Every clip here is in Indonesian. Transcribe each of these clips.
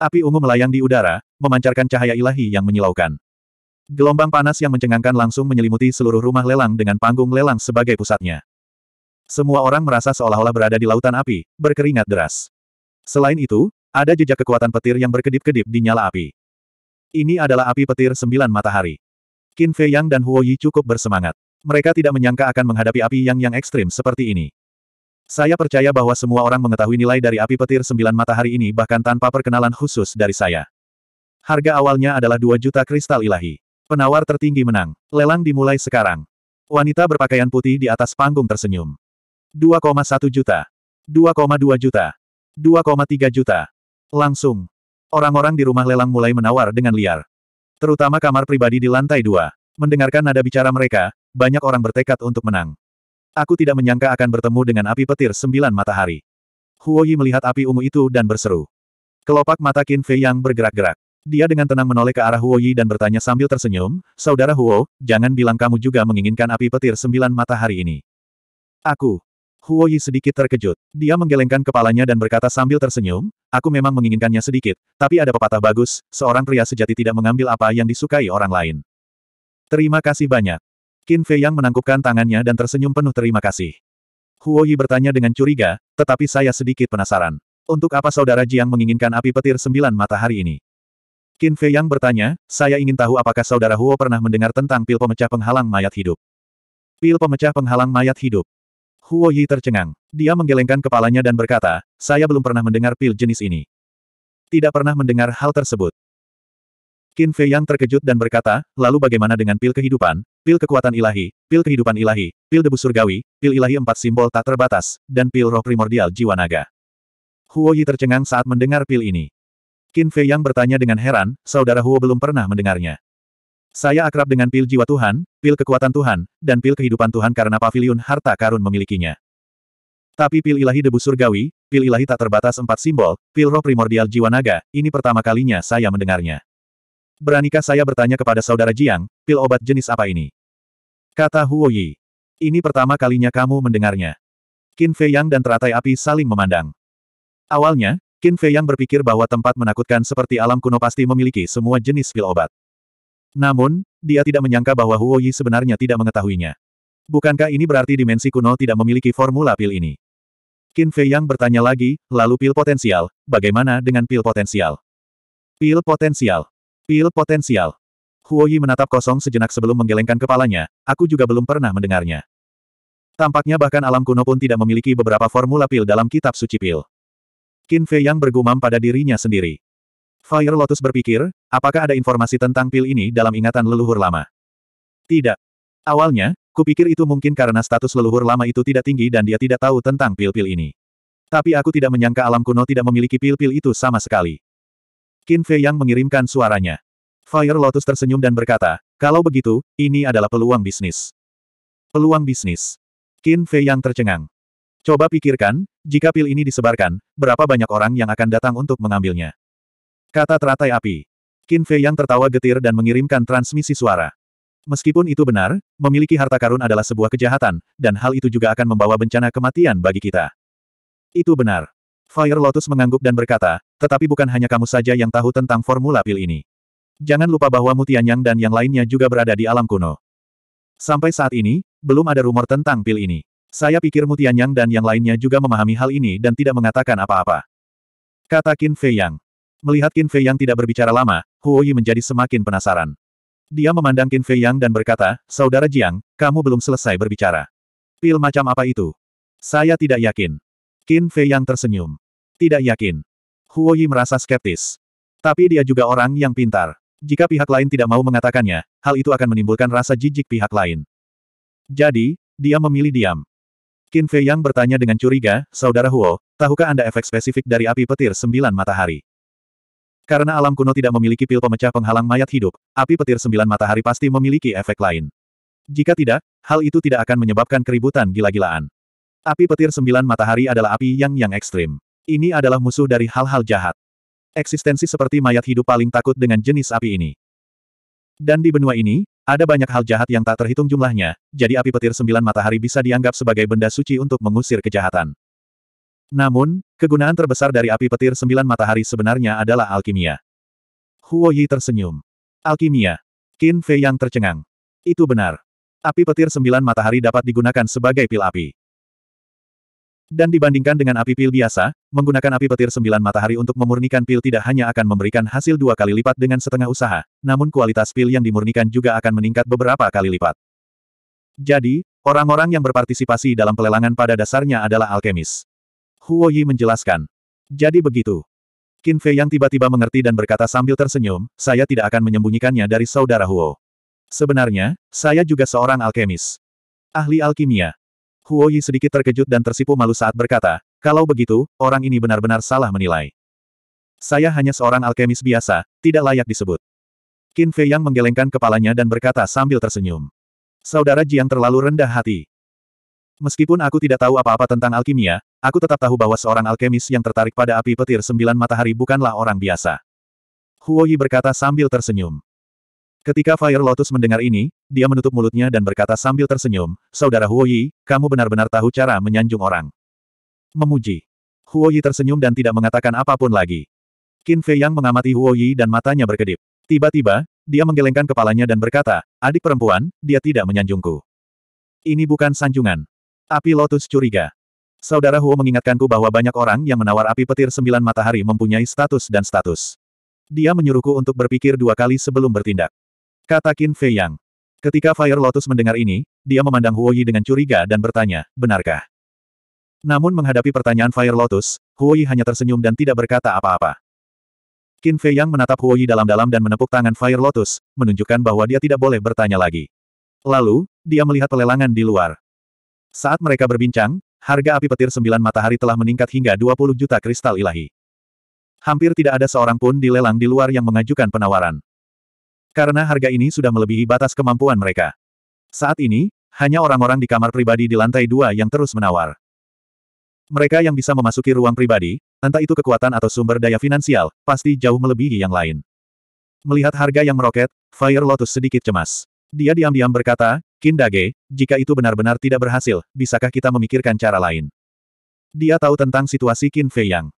Api ungu melayang di udara, memancarkan cahaya ilahi yang menyilaukan. Gelombang panas yang mencengangkan langsung menyelimuti seluruh rumah lelang dengan panggung lelang sebagai pusatnya. Semua orang merasa seolah-olah berada di lautan api, berkeringat deras. Selain itu, ada jejak kekuatan petir yang berkedip-kedip di nyala api. Ini adalah api petir sembilan matahari. Qin Fei Yang dan Huo Yi cukup bersemangat. Mereka tidak menyangka akan menghadapi api yang yang ekstrim seperti ini. Saya percaya bahwa semua orang mengetahui nilai dari api petir sembilan matahari ini bahkan tanpa perkenalan khusus dari saya. Harga awalnya adalah 2 juta kristal ilahi. Penawar tertinggi menang. Lelang dimulai sekarang. Wanita berpakaian putih di atas panggung tersenyum. 2,1 juta. 2,2 juta. 2,3 juta. Langsung. Orang-orang di rumah lelang mulai menawar dengan liar. Terutama kamar pribadi di lantai dua. Mendengarkan nada bicara mereka, banyak orang bertekad untuk menang. Aku tidak menyangka akan bertemu dengan api petir sembilan matahari. Huoyi melihat api ungu itu dan berseru. Kelopak mata Qin Fei yang bergerak-gerak. Dia dengan tenang menoleh ke arah Huoyi dan bertanya sambil tersenyum, Saudara Huo, jangan bilang kamu juga menginginkan api petir sembilan matahari ini. Aku. Huoyi sedikit terkejut. Dia menggelengkan kepalanya dan berkata sambil tersenyum, aku memang menginginkannya sedikit, tapi ada pepatah bagus, seorang pria sejati tidak mengambil apa yang disukai orang lain. Terima kasih banyak. Qin Fei Yang menangkupkan tangannya dan tersenyum penuh terima kasih. Huo Yi bertanya dengan curiga, tetapi saya sedikit penasaran. Untuk apa saudara Jiang menginginkan api petir sembilan matahari ini? Qin Fei Yang bertanya, saya ingin tahu apakah saudara Huo pernah mendengar tentang pil pemecah penghalang mayat hidup. Pil pemecah penghalang mayat hidup. Huo Yi tercengang. Dia menggelengkan kepalanya dan berkata, saya belum pernah mendengar pil jenis ini. Tidak pernah mendengar hal tersebut. Qin Fei Yang terkejut dan berkata, lalu bagaimana dengan pil kehidupan, pil kekuatan ilahi, pil kehidupan ilahi, pil debu surgawi, pil ilahi empat simbol tak terbatas, dan pil roh primordial jiwa naga. Huo Yi tercengang saat mendengar pil ini. Qin Fei Yang bertanya dengan heran, saudara Huo belum pernah mendengarnya. Saya akrab dengan pil jiwa Tuhan, pil kekuatan Tuhan, dan pil kehidupan Tuhan karena pavilion harta karun memilikinya. Tapi pil ilahi debu surgawi, pil ilahi tak terbatas empat simbol, pil roh primordial jiwa naga, ini pertama kalinya saya mendengarnya. Beranikah saya bertanya kepada saudara Jiang, pil obat jenis apa ini? Kata Huo Yi. Ini pertama kalinya kamu mendengarnya. Qin Fei Yang dan teratai api saling memandang. Awalnya, Qin Fei Yang berpikir bahwa tempat menakutkan seperti alam kuno pasti memiliki semua jenis pil obat. Namun, dia tidak menyangka bahwa Huo Yi sebenarnya tidak mengetahuinya. Bukankah ini berarti dimensi kuno tidak memiliki formula pil ini? Qin Fei Yang bertanya lagi, lalu pil potensial, bagaimana dengan pil potensial? Pil potensial. Pil potensial. Huoyi menatap kosong sejenak sebelum menggelengkan kepalanya, aku juga belum pernah mendengarnya. Tampaknya bahkan alam kuno pun tidak memiliki beberapa formula pil dalam kitab suci pil. Qin Fei yang bergumam pada dirinya sendiri. Fire Lotus berpikir, apakah ada informasi tentang pil ini dalam ingatan leluhur lama? Tidak. Awalnya, kupikir itu mungkin karena status leluhur lama itu tidak tinggi dan dia tidak tahu tentang pil-pil ini. Tapi aku tidak menyangka alam kuno tidak memiliki pil-pil itu sama sekali. Qin Fei yang mengirimkan suaranya. Fire Lotus tersenyum dan berkata, kalau begitu, ini adalah peluang bisnis. Peluang bisnis. Qin Fei yang tercengang. Coba pikirkan, jika pil ini disebarkan, berapa banyak orang yang akan datang untuk mengambilnya. Kata teratai api. Qin Fei yang tertawa getir dan mengirimkan transmisi suara. Meskipun itu benar, memiliki harta karun adalah sebuah kejahatan, dan hal itu juga akan membawa bencana kematian bagi kita. Itu benar. Fire Lotus mengangguk dan berkata, tetapi bukan hanya kamu saja yang tahu tentang formula pil ini. Jangan lupa bahwa Mutianyang dan yang lainnya juga berada di alam kuno. Sampai saat ini, belum ada rumor tentang pil ini. Saya pikir Mutianyang dan yang lainnya juga memahami hal ini dan tidak mengatakan apa-apa. Kata Qin Fei Yang. Melihat Qin Fei Yang tidak berbicara lama, Huo Yi menjadi semakin penasaran. Dia memandang Qin Fei Yang dan berkata, Saudara Jiang, kamu belum selesai berbicara. Pil macam apa itu? Saya tidak yakin. Qin Fei yang tersenyum. Tidak yakin. Huo Yi merasa skeptis. Tapi dia juga orang yang pintar. Jika pihak lain tidak mau mengatakannya, hal itu akan menimbulkan rasa jijik pihak lain. Jadi, dia memilih diam. Qin Fei Yang bertanya dengan curiga, Saudara Huo, tahukah Anda efek spesifik dari api petir sembilan matahari? Karena alam kuno tidak memiliki pil pemecah penghalang mayat hidup, api petir sembilan matahari pasti memiliki efek lain. Jika tidak, hal itu tidak akan menyebabkan keributan gila-gilaan. Api petir sembilan matahari adalah api yang yang ekstrim. Ini adalah musuh dari hal-hal jahat. Eksistensi seperti mayat hidup paling takut dengan jenis api ini. Dan di benua ini, ada banyak hal jahat yang tak terhitung jumlahnya, jadi api petir sembilan matahari bisa dianggap sebagai benda suci untuk mengusir kejahatan. Namun, kegunaan terbesar dari api petir sembilan matahari sebenarnya adalah alkimia. Huo Yi tersenyum. Alkimia. Qin Fei yang tercengang. Itu benar. Api petir sembilan matahari dapat digunakan sebagai pil api. Dan dibandingkan dengan api pil biasa, menggunakan api petir sembilan matahari untuk memurnikan pil tidak hanya akan memberikan hasil dua kali lipat dengan setengah usaha, namun kualitas pil yang dimurnikan juga akan meningkat beberapa kali lipat. Jadi, orang-orang yang berpartisipasi dalam pelelangan pada dasarnya adalah alkemis. Huo Yi menjelaskan. Jadi begitu. Qin Fei yang tiba-tiba mengerti dan berkata sambil tersenyum, saya tidak akan menyembunyikannya dari saudara Huo. Sebenarnya, saya juga seorang alkemis. Ahli alkimia. Huo Yi sedikit terkejut dan tersipu malu saat berkata, kalau begitu, orang ini benar-benar salah menilai. Saya hanya seorang alkemis biasa, tidak layak disebut. Qin Fei Yang menggelengkan kepalanya dan berkata sambil tersenyum. Saudara Jiang terlalu rendah hati. Meskipun aku tidak tahu apa-apa tentang alkimia, aku tetap tahu bahwa seorang alkemis yang tertarik pada api petir sembilan matahari bukanlah orang biasa. Huo Yi berkata sambil tersenyum. Ketika Fire Lotus mendengar ini, dia menutup mulutnya dan berkata sambil tersenyum, Saudara Huoyi, kamu benar-benar tahu cara menyanjung orang. Memuji. Huoyi tersenyum dan tidak mengatakan apapun lagi. Qin Fei Yang mengamati Huoyi dan matanya berkedip. Tiba-tiba, dia menggelengkan kepalanya dan berkata, adik perempuan, dia tidak menyanjungku. Ini bukan sanjungan. Api Lotus curiga. Saudara Huo mengingatkanku bahwa banyak orang yang menawar api petir sembilan matahari mempunyai status dan status. Dia menyuruhku untuk berpikir dua kali sebelum bertindak. Kata Qin Fei Yang. Ketika Fire Lotus mendengar ini, dia memandang Huo Yi dengan curiga dan bertanya, benarkah? Namun menghadapi pertanyaan Fire Lotus, Huo Yi hanya tersenyum dan tidak berkata apa-apa. Qin Fei Yang menatap Huo Yi dalam-dalam dan menepuk tangan Fire Lotus, menunjukkan bahwa dia tidak boleh bertanya lagi. Lalu, dia melihat pelelangan di luar. Saat mereka berbincang, harga api petir sembilan matahari telah meningkat hingga 20 juta kristal ilahi. Hampir tidak ada seorang pun di lelang di luar yang mengajukan penawaran. Karena harga ini sudah melebihi batas kemampuan mereka. Saat ini, hanya orang-orang di kamar pribadi di lantai dua yang terus menawar. Mereka yang bisa memasuki ruang pribadi, entah itu kekuatan atau sumber daya finansial, pasti jauh melebihi yang lain. Melihat harga yang meroket, Fire Lotus sedikit cemas. Dia diam-diam berkata, Kindage, jika itu benar-benar tidak berhasil, bisakah kita memikirkan cara lain? Dia tahu tentang situasi Qin Fei Yang.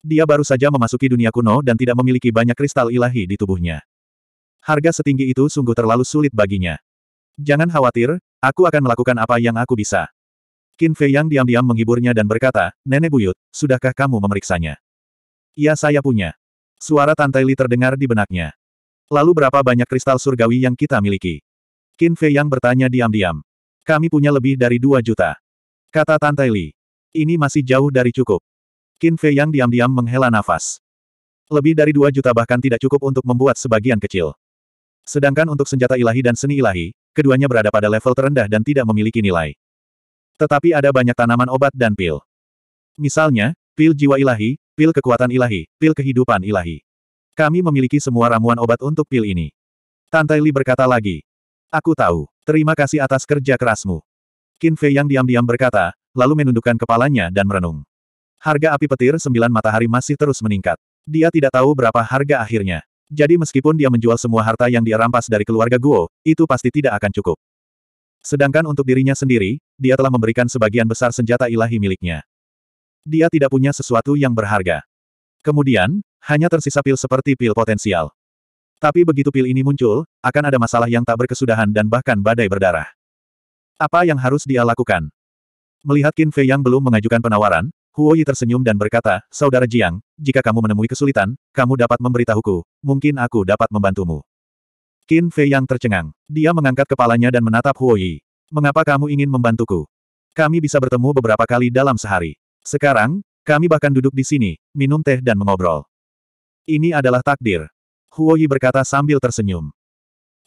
Dia baru saja memasuki dunia kuno dan tidak memiliki banyak kristal ilahi di tubuhnya. Harga setinggi itu sungguh terlalu sulit baginya. Jangan khawatir, aku akan melakukan apa yang aku bisa. Qin Fei Yang diam-diam menghiburnya dan berkata, Nenek Buyut, sudahkah kamu memeriksanya? Ya saya punya. Suara Tante Li terdengar di benaknya. Lalu berapa banyak kristal surgawi yang kita miliki? Qin Fei Yang bertanya diam-diam. Kami punya lebih dari 2 juta. Kata Tante Li. Ini masih jauh dari cukup. Qin Fei Yang diam-diam menghela nafas. Lebih dari 2 juta bahkan tidak cukup untuk membuat sebagian kecil. Sedangkan untuk senjata ilahi dan seni ilahi, keduanya berada pada level terendah dan tidak memiliki nilai. Tetapi ada banyak tanaman obat dan pil. Misalnya, pil jiwa ilahi, pil kekuatan ilahi, pil kehidupan ilahi. Kami memiliki semua ramuan obat untuk pil ini. Tantai Li berkata lagi. Aku tahu. Terima kasih atas kerja kerasmu. Qin Fei yang diam-diam berkata, lalu menundukkan kepalanya dan merenung. Harga api petir sembilan matahari masih terus meningkat. Dia tidak tahu berapa harga akhirnya. Jadi meskipun dia menjual semua harta yang dia rampas dari keluarga Guo, itu pasti tidak akan cukup. Sedangkan untuk dirinya sendiri, dia telah memberikan sebagian besar senjata ilahi miliknya. Dia tidak punya sesuatu yang berharga. Kemudian, hanya tersisa pil seperti pil potensial. Tapi begitu pil ini muncul, akan ada masalah yang tak berkesudahan dan bahkan badai berdarah. Apa yang harus dia lakukan? Melihat Qin Fei yang belum mengajukan penawaran, Huoyi tersenyum dan berkata, Saudara Jiang, jika kamu menemui kesulitan, kamu dapat memberitahuku, mungkin aku dapat membantumu. Qin Fei yang tercengang. Dia mengangkat kepalanya dan menatap Huoyi. Mengapa kamu ingin membantuku? Kami bisa bertemu beberapa kali dalam sehari. Sekarang, kami bahkan duduk di sini, minum teh dan mengobrol. Ini adalah takdir. Huoyi berkata sambil tersenyum.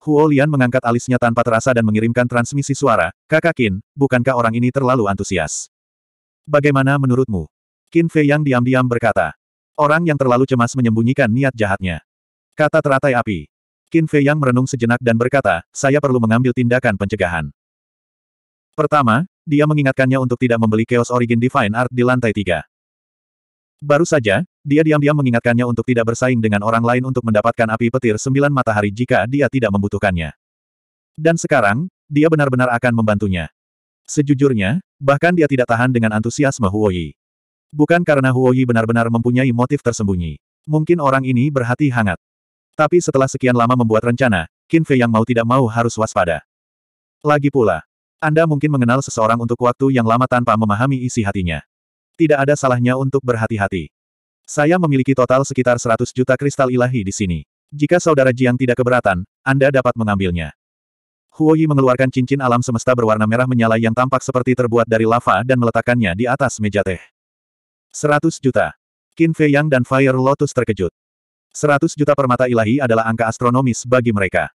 Huo Lian mengangkat alisnya tanpa terasa dan mengirimkan transmisi suara, Kakak Qin, bukankah orang ini terlalu antusias? Bagaimana menurutmu? Qin Fei yang diam-diam berkata. Orang yang terlalu cemas menyembunyikan niat jahatnya. Kata teratai api. Qin Fei yang merenung sejenak dan berkata, saya perlu mengambil tindakan pencegahan. Pertama, dia mengingatkannya untuk tidak membeli Chaos Origin Divine Art di lantai tiga. Baru saja, dia diam-diam mengingatkannya untuk tidak bersaing dengan orang lain untuk mendapatkan api petir sembilan matahari jika dia tidak membutuhkannya. Dan sekarang, dia benar-benar akan membantunya. Sejujurnya, Bahkan dia tidak tahan dengan antusiasme Huoyi. Bukan karena Huoyi benar-benar mempunyai motif tersembunyi. Mungkin orang ini berhati hangat. Tapi setelah sekian lama membuat rencana, Qin Fei yang mau tidak mau harus waspada. Lagi pula, Anda mungkin mengenal seseorang untuk waktu yang lama tanpa memahami isi hatinya. Tidak ada salahnya untuk berhati-hati. Saya memiliki total sekitar 100 juta kristal ilahi di sini. Jika saudara Jiang tidak keberatan, Anda dapat mengambilnya. Huoyi mengeluarkan cincin alam semesta berwarna merah menyala yang tampak seperti terbuat dari lava dan meletakkannya di atas meja teh. 100 juta. Qin Fei Yang dan Fire Lotus terkejut. Seratus juta permata ilahi adalah angka astronomis bagi mereka.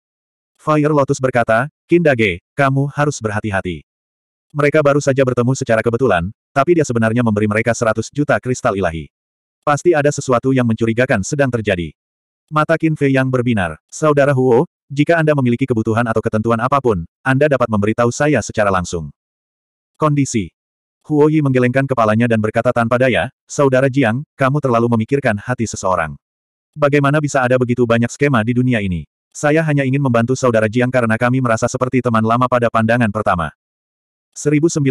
Fire Lotus berkata, Qin Dage, kamu harus berhati-hati. Mereka baru saja bertemu secara kebetulan, tapi dia sebenarnya memberi mereka seratus juta kristal ilahi. Pasti ada sesuatu yang mencurigakan sedang terjadi. Mata Qin Fei Yang berbinar. Saudara Huo, jika Anda memiliki kebutuhan atau ketentuan apapun, Anda dapat memberitahu saya secara langsung. Kondisi Huo Yi menggelengkan kepalanya dan berkata tanpa daya, Saudara Jiang, kamu terlalu memikirkan hati seseorang. Bagaimana bisa ada begitu banyak skema di dunia ini? Saya hanya ingin membantu Saudara Jiang karena kami merasa seperti teman lama pada pandangan pertama. 1952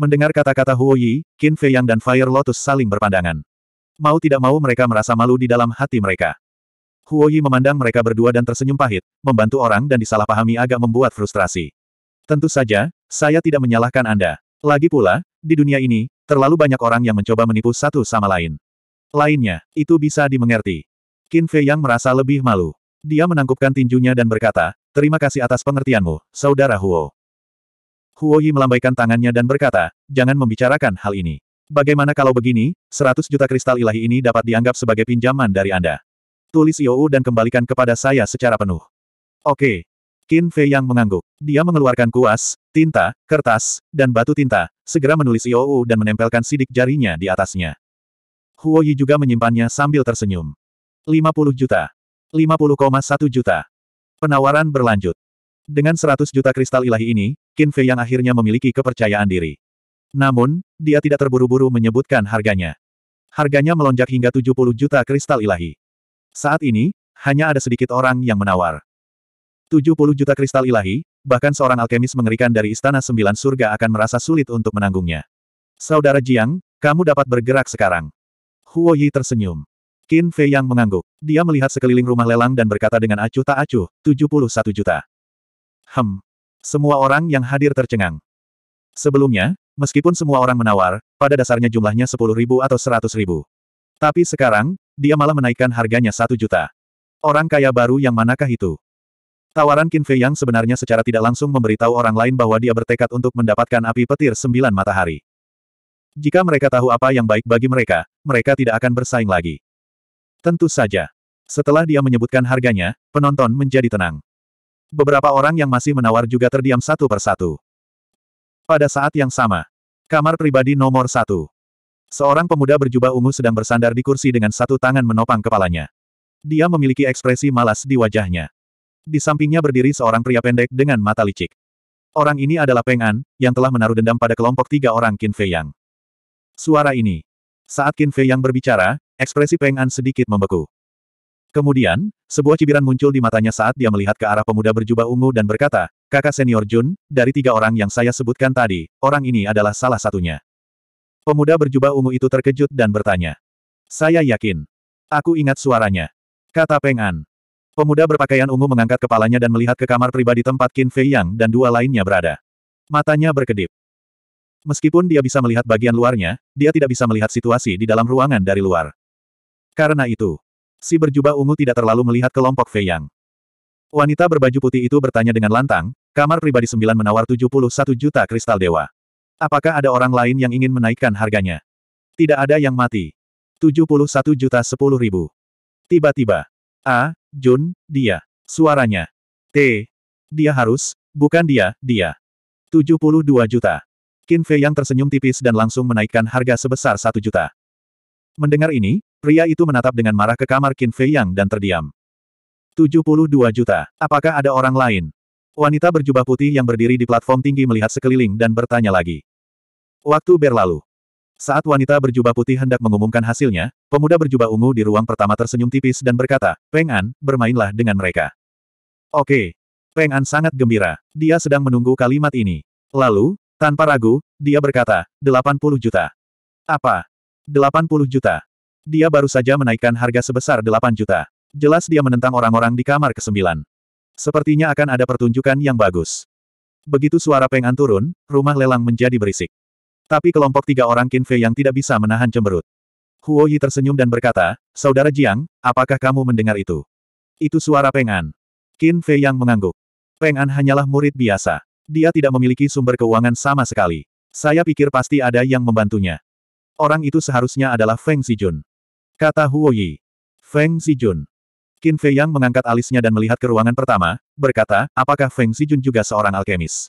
Mendengar kata-kata Huo Yi, Qin Fei Yang dan Fire Lotus saling berpandangan. Mau tidak mau mereka merasa malu di dalam hati mereka. Huoyi memandang mereka berdua dan tersenyum pahit, membantu orang dan disalahpahami agak membuat frustrasi. Tentu saja, saya tidak menyalahkan Anda. Lagi pula, di dunia ini, terlalu banyak orang yang mencoba menipu satu sama lain. Lainnya, itu bisa dimengerti. Qin Fei yang merasa lebih malu. Dia menangkupkan tinjunya dan berkata, terima kasih atas pengertianmu, saudara Huo. Huoyi melambaikan tangannya dan berkata, jangan membicarakan hal ini. Bagaimana kalau begini, 100 juta kristal ilahi ini dapat dianggap sebagai pinjaman dari Anda. Tulis You dan kembalikan kepada saya secara penuh. Oke. Qin Fei yang mengangguk. Dia mengeluarkan kuas, tinta, kertas, dan batu tinta, segera menulis You dan menempelkan sidik jarinya di atasnya. Huo Yi juga menyimpannya sambil tersenyum. 50 juta. 50,1 juta. Penawaran berlanjut. Dengan 100 juta kristal ilahi ini, Qin Fei yang akhirnya memiliki kepercayaan diri. Namun, dia tidak terburu-buru menyebutkan harganya. Harganya melonjak hingga 70 juta kristal ilahi. Saat ini, hanya ada sedikit orang yang menawar. 70 juta kristal ilahi, bahkan seorang alkemis mengerikan dari Istana Sembilan Surga akan merasa sulit untuk menanggungnya. Saudara Jiang, kamu dapat bergerak sekarang. Huo Yi tersenyum. Qin Fei Yang mengangguk. Dia melihat sekeliling rumah lelang dan berkata dengan acuh tak acuh, 71 juta. Hem. Semua orang yang hadir tercengang. Sebelumnya, meskipun semua orang menawar, pada dasarnya jumlahnya ribu atau ribu. Tapi sekarang, dia malah menaikkan harganya satu juta. Orang kaya baru yang manakah itu? Tawaran Qin Fei yang sebenarnya secara tidak langsung memberitahu orang lain bahwa dia bertekad untuk mendapatkan api petir sembilan matahari. Jika mereka tahu apa yang baik bagi mereka, mereka tidak akan bersaing lagi. Tentu saja. Setelah dia menyebutkan harganya, penonton menjadi tenang. Beberapa orang yang masih menawar juga terdiam satu persatu. Pada saat yang sama, kamar pribadi nomor satu. Seorang pemuda berjubah ungu sedang bersandar di kursi dengan satu tangan menopang kepalanya. Dia memiliki ekspresi malas di wajahnya. Di sampingnya berdiri seorang pria pendek dengan mata licik. Orang ini adalah Peng An, yang telah menaruh dendam pada kelompok tiga orang Qin Fei Yang. Suara ini. Saat Qin Fei Yang berbicara, ekspresi Peng An sedikit membeku. Kemudian, sebuah cibiran muncul di matanya saat dia melihat ke arah pemuda berjubah ungu dan berkata, Kakak senior Jun, dari tiga orang yang saya sebutkan tadi, orang ini adalah salah satunya. Pemuda berjubah ungu itu terkejut dan bertanya. Saya yakin. Aku ingat suaranya. Kata Peng An. Pemuda berpakaian ungu mengangkat kepalanya dan melihat ke kamar pribadi tempat Qin Fei Yang dan dua lainnya berada. Matanya berkedip. Meskipun dia bisa melihat bagian luarnya, dia tidak bisa melihat situasi di dalam ruangan dari luar. Karena itu, si berjubah ungu tidak terlalu melihat kelompok Fei Yang. Wanita berbaju putih itu bertanya dengan lantang, kamar pribadi sembilan menawar 71 juta kristal dewa. Apakah ada orang lain yang ingin menaikkan harganya? Tidak ada yang mati. 71 juta 10 ribu. Tiba-tiba. A. Jun, dia. Suaranya. T. Dia harus, bukan dia, dia. 72 juta. Qin Fei yang tersenyum tipis dan langsung menaikkan harga sebesar 1 juta. Mendengar ini, pria itu menatap dengan marah ke kamar Qin Fei yang dan terdiam. 72 juta. Apakah ada orang lain? Wanita berjubah putih yang berdiri di platform tinggi melihat sekeliling dan bertanya lagi. Waktu berlalu. Saat wanita berjubah putih hendak mengumumkan hasilnya, pemuda berjubah ungu di ruang pertama tersenyum tipis dan berkata, Peng An, bermainlah dengan mereka. Oke. Peng An sangat gembira. Dia sedang menunggu kalimat ini. Lalu, tanpa ragu, dia berkata, 80 juta. Apa? 80 juta. Dia baru saja menaikkan harga sebesar 8 juta. Jelas dia menentang orang-orang di kamar ke-9. Sepertinya akan ada pertunjukan yang bagus. Begitu suara Peng An turun, rumah lelang menjadi berisik. Tapi kelompok tiga orang Qin Fei yang tidak bisa menahan cemberut. Huo Yi tersenyum dan berkata, Saudara Jiang, apakah kamu mendengar itu? Itu suara Peng An. Qin Fei yang mengangguk. Peng An hanyalah murid biasa. Dia tidak memiliki sumber keuangan sama sekali. Saya pikir pasti ada yang membantunya. Orang itu seharusnya adalah Feng Jun. Kata Huo Yi. Feng Xijun. Qin Fei yang mengangkat alisnya dan melihat ke ruangan pertama, berkata, apakah Feng Jun juga seorang alkemis?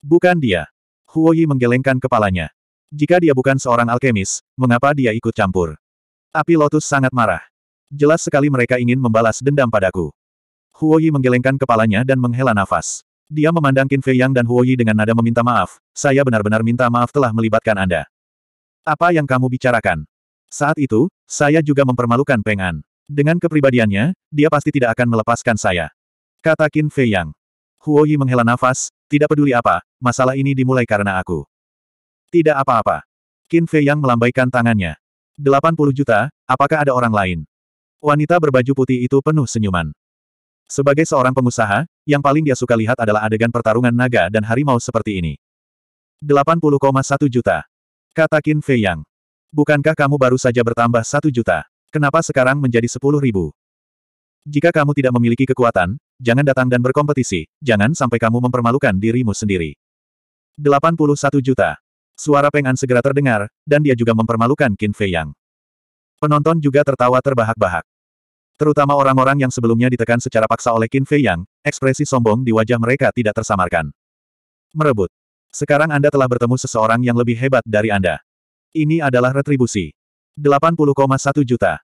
Bukan dia. Huoyi menggelengkan kepalanya. Jika dia bukan seorang alkemis, mengapa dia ikut campur? Api Lotus sangat marah. Jelas sekali mereka ingin membalas dendam padaku. Huoyi menggelengkan kepalanya dan menghela nafas. Dia memandang Qin Fei Yang dan Huoyi dengan nada meminta maaf, saya benar-benar minta maaf telah melibatkan Anda. Apa yang kamu bicarakan? Saat itu, saya juga mempermalukan Peng An. Dengan kepribadiannya, dia pasti tidak akan melepaskan saya. Kata Qin Fei Yang. Huoyi menghela nafas, tidak peduli apa, masalah ini dimulai karena aku. Tidak apa-apa. Qin Fei yang melambaikan tangannya. 80 juta, apakah ada orang lain? Wanita berbaju putih itu penuh senyuman. Sebagai seorang pengusaha, yang paling dia suka lihat adalah adegan pertarungan naga dan harimau seperti ini. 80,1 juta. Kata Qin Fei Yang. Bukankah kamu baru saja bertambah 1 juta? Kenapa sekarang menjadi 10 ribu? Jika kamu tidak memiliki kekuatan, jangan datang dan berkompetisi, jangan sampai kamu mempermalukan dirimu sendiri. 81 juta. Suara pengen segera terdengar, dan dia juga mempermalukan Qin Fei Yang. Penonton juga tertawa terbahak-bahak. Terutama orang-orang yang sebelumnya ditekan secara paksa oleh Qin Fei Yang, ekspresi sombong di wajah mereka tidak tersamarkan. Merebut. Sekarang Anda telah bertemu seseorang yang lebih hebat dari Anda. Ini adalah retribusi. 80,1 juta.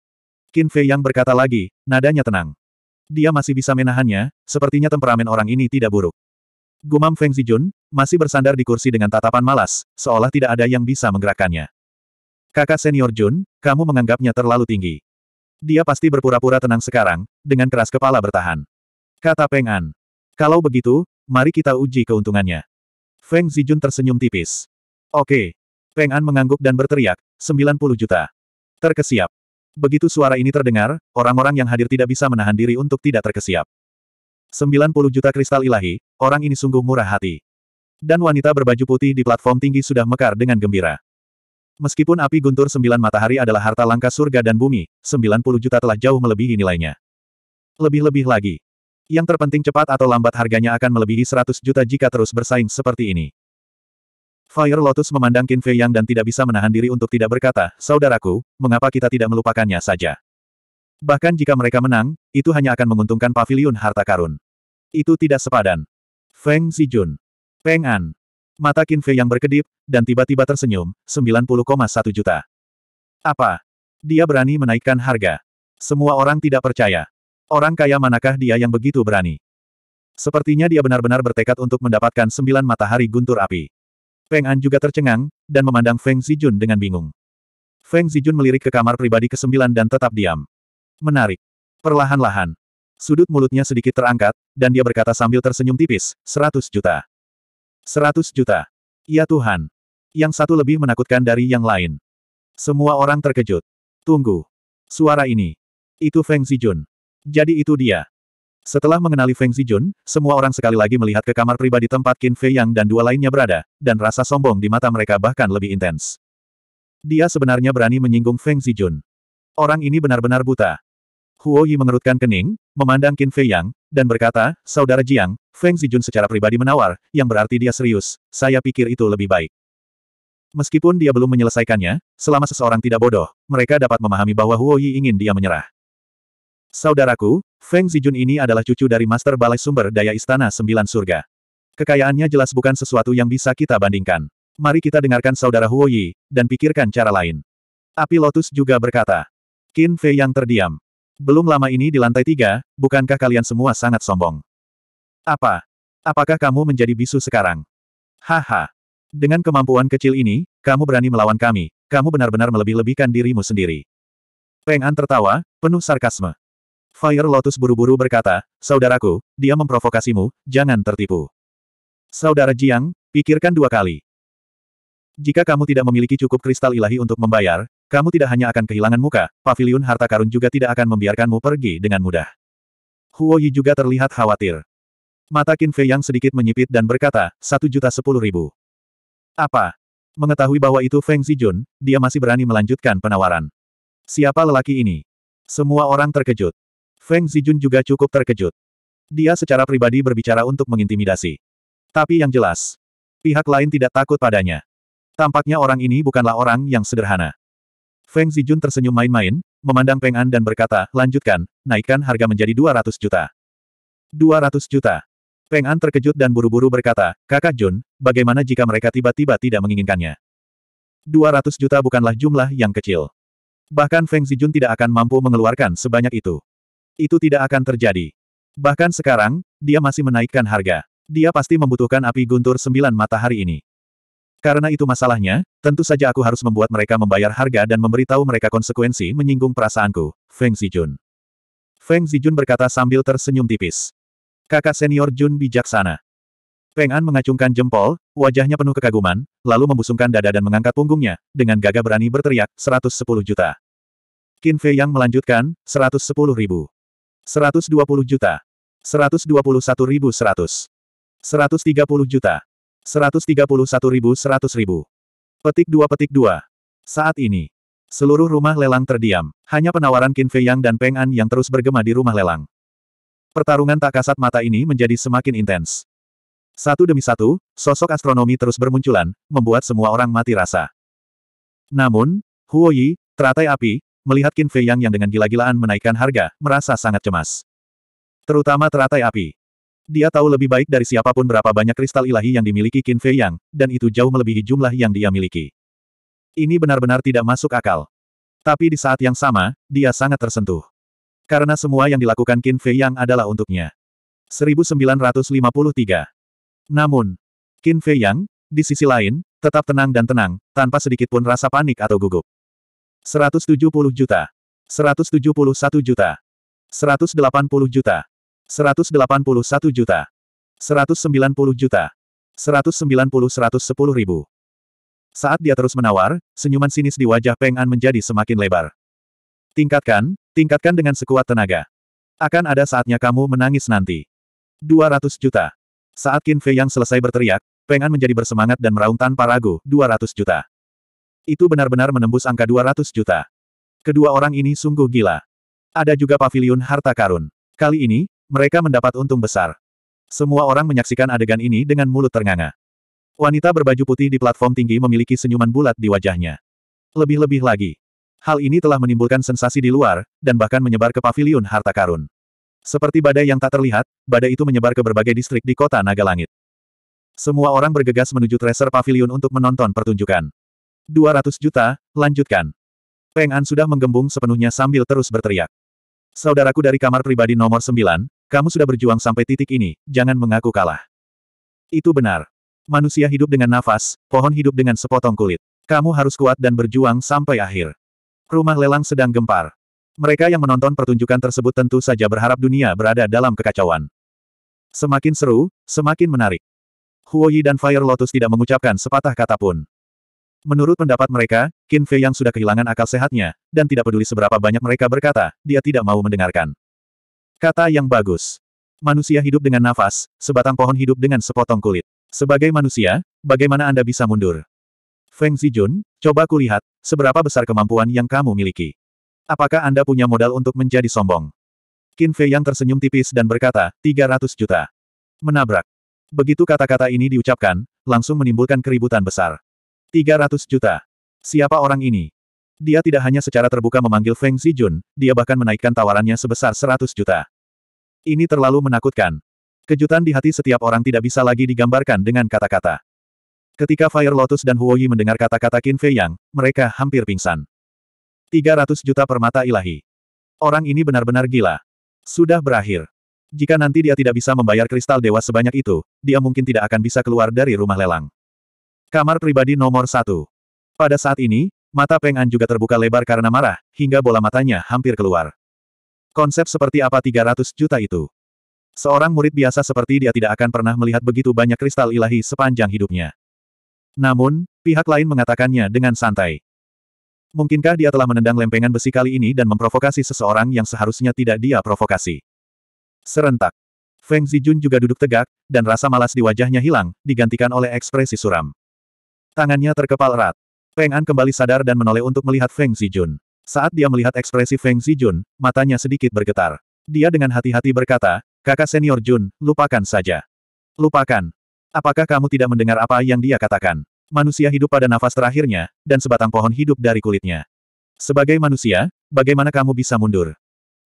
Qin Fei Yang berkata lagi, nadanya tenang. Dia masih bisa menahannya, sepertinya temperamen orang ini tidak buruk. Gumam Feng Zijun, masih bersandar di kursi dengan tatapan malas, seolah tidak ada yang bisa menggerakkannya. Kakak senior Jun, kamu menganggapnya terlalu tinggi. Dia pasti berpura-pura tenang sekarang, dengan keras kepala bertahan. Kata Peng An. Kalau begitu, mari kita uji keuntungannya. Feng Zijun tersenyum tipis. Oke. Peng An mengangguk dan berteriak, 90 juta. Terkesiap. Begitu suara ini terdengar, orang-orang yang hadir tidak bisa menahan diri untuk tidak terkesiap. 90 juta kristal ilahi, orang ini sungguh murah hati. Dan wanita berbaju putih di platform tinggi sudah mekar dengan gembira. Meskipun api guntur sembilan matahari adalah harta langka surga dan bumi, 90 juta telah jauh melebihi nilainya. Lebih-lebih lagi. Yang terpenting cepat atau lambat harganya akan melebihi 100 juta jika terus bersaing seperti ini. Fire Lotus memandang Qin Fei Yang dan tidak bisa menahan diri untuk tidak berkata, Saudaraku, mengapa kita tidak melupakannya saja? Bahkan jika mereka menang, itu hanya akan menguntungkan pavilion harta karun. Itu tidak sepadan. Feng Zijun. Peng An. Mata Qin Fei yang berkedip, dan tiba-tiba tersenyum, 90,1 juta. Apa? Dia berani menaikkan harga. Semua orang tidak percaya. Orang kaya manakah dia yang begitu berani? Sepertinya dia benar-benar bertekad untuk mendapatkan sembilan matahari guntur api. Peng An juga tercengang, dan memandang Feng Zijun dengan bingung. Feng Zijun melirik ke kamar pribadi ke-9 dan tetap diam. Menarik. Perlahan-lahan. Sudut mulutnya sedikit terangkat, dan dia berkata sambil tersenyum tipis, 100 juta. 100 juta. Ya Tuhan. Yang satu lebih menakutkan dari yang lain. Semua orang terkejut. Tunggu. Suara ini. Itu Feng Zijun. Jadi itu dia. Setelah mengenali Feng Zijun, semua orang sekali lagi melihat ke kamar pribadi tempat Qin Fei Yang dan dua lainnya berada, dan rasa sombong di mata mereka bahkan lebih intens. Dia sebenarnya berani menyinggung Feng Zijun. Orang ini benar-benar buta. Huo Yi mengerutkan kening, memandang Qin Fei Yang, dan berkata, Saudara Jiang, Feng Zijun secara pribadi menawar, yang berarti dia serius, saya pikir itu lebih baik. Meskipun dia belum menyelesaikannya, selama seseorang tidak bodoh, mereka dapat memahami bahwa Huo Yi ingin dia menyerah. Saudaraku, Feng Zijun ini adalah cucu dari Master Balai Sumber Daya Istana Sembilan Surga. Kekayaannya jelas bukan sesuatu yang bisa kita bandingkan. Mari kita dengarkan saudara Huo Yi, dan pikirkan cara lain. Api Lotus juga berkata. Qin Fei yang terdiam. Belum lama ini di lantai tiga, bukankah kalian semua sangat sombong? Apa? Apakah kamu menjadi bisu sekarang? Haha. Dengan kemampuan kecil ini, kamu berani melawan kami. Kamu benar-benar melebih-lebihkan dirimu sendiri. Peng An tertawa, penuh sarkasme. Fire Lotus buru-buru berkata, Saudaraku, dia memprovokasimu, jangan tertipu. Saudara Jiang, pikirkan dua kali. Jika kamu tidak memiliki cukup kristal ilahi untuk membayar, kamu tidak hanya akan kehilangan muka, paviliun harta karun juga tidak akan membiarkanmu pergi dengan mudah. Huo Yi juga terlihat khawatir. Mata Qin Fei yang sedikit menyipit dan berkata, satu juta sepuluh ribu. Apa? Mengetahui bahwa itu Feng Zijun, dia masih berani melanjutkan penawaran. Siapa lelaki ini? Semua orang terkejut. Feng Zijun juga cukup terkejut. Dia secara pribadi berbicara untuk mengintimidasi. Tapi yang jelas, pihak lain tidak takut padanya. Tampaknya orang ini bukanlah orang yang sederhana. Feng Zijun tersenyum main-main, memandang Peng An dan berkata, lanjutkan, naikkan harga menjadi 200 juta. 200 juta. Peng An terkejut dan buru-buru berkata, kakak Jun, bagaimana jika mereka tiba-tiba tidak menginginkannya? 200 juta bukanlah jumlah yang kecil. Bahkan Feng Zijun tidak akan mampu mengeluarkan sebanyak itu. Itu tidak akan terjadi. Bahkan sekarang, dia masih menaikkan harga. Dia pasti membutuhkan api guntur sembilan matahari ini. Karena itu masalahnya, tentu saja aku harus membuat mereka membayar harga dan memberitahu mereka konsekuensi menyinggung perasaanku, Feng Zijun. Feng Zijun berkata sambil tersenyum tipis. Kakak senior Jun bijaksana. Peng An mengacungkan jempol, wajahnya penuh kekaguman, lalu membusungkan dada dan mengangkat punggungnya, dengan gagah berani berteriak, 110 juta. Qin Fei Yang melanjutkan, 110 ribu. 120 juta. 121 ribu 100. 130 juta. 131.100.000. Petik 2 petik 2. Saat ini, seluruh rumah lelang terdiam. Hanya penawaran Qin Fei Yang dan Peng An yang terus bergema di rumah lelang. Pertarungan tak kasat mata ini menjadi semakin intens. Satu demi satu, sosok astronomi terus bermunculan, membuat semua orang mati rasa. Namun, Huo Yi, teratai api, melihat Qin Fei Yang yang dengan gila-gilaan menaikkan harga, merasa sangat cemas. Terutama teratai api. Dia tahu lebih baik dari siapapun berapa banyak kristal ilahi yang dimiliki Qin Fei Yang, dan itu jauh melebihi jumlah yang dia miliki. Ini benar-benar tidak masuk akal. Tapi di saat yang sama, dia sangat tersentuh. Karena semua yang dilakukan Qin Fei Yang adalah untuknya. 1953. Namun, Qin Fei Yang, di sisi lain, tetap tenang dan tenang, tanpa sedikit pun rasa panik atau gugup. 170 juta. 171 juta. 180 juta. 181 juta. 190 juta. 190 110 ribu. Saat dia terus menawar, senyuman sinis di wajah Peng An menjadi semakin lebar. Tingkatkan, tingkatkan dengan sekuat tenaga. Akan ada saatnya kamu menangis nanti. 200 juta. Saat Qin Fei yang selesai berteriak, Peng An menjadi bersemangat dan meraung tanpa ragu, 200 juta. Itu benar-benar menembus angka 200 juta. Kedua orang ini sungguh gila. Ada juga pavilion harta karun. Kali ini, mereka mendapat untung besar. Semua orang menyaksikan adegan ini dengan mulut ternganga. Wanita berbaju putih di platform tinggi memiliki senyuman bulat di wajahnya. Lebih-lebih lagi. Hal ini telah menimbulkan sensasi di luar, dan bahkan menyebar ke paviliun harta karun. Seperti badai yang tak terlihat, badai itu menyebar ke berbagai distrik di kota Naga Langit. Semua orang bergegas menuju treasure Pavilion untuk menonton pertunjukan. 200 juta, lanjutkan. Peng An sudah menggembung sepenuhnya sambil terus berteriak. Saudaraku dari kamar pribadi nomor sembilan, kamu sudah berjuang sampai titik ini, jangan mengaku kalah. Itu benar. Manusia hidup dengan nafas, pohon hidup dengan sepotong kulit. Kamu harus kuat dan berjuang sampai akhir. Rumah lelang sedang gempar. Mereka yang menonton pertunjukan tersebut tentu saja berharap dunia berada dalam kekacauan. Semakin seru, semakin menarik. Huoyi dan Fire Lotus tidak mengucapkan sepatah kata pun. Menurut pendapat mereka, Qin Fei yang sudah kehilangan akal sehatnya, dan tidak peduli seberapa banyak mereka berkata, dia tidak mau mendengarkan. Kata yang bagus. Manusia hidup dengan nafas, sebatang pohon hidup dengan sepotong kulit. Sebagai manusia, bagaimana Anda bisa mundur? Feng Zijun, coba kulihat, seberapa besar kemampuan yang kamu miliki. Apakah Anda punya modal untuk menjadi sombong? Qin Fei yang tersenyum tipis dan berkata, 300 juta. Menabrak. Begitu kata-kata ini diucapkan, langsung menimbulkan keributan besar. 300 juta. Siapa orang ini? Dia tidak hanya secara terbuka memanggil Feng Zijun, dia bahkan menaikkan tawarannya sebesar 100 juta. Ini terlalu menakutkan. Kejutan di hati setiap orang tidak bisa lagi digambarkan dengan kata-kata. Ketika Fire Lotus dan Huoyi mendengar kata-kata Qin Fei Yang, mereka hampir pingsan. 300 juta permata ilahi. Orang ini benar-benar gila. Sudah berakhir. Jika nanti dia tidak bisa membayar kristal dewa sebanyak itu, dia mungkin tidak akan bisa keluar dari rumah lelang. Kamar pribadi nomor satu. Pada saat ini, mata Peng An juga terbuka lebar karena marah, hingga bola matanya hampir keluar. Konsep seperti apa 300 juta itu? Seorang murid biasa seperti dia tidak akan pernah melihat begitu banyak kristal ilahi sepanjang hidupnya. Namun, pihak lain mengatakannya dengan santai. Mungkinkah dia telah menendang lempengan besi kali ini dan memprovokasi seseorang yang seharusnya tidak dia provokasi? Serentak. Feng Zijun juga duduk tegak, dan rasa malas di wajahnya hilang, digantikan oleh ekspresi suram. Tangannya terkepal erat. Feng An kembali sadar dan menoleh untuk melihat Feng Zijun. Saat dia melihat ekspresi Feng Zijun, matanya sedikit bergetar. Dia dengan hati-hati berkata, kakak senior Jun, lupakan saja. Lupakan. Apakah kamu tidak mendengar apa yang dia katakan? Manusia hidup pada nafas terakhirnya, dan sebatang pohon hidup dari kulitnya. Sebagai manusia, bagaimana kamu bisa mundur?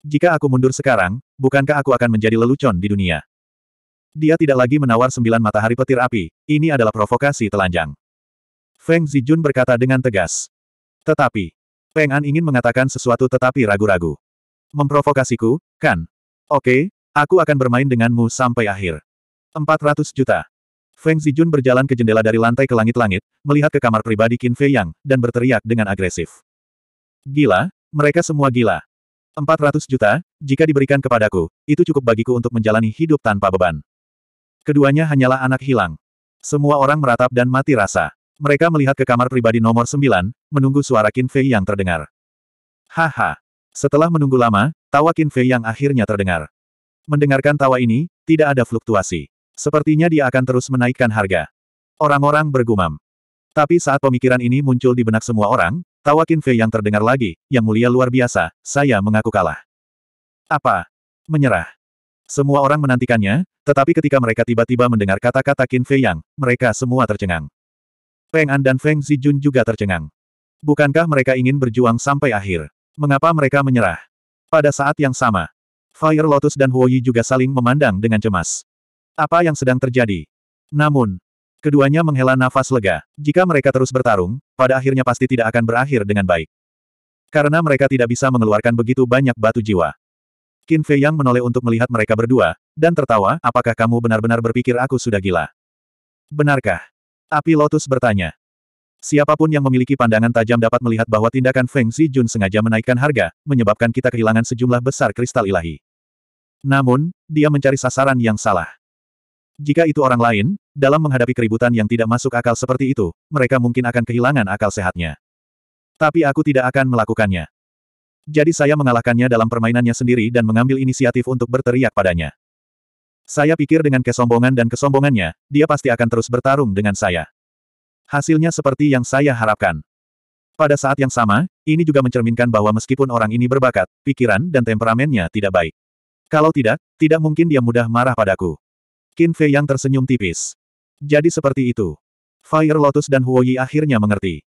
Jika aku mundur sekarang, bukankah aku akan menjadi lelucon di dunia? Dia tidak lagi menawar sembilan matahari petir api, ini adalah provokasi telanjang. Feng Zijun berkata dengan tegas. Tetapi, Peng An ingin mengatakan sesuatu tetapi ragu-ragu. Memprovokasiku, kan? Oke, aku akan bermain denganmu sampai akhir. 400 juta. Feng Zijun berjalan ke jendela dari lantai ke langit-langit, melihat ke kamar pribadi Qin Fei Yang, dan berteriak dengan agresif. Gila, mereka semua gila. 400 juta, jika diberikan kepadaku, itu cukup bagiku untuk menjalani hidup tanpa beban. Keduanya hanyalah anak hilang. Semua orang meratap dan mati rasa. Mereka melihat ke kamar pribadi nomor 9, menunggu suara Qin Fei yang terdengar. Haha. Setelah menunggu lama, tawa Qin Fei yang akhirnya terdengar. Mendengarkan tawa ini, tidak ada fluktuasi. Sepertinya dia akan terus menaikkan harga. Orang-orang bergumam. Tapi saat pemikiran ini muncul di benak semua orang, tawa Qin Fei yang terdengar lagi, yang mulia luar biasa, saya mengaku kalah. Apa? Menyerah. Semua orang menantikannya, tetapi ketika mereka tiba-tiba mendengar kata-kata Qin Fei Yang, mereka semua tercengang. Feng An dan Feng Zijun juga tercengang. Bukankah mereka ingin berjuang sampai akhir? Mengapa mereka menyerah? Pada saat yang sama, Fire Lotus dan Huoyi juga saling memandang dengan cemas. Apa yang sedang terjadi? Namun, keduanya menghela nafas lega. Jika mereka terus bertarung, pada akhirnya pasti tidak akan berakhir dengan baik. Karena mereka tidak bisa mengeluarkan begitu banyak batu jiwa. Qin Fei Yang menoleh untuk melihat mereka berdua, dan tertawa, apakah kamu benar-benar berpikir aku sudah gila? Benarkah? Api Lotus bertanya. Siapapun yang memiliki pandangan tajam dapat melihat bahwa tindakan Feng Jun sengaja menaikkan harga, menyebabkan kita kehilangan sejumlah besar kristal ilahi. Namun, dia mencari sasaran yang salah. Jika itu orang lain, dalam menghadapi keributan yang tidak masuk akal seperti itu, mereka mungkin akan kehilangan akal sehatnya. Tapi aku tidak akan melakukannya. Jadi saya mengalahkannya dalam permainannya sendiri dan mengambil inisiatif untuk berteriak padanya. Saya pikir dengan kesombongan dan kesombongannya, dia pasti akan terus bertarung dengan saya. Hasilnya seperti yang saya harapkan. Pada saat yang sama, ini juga mencerminkan bahwa meskipun orang ini berbakat, pikiran dan temperamennya tidak baik. Kalau tidak, tidak mungkin dia mudah marah padaku. Qin Fei yang tersenyum tipis. Jadi seperti itu. Fire Lotus dan Huo Yi akhirnya mengerti.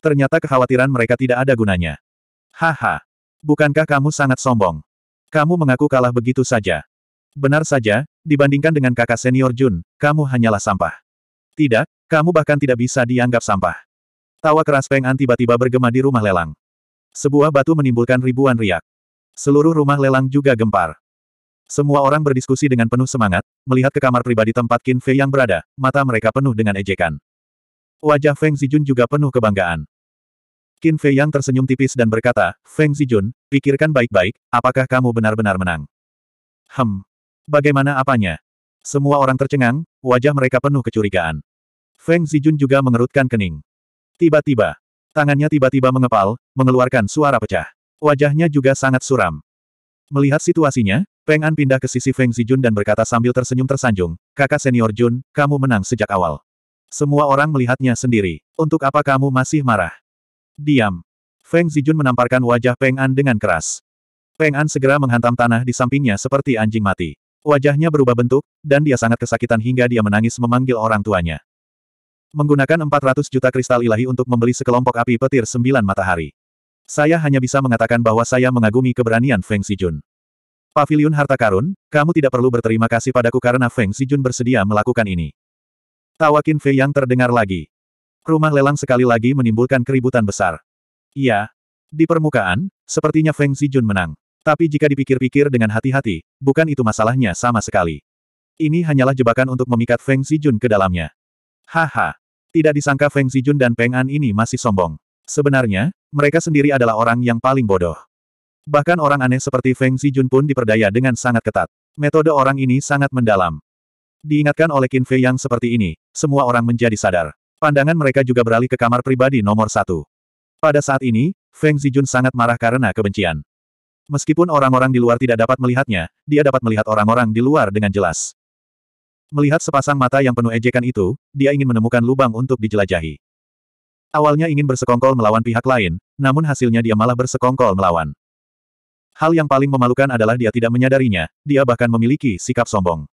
Ternyata kekhawatiran mereka tidak ada gunanya. Haha. Bukankah kamu sangat sombong? Kamu mengaku kalah begitu saja. Benar saja, dibandingkan dengan kakak senior Jun, kamu hanyalah sampah. Tidak, kamu bahkan tidak bisa dianggap sampah. Tawa keras Peng An tiba-tiba bergema di rumah lelang. Sebuah batu menimbulkan ribuan riak. Seluruh rumah lelang juga gempar. Semua orang berdiskusi dengan penuh semangat, melihat ke kamar pribadi tempat Qin Fei yang berada, mata mereka penuh dengan ejekan. Wajah Feng Zijun juga penuh kebanggaan. Qin Fei yang tersenyum tipis dan berkata, Feng Zijun, pikirkan baik-baik, apakah kamu benar-benar menang? Hem, Bagaimana apanya? Semua orang tercengang, wajah mereka penuh kecurigaan. Feng Zijun juga mengerutkan kening. Tiba-tiba, tangannya tiba-tiba mengepal, mengeluarkan suara pecah. Wajahnya juga sangat suram. Melihat situasinya, Peng An pindah ke sisi Feng Zijun dan berkata sambil tersenyum tersanjung, kakak senior Jun, kamu menang sejak awal. Semua orang melihatnya sendiri. Untuk apa kamu masih marah? Diam. Feng Zijun menamparkan wajah Peng An dengan keras. Peng An segera menghantam tanah di sampingnya seperti anjing mati. Wajahnya berubah bentuk, dan dia sangat kesakitan hingga dia menangis memanggil orang tuanya. Menggunakan 400 juta kristal ilahi untuk membeli sekelompok api petir sembilan matahari. Saya hanya bisa mengatakan bahwa saya mengagumi keberanian Feng Sijun. Pavilion Harta Karun, kamu tidak perlu berterima kasih padaku karena Feng Sijun bersedia melakukan ini. Tawakin Fei yang terdengar lagi. Rumah lelang sekali lagi menimbulkan keributan besar. Iya. Di permukaan, sepertinya Feng Sijun menang. Tapi jika dipikir-pikir dengan hati-hati, bukan itu masalahnya sama sekali. Ini hanyalah jebakan untuk memikat Feng Zijun ke dalamnya. Haha. Tidak disangka Feng Zijun dan Peng An ini masih sombong. Sebenarnya, mereka sendiri adalah orang yang paling bodoh. Bahkan orang aneh seperti Feng Zijun pun diperdaya dengan sangat ketat. Metode orang ini sangat mendalam. Diingatkan oleh Qin Fei yang seperti ini, semua orang menjadi sadar. Pandangan mereka juga beralih ke kamar pribadi nomor satu. Pada saat ini, Feng Zijun sangat marah karena kebencian. Meskipun orang-orang di luar tidak dapat melihatnya, dia dapat melihat orang-orang di luar dengan jelas. Melihat sepasang mata yang penuh ejekan itu, dia ingin menemukan lubang untuk dijelajahi. Awalnya ingin bersekongkol melawan pihak lain, namun hasilnya dia malah bersekongkol melawan. Hal yang paling memalukan adalah dia tidak menyadarinya, dia bahkan memiliki sikap sombong.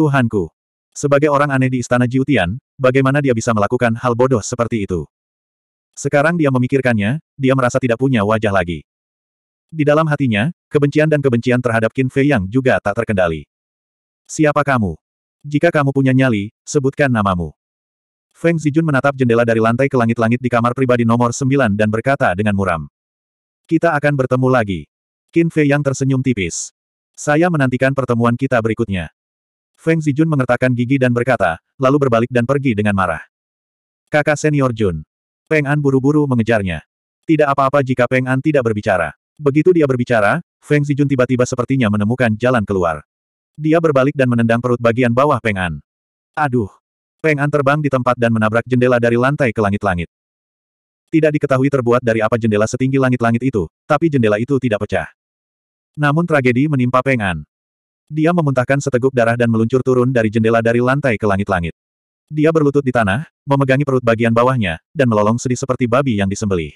Tuhanku! Sebagai orang aneh di istana Jiutian, bagaimana dia bisa melakukan hal bodoh seperti itu? Sekarang dia memikirkannya, dia merasa tidak punya wajah lagi. Di dalam hatinya, kebencian dan kebencian terhadap Qin Fei yang juga tak terkendali. Siapa kamu? Jika kamu punya nyali, sebutkan namamu. Feng Zijun menatap jendela dari lantai ke langit-langit di kamar pribadi nomor 9 dan berkata dengan muram. Kita akan bertemu lagi. Qin Fei yang tersenyum tipis. Saya menantikan pertemuan kita berikutnya. Feng Zijun mengertakkan gigi dan berkata, lalu berbalik dan pergi dengan marah. Kakak senior Jun. Peng An buru-buru mengejarnya. Tidak apa-apa jika Peng An tidak berbicara. Begitu dia berbicara, Feng Zijun tiba-tiba sepertinya menemukan jalan keluar. Dia berbalik dan menendang perut bagian bawah Peng An. Aduh! Peng An terbang di tempat dan menabrak jendela dari lantai ke langit-langit. Tidak diketahui terbuat dari apa jendela setinggi langit-langit itu, tapi jendela itu tidak pecah. Namun tragedi menimpa Peng An. Dia memuntahkan seteguk darah dan meluncur turun dari jendela dari lantai ke langit-langit. Dia berlutut di tanah, memegangi perut bagian bawahnya, dan melolong sedih seperti babi yang disembelih.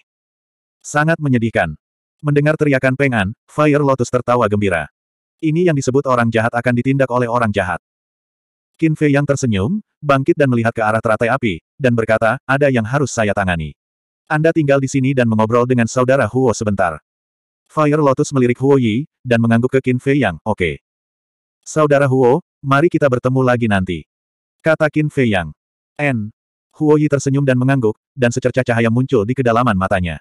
Sangat menyedihkan. Mendengar teriakan Pengan, Fire Lotus tertawa gembira. Ini yang disebut orang jahat akan ditindak oleh orang jahat. Qin Fei yang tersenyum, bangkit dan melihat ke arah teratai api, dan berkata, ada yang harus saya tangani. Anda tinggal di sini dan mengobrol dengan saudara Huo sebentar. Fire Lotus melirik Huo Yi, dan mengangguk ke Qin Fei yang, oke. Okay. Saudara Huo, mari kita bertemu lagi nanti. Kata Qin Fei yang. N. Huo Yi tersenyum dan mengangguk, dan secerca cahaya muncul di kedalaman matanya.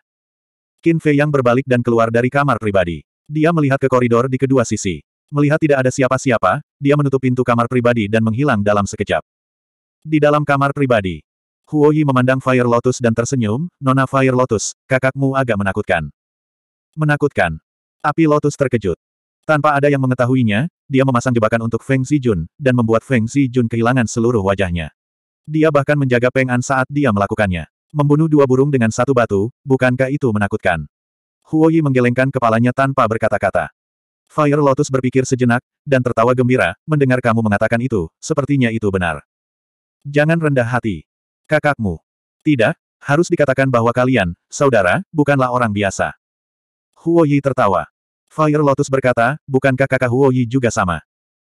Qin Fei yang berbalik dan keluar dari kamar pribadi. Dia melihat ke koridor di kedua sisi. Melihat tidak ada siapa-siapa, dia menutup pintu kamar pribadi dan menghilang dalam sekejap. Di dalam kamar pribadi, Huo Yi memandang Fire Lotus dan tersenyum, Nona Fire Lotus, kakakmu agak menakutkan. Menakutkan. Api Lotus terkejut. Tanpa ada yang mengetahuinya, dia memasang jebakan untuk Feng Zijun, dan membuat Feng Zijun kehilangan seluruh wajahnya. Dia bahkan menjaga Peng An saat dia melakukannya. Membunuh dua burung dengan satu batu, bukankah itu menakutkan? Huoyi menggelengkan kepalanya tanpa berkata-kata. Fire Lotus berpikir sejenak, dan tertawa gembira, mendengar kamu mengatakan itu, sepertinya itu benar. Jangan rendah hati. Kakakmu. Tidak, harus dikatakan bahwa kalian, saudara, bukanlah orang biasa. Huoyi tertawa. Fire Lotus berkata, bukankah kakak Huoyi juga sama?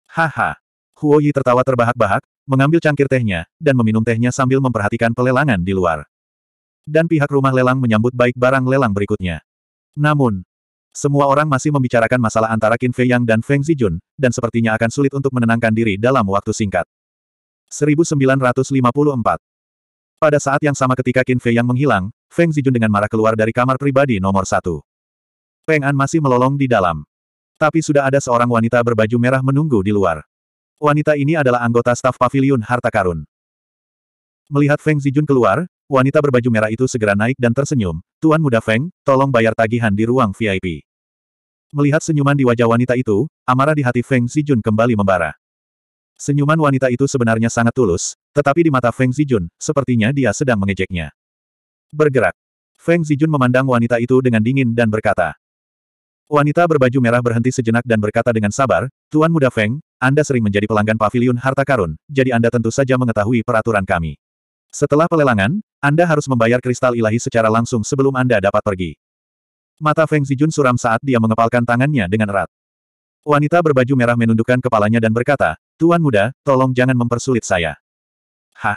Haha. Huoyi tertawa terbahak-bahak, mengambil cangkir tehnya, dan meminum tehnya sambil memperhatikan pelelangan di luar. Dan pihak rumah lelang menyambut baik barang lelang berikutnya. Namun, semua orang masih membicarakan masalah antara Qin Fei Yang dan Feng Zijun, dan sepertinya akan sulit untuk menenangkan diri dalam waktu singkat. 1954 Pada saat yang sama ketika Qin Fei Yang menghilang, Feng Zijun dengan marah keluar dari kamar pribadi nomor satu. Peng An masih melolong di dalam. Tapi sudah ada seorang wanita berbaju merah menunggu di luar. Wanita ini adalah anggota staf pavilion harta karun. Melihat Feng Zijun keluar, Wanita berbaju merah itu segera naik dan tersenyum, Tuan Muda Feng, tolong bayar tagihan di ruang VIP. Melihat senyuman di wajah wanita itu, amarah di hati Feng Zijun kembali membara. Senyuman wanita itu sebenarnya sangat tulus, tetapi di mata Feng Zijun, sepertinya dia sedang mengejeknya. Bergerak. Feng Zijun memandang wanita itu dengan dingin dan berkata, Wanita berbaju merah berhenti sejenak dan berkata dengan sabar, Tuan Muda Feng, Anda sering menjadi pelanggan pavilion harta karun, jadi Anda tentu saja mengetahui peraturan kami. Setelah pelelangan, anda harus membayar kristal ilahi secara langsung sebelum Anda dapat pergi. Mata Feng Zijun suram saat dia mengepalkan tangannya dengan erat. Wanita berbaju merah menundukkan kepalanya dan berkata, Tuan muda, tolong jangan mempersulit saya. Hah?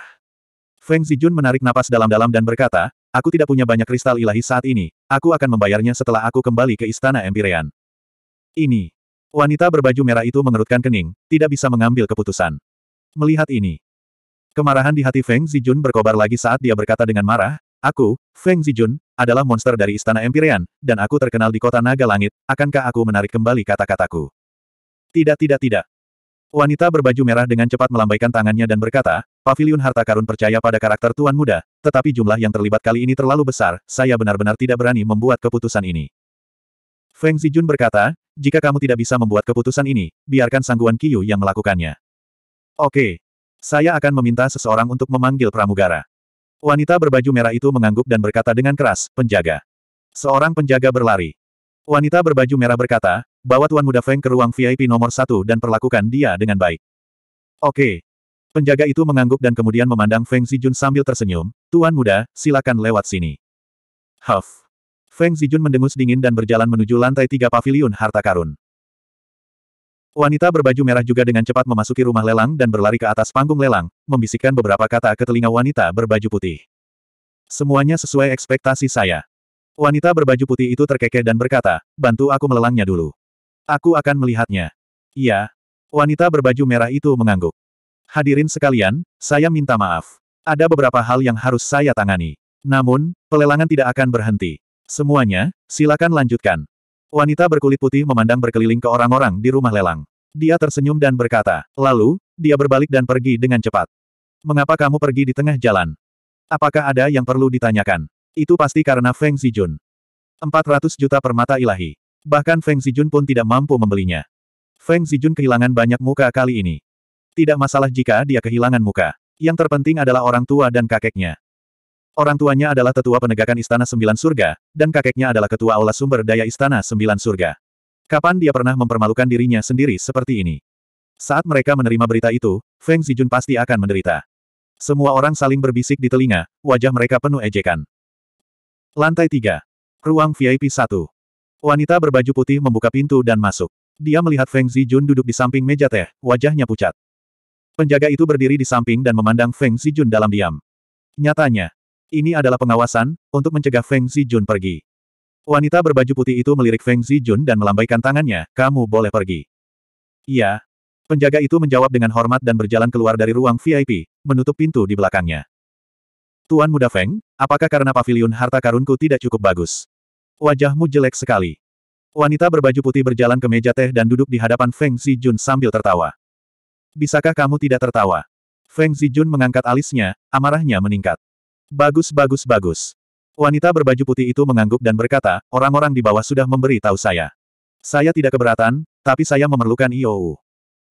Feng Zijun menarik napas dalam-dalam dan berkata, aku tidak punya banyak kristal ilahi saat ini, aku akan membayarnya setelah aku kembali ke Istana Empirean. Ini. Wanita berbaju merah itu mengerutkan kening, tidak bisa mengambil keputusan. Melihat ini, Kemarahan di hati Feng Zijun berkobar lagi saat dia berkata dengan marah, Aku, Feng Zijun, adalah monster dari Istana Empyrean, dan aku terkenal di kota Naga Langit, akankah aku menarik kembali kata-kataku? Tidak tidak tidak. Wanita berbaju merah dengan cepat melambaikan tangannya dan berkata, "Pavilion Harta Karun percaya pada karakter Tuan Muda, tetapi jumlah yang terlibat kali ini terlalu besar, saya benar-benar tidak berani membuat keputusan ini. Feng Zijun berkata, jika kamu tidak bisa membuat keputusan ini, biarkan sangguan Kiyu yang melakukannya. Oke, saya akan meminta seseorang untuk memanggil pramugara. Wanita berbaju merah itu mengangguk dan berkata dengan keras, penjaga. Seorang penjaga berlari. Wanita berbaju merah berkata, bawa Tuan Muda Feng ke ruang VIP nomor satu dan perlakukan dia dengan baik. Oke. Penjaga itu mengangguk dan kemudian memandang Feng Zijun sambil tersenyum, Tuan Muda, silakan lewat sini. Huff. Feng Zijun mendengus dingin dan berjalan menuju lantai tiga pavilion harta karun. Wanita berbaju merah juga dengan cepat memasuki rumah lelang dan berlari ke atas panggung lelang, membisikkan beberapa kata ke telinga wanita berbaju putih. Semuanya sesuai ekspektasi saya. Wanita berbaju putih itu terkekeh dan berkata, bantu aku melelangnya dulu. Aku akan melihatnya. Iya. Wanita berbaju merah itu mengangguk. Hadirin sekalian, saya minta maaf. Ada beberapa hal yang harus saya tangani. Namun, pelelangan tidak akan berhenti. Semuanya, silakan lanjutkan. Wanita berkulit putih memandang berkeliling ke orang-orang di rumah lelang. Dia tersenyum dan berkata, lalu, dia berbalik dan pergi dengan cepat. Mengapa kamu pergi di tengah jalan? Apakah ada yang perlu ditanyakan? Itu pasti karena Feng Zijun. 400 juta permata ilahi. Bahkan Feng Zijun pun tidak mampu membelinya. Feng Zijun kehilangan banyak muka kali ini. Tidak masalah jika dia kehilangan muka. Yang terpenting adalah orang tua dan kakeknya. Orang tuanya adalah tetua penegakan Istana Sembilan Surga, dan kakeknya adalah ketua aula sumber daya Istana Sembilan Surga. Kapan dia pernah mempermalukan dirinya sendiri seperti ini? Saat mereka menerima berita itu, Feng Zijun pasti akan menderita. Semua orang saling berbisik di telinga, wajah mereka penuh ejekan. Lantai 3. Ruang VIP 1. Wanita berbaju putih membuka pintu dan masuk. Dia melihat Feng Zijun duduk di samping meja teh, wajahnya pucat. Penjaga itu berdiri di samping dan memandang Feng Zijun dalam diam. Nyatanya, ini adalah pengawasan, untuk mencegah Feng Zijun pergi. Wanita berbaju putih itu melirik Feng Zijun dan melambaikan tangannya, kamu boleh pergi. Iya. Penjaga itu menjawab dengan hormat dan berjalan keluar dari ruang VIP, menutup pintu di belakangnya. Tuan muda Feng, apakah karena pavilion harta karunku tidak cukup bagus? Wajahmu jelek sekali. Wanita berbaju putih berjalan ke meja teh dan duduk di hadapan Feng Zijun sambil tertawa. Bisakah kamu tidak tertawa? Feng Zijun mengangkat alisnya, amarahnya meningkat. Bagus bagus bagus. Wanita berbaju putih itu mengangguk dan berkata, orang-orang di bawah sudah memberi tahu saya. Saya tidak keberatan, tapi saya memerlukan IOU.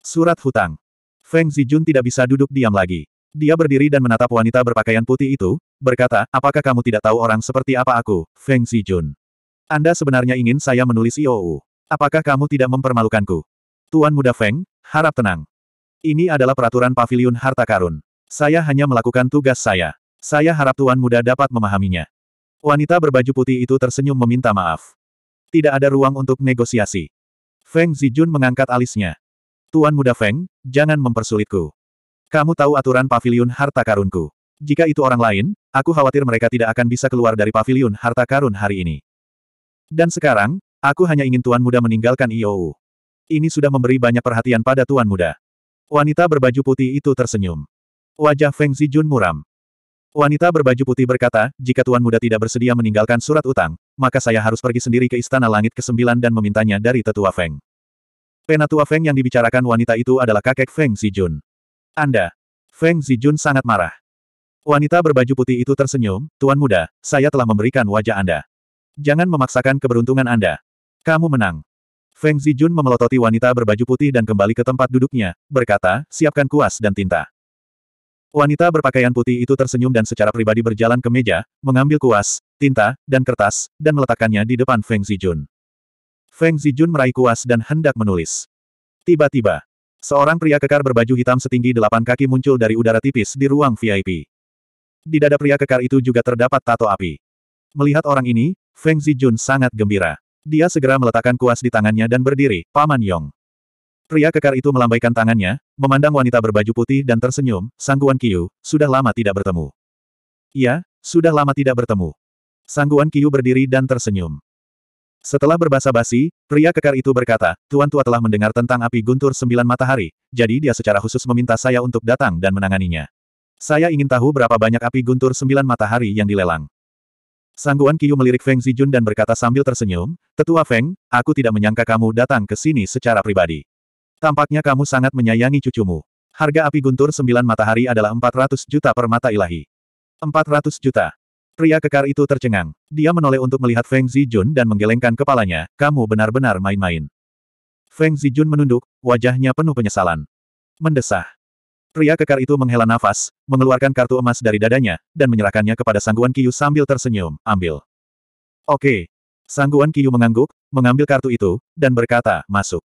Surat hutang. Feng Zijun tidak bisa duduk diam lagi. Dia berdiri dan menatap wanita berpakaian putih itu, berkata, apakah kamu tidak tahu orang seperti apa aku, Feng Zijun? Anda sebenarnya ingin saya menulis IOU. Apakah kamu tidak mempermalukanku? Tuan muda Feng, harap tenang. Ini adalah peraturan pavilion harta karun. Saya hanya melakukan tugas saya. Saya harap Tuan Muda dapat memahaminya. Wanita berbaju putih itu tersenyum meminta maaf. Tidak ada ruang untuk negosiasi. Feng Zijun mengangkat alisnya. Tuan Muda Feng, jangan mempersulitku. Kamu tahu aturan pavilion harta karunku. Jika itu orang lain, aku khawatir mereka tidak akan bisa keluar dari pavilion harta karun hari ini. Dan sekarang, aku hanya ingin Tuan Muda meninggalkan IOU. Ini sudah memberi banyak perhatian pada Tuan Muda. Wanita berbaju putih itu tersenyum. Wajah Feng Zijun muram. Wanita berbaju putih berkata, jika Tuan Muda tidak bersedia meninggalkan surat utang, maka saya harus pergi sendiri ke Istana Langit ke-9 dan memintanya dari Tetua Feng. Penatua Feng yang dibicarakan wanita itu adalah kakek Feng Zijun. Anda. Feng Zijun sangat marah. Wanita berbaju putih itu tersenyum, Tuan Muda, saya telah memberikan wajah Anda. Jangan memaksakan keberuntungan Anda. Kamu menang. Feng Zijun memelototi wanita berbaju putih dan kembali ke tempat duduknya, berkata, siapkan kuas dan tinta. Wanita berpakaian putih itu tersenyum dan secara pribadi berjalan ke meja, mengambil kuas, tinta, dan kertas, dan meletakkannya di depan Feng Zijun. Feng Zijun meraih kuas dan hendak menulis. Tiba-tiba, seorang pria kekar berbaju hitam setinggi delapan kaki muncul dari udara tipis di ruang VIP. Di dada pria kekar itu juga terdapat tato api. Melihat orang ini, Feng Zijun sangat gembira. Dia segera meletakkan kuas di tangannya dan berdiri, Paman Yong. Pria kekar itu melambaikan tangannya, memandang wanita berbaju putih dan tersenyum, Sangguan Kiyu, sudah lama tidak bertemu. Iya, sudah lama tidak bertemu. Sangguan Kiyu berdiri dan tersenyum. Setelah berbahasa basi, pria kekar itu berkata, Tuan Tua telah mendengar tentang api guntur sembilan matahari, jadi dia secara khusus meminta saya untuk datang dan menanganinya. Saya ingin tahu berapa banyak api guntur sembilan matahari yang dilelang. Sangguan Kiyu melirik Feng Zijun dan berkata sambil tersenyum, Tetua Feng, aku tidak menyangka kamu datang ke sini secara pribadi. Tampaknya kamu sangat menyayangi cucumu. Harga api guntur sembilan matahari adalah 400 juta per mata ilahi. 400 juta. Pria kekar itu tercengang. Dia menoleh untuk melihat Feng Zijun dan menggelengkan kepalanya, kamu benar-benar main-main. Feng Zijun menunduk, wajahnya penuh penyesalan. Mendesah. Pria kekar itu menghela nafas, mengeluarkan kartu emas dari dadanya, dan menyerahkannya kepada Sangguan Kiyu sambil tersenyum, ambil. Oke. Sangguan Kiyu mengangguk, mengambil kartu itu, dan berkata, masuk.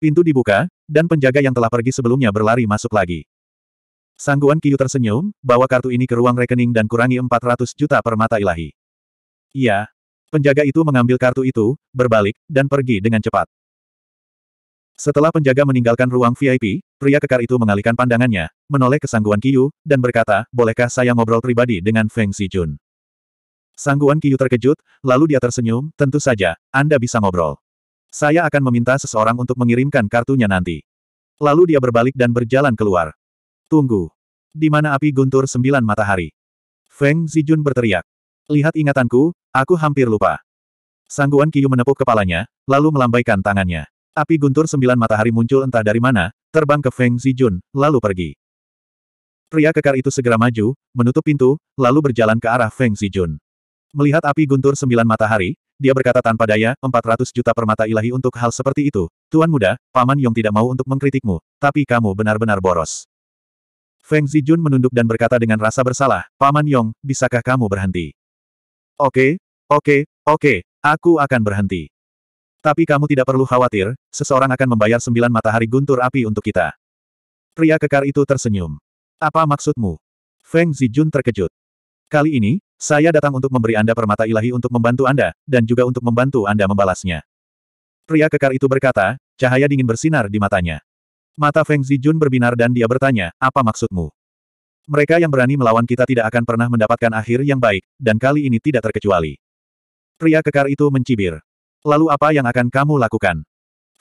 Pintu dibuka, dan penjaga yang telah pergi sebelumnya berlari masuk lagi. Sangguan Kiyu tersenyum, bawa kartu ini ke ruang rekening dan kurangi 400 juta per mata ilahi. Iya. Penjaga itu mengambil kartu itu, berbalik, dan pergi dengan cepat. Setelah penjaga meninggalkan ruang VIP, pria kekar itu mengalihkan pandangannya, menoleh ke Sangguan Kiyu, dan berkata, bolehkah saya ngobrol pribadi dengan Feng Sijun? Sangguan Kiyu terkejut, lalu dia tersenyum, tentu saja, Anda bisa ngobrol. Saya akan meminta seseorang untuk mengirimkan kartunya nanti. Lalu dia berbalik dan berjalan keluar. Tunggu. Di mana api guntur sembilan matahari? Feng Zijun berteriak. Lihat ingatanku, aku hampir lupa. Sangguan Kiyu menepuk kepalanya, lalu melambaikan tangannya. Api guntur sembilan matahari muncul entah dari mana, terbang ke Feng Zijun, lalu pergi. Pria kekar itu segera maju, menutup pintu, lalu berjalan ke arah Feng Zijun. Melihat api guntur sembilan matahari, dia berkata tanpa daya, 400 juta permata ilahi untuk hal seperti itu. Tuan muda, Paman Yong tidak mau untuk mengkritikmu, tapi kamu benar-benar boros. Feng Zijun menunduk dan berkata dengan rasa bersalah, Paman Yong, bisakah kamu berhenti? Oke, oke, oke, aku akan berhenti. Tapi kamu tidak perlu khawatir, seseorang akan membayar sembilan matahari guntur api untuk kita. Pria kekar itu tersenyum. Apa maksudmu? Feng Zijun terkejut. Kali ini, saya datang untuk memberi Anda permata ilahi untuk membantu Anda, dan juga untuk membantu Anda membalasnya. Pria kekar itu berkata, cahaya dingin bersinar di matanya. Mata Feng Zijun berbinar dan dia bertanya, apa maksudmu? Mereka yang berani melawan kita tidak akan pernah mendapatkan akhir yang baik, dan kali ini tidak terkecuali. Pria kekar itu mencibir. Lalu apa yang akan kamu lakukan?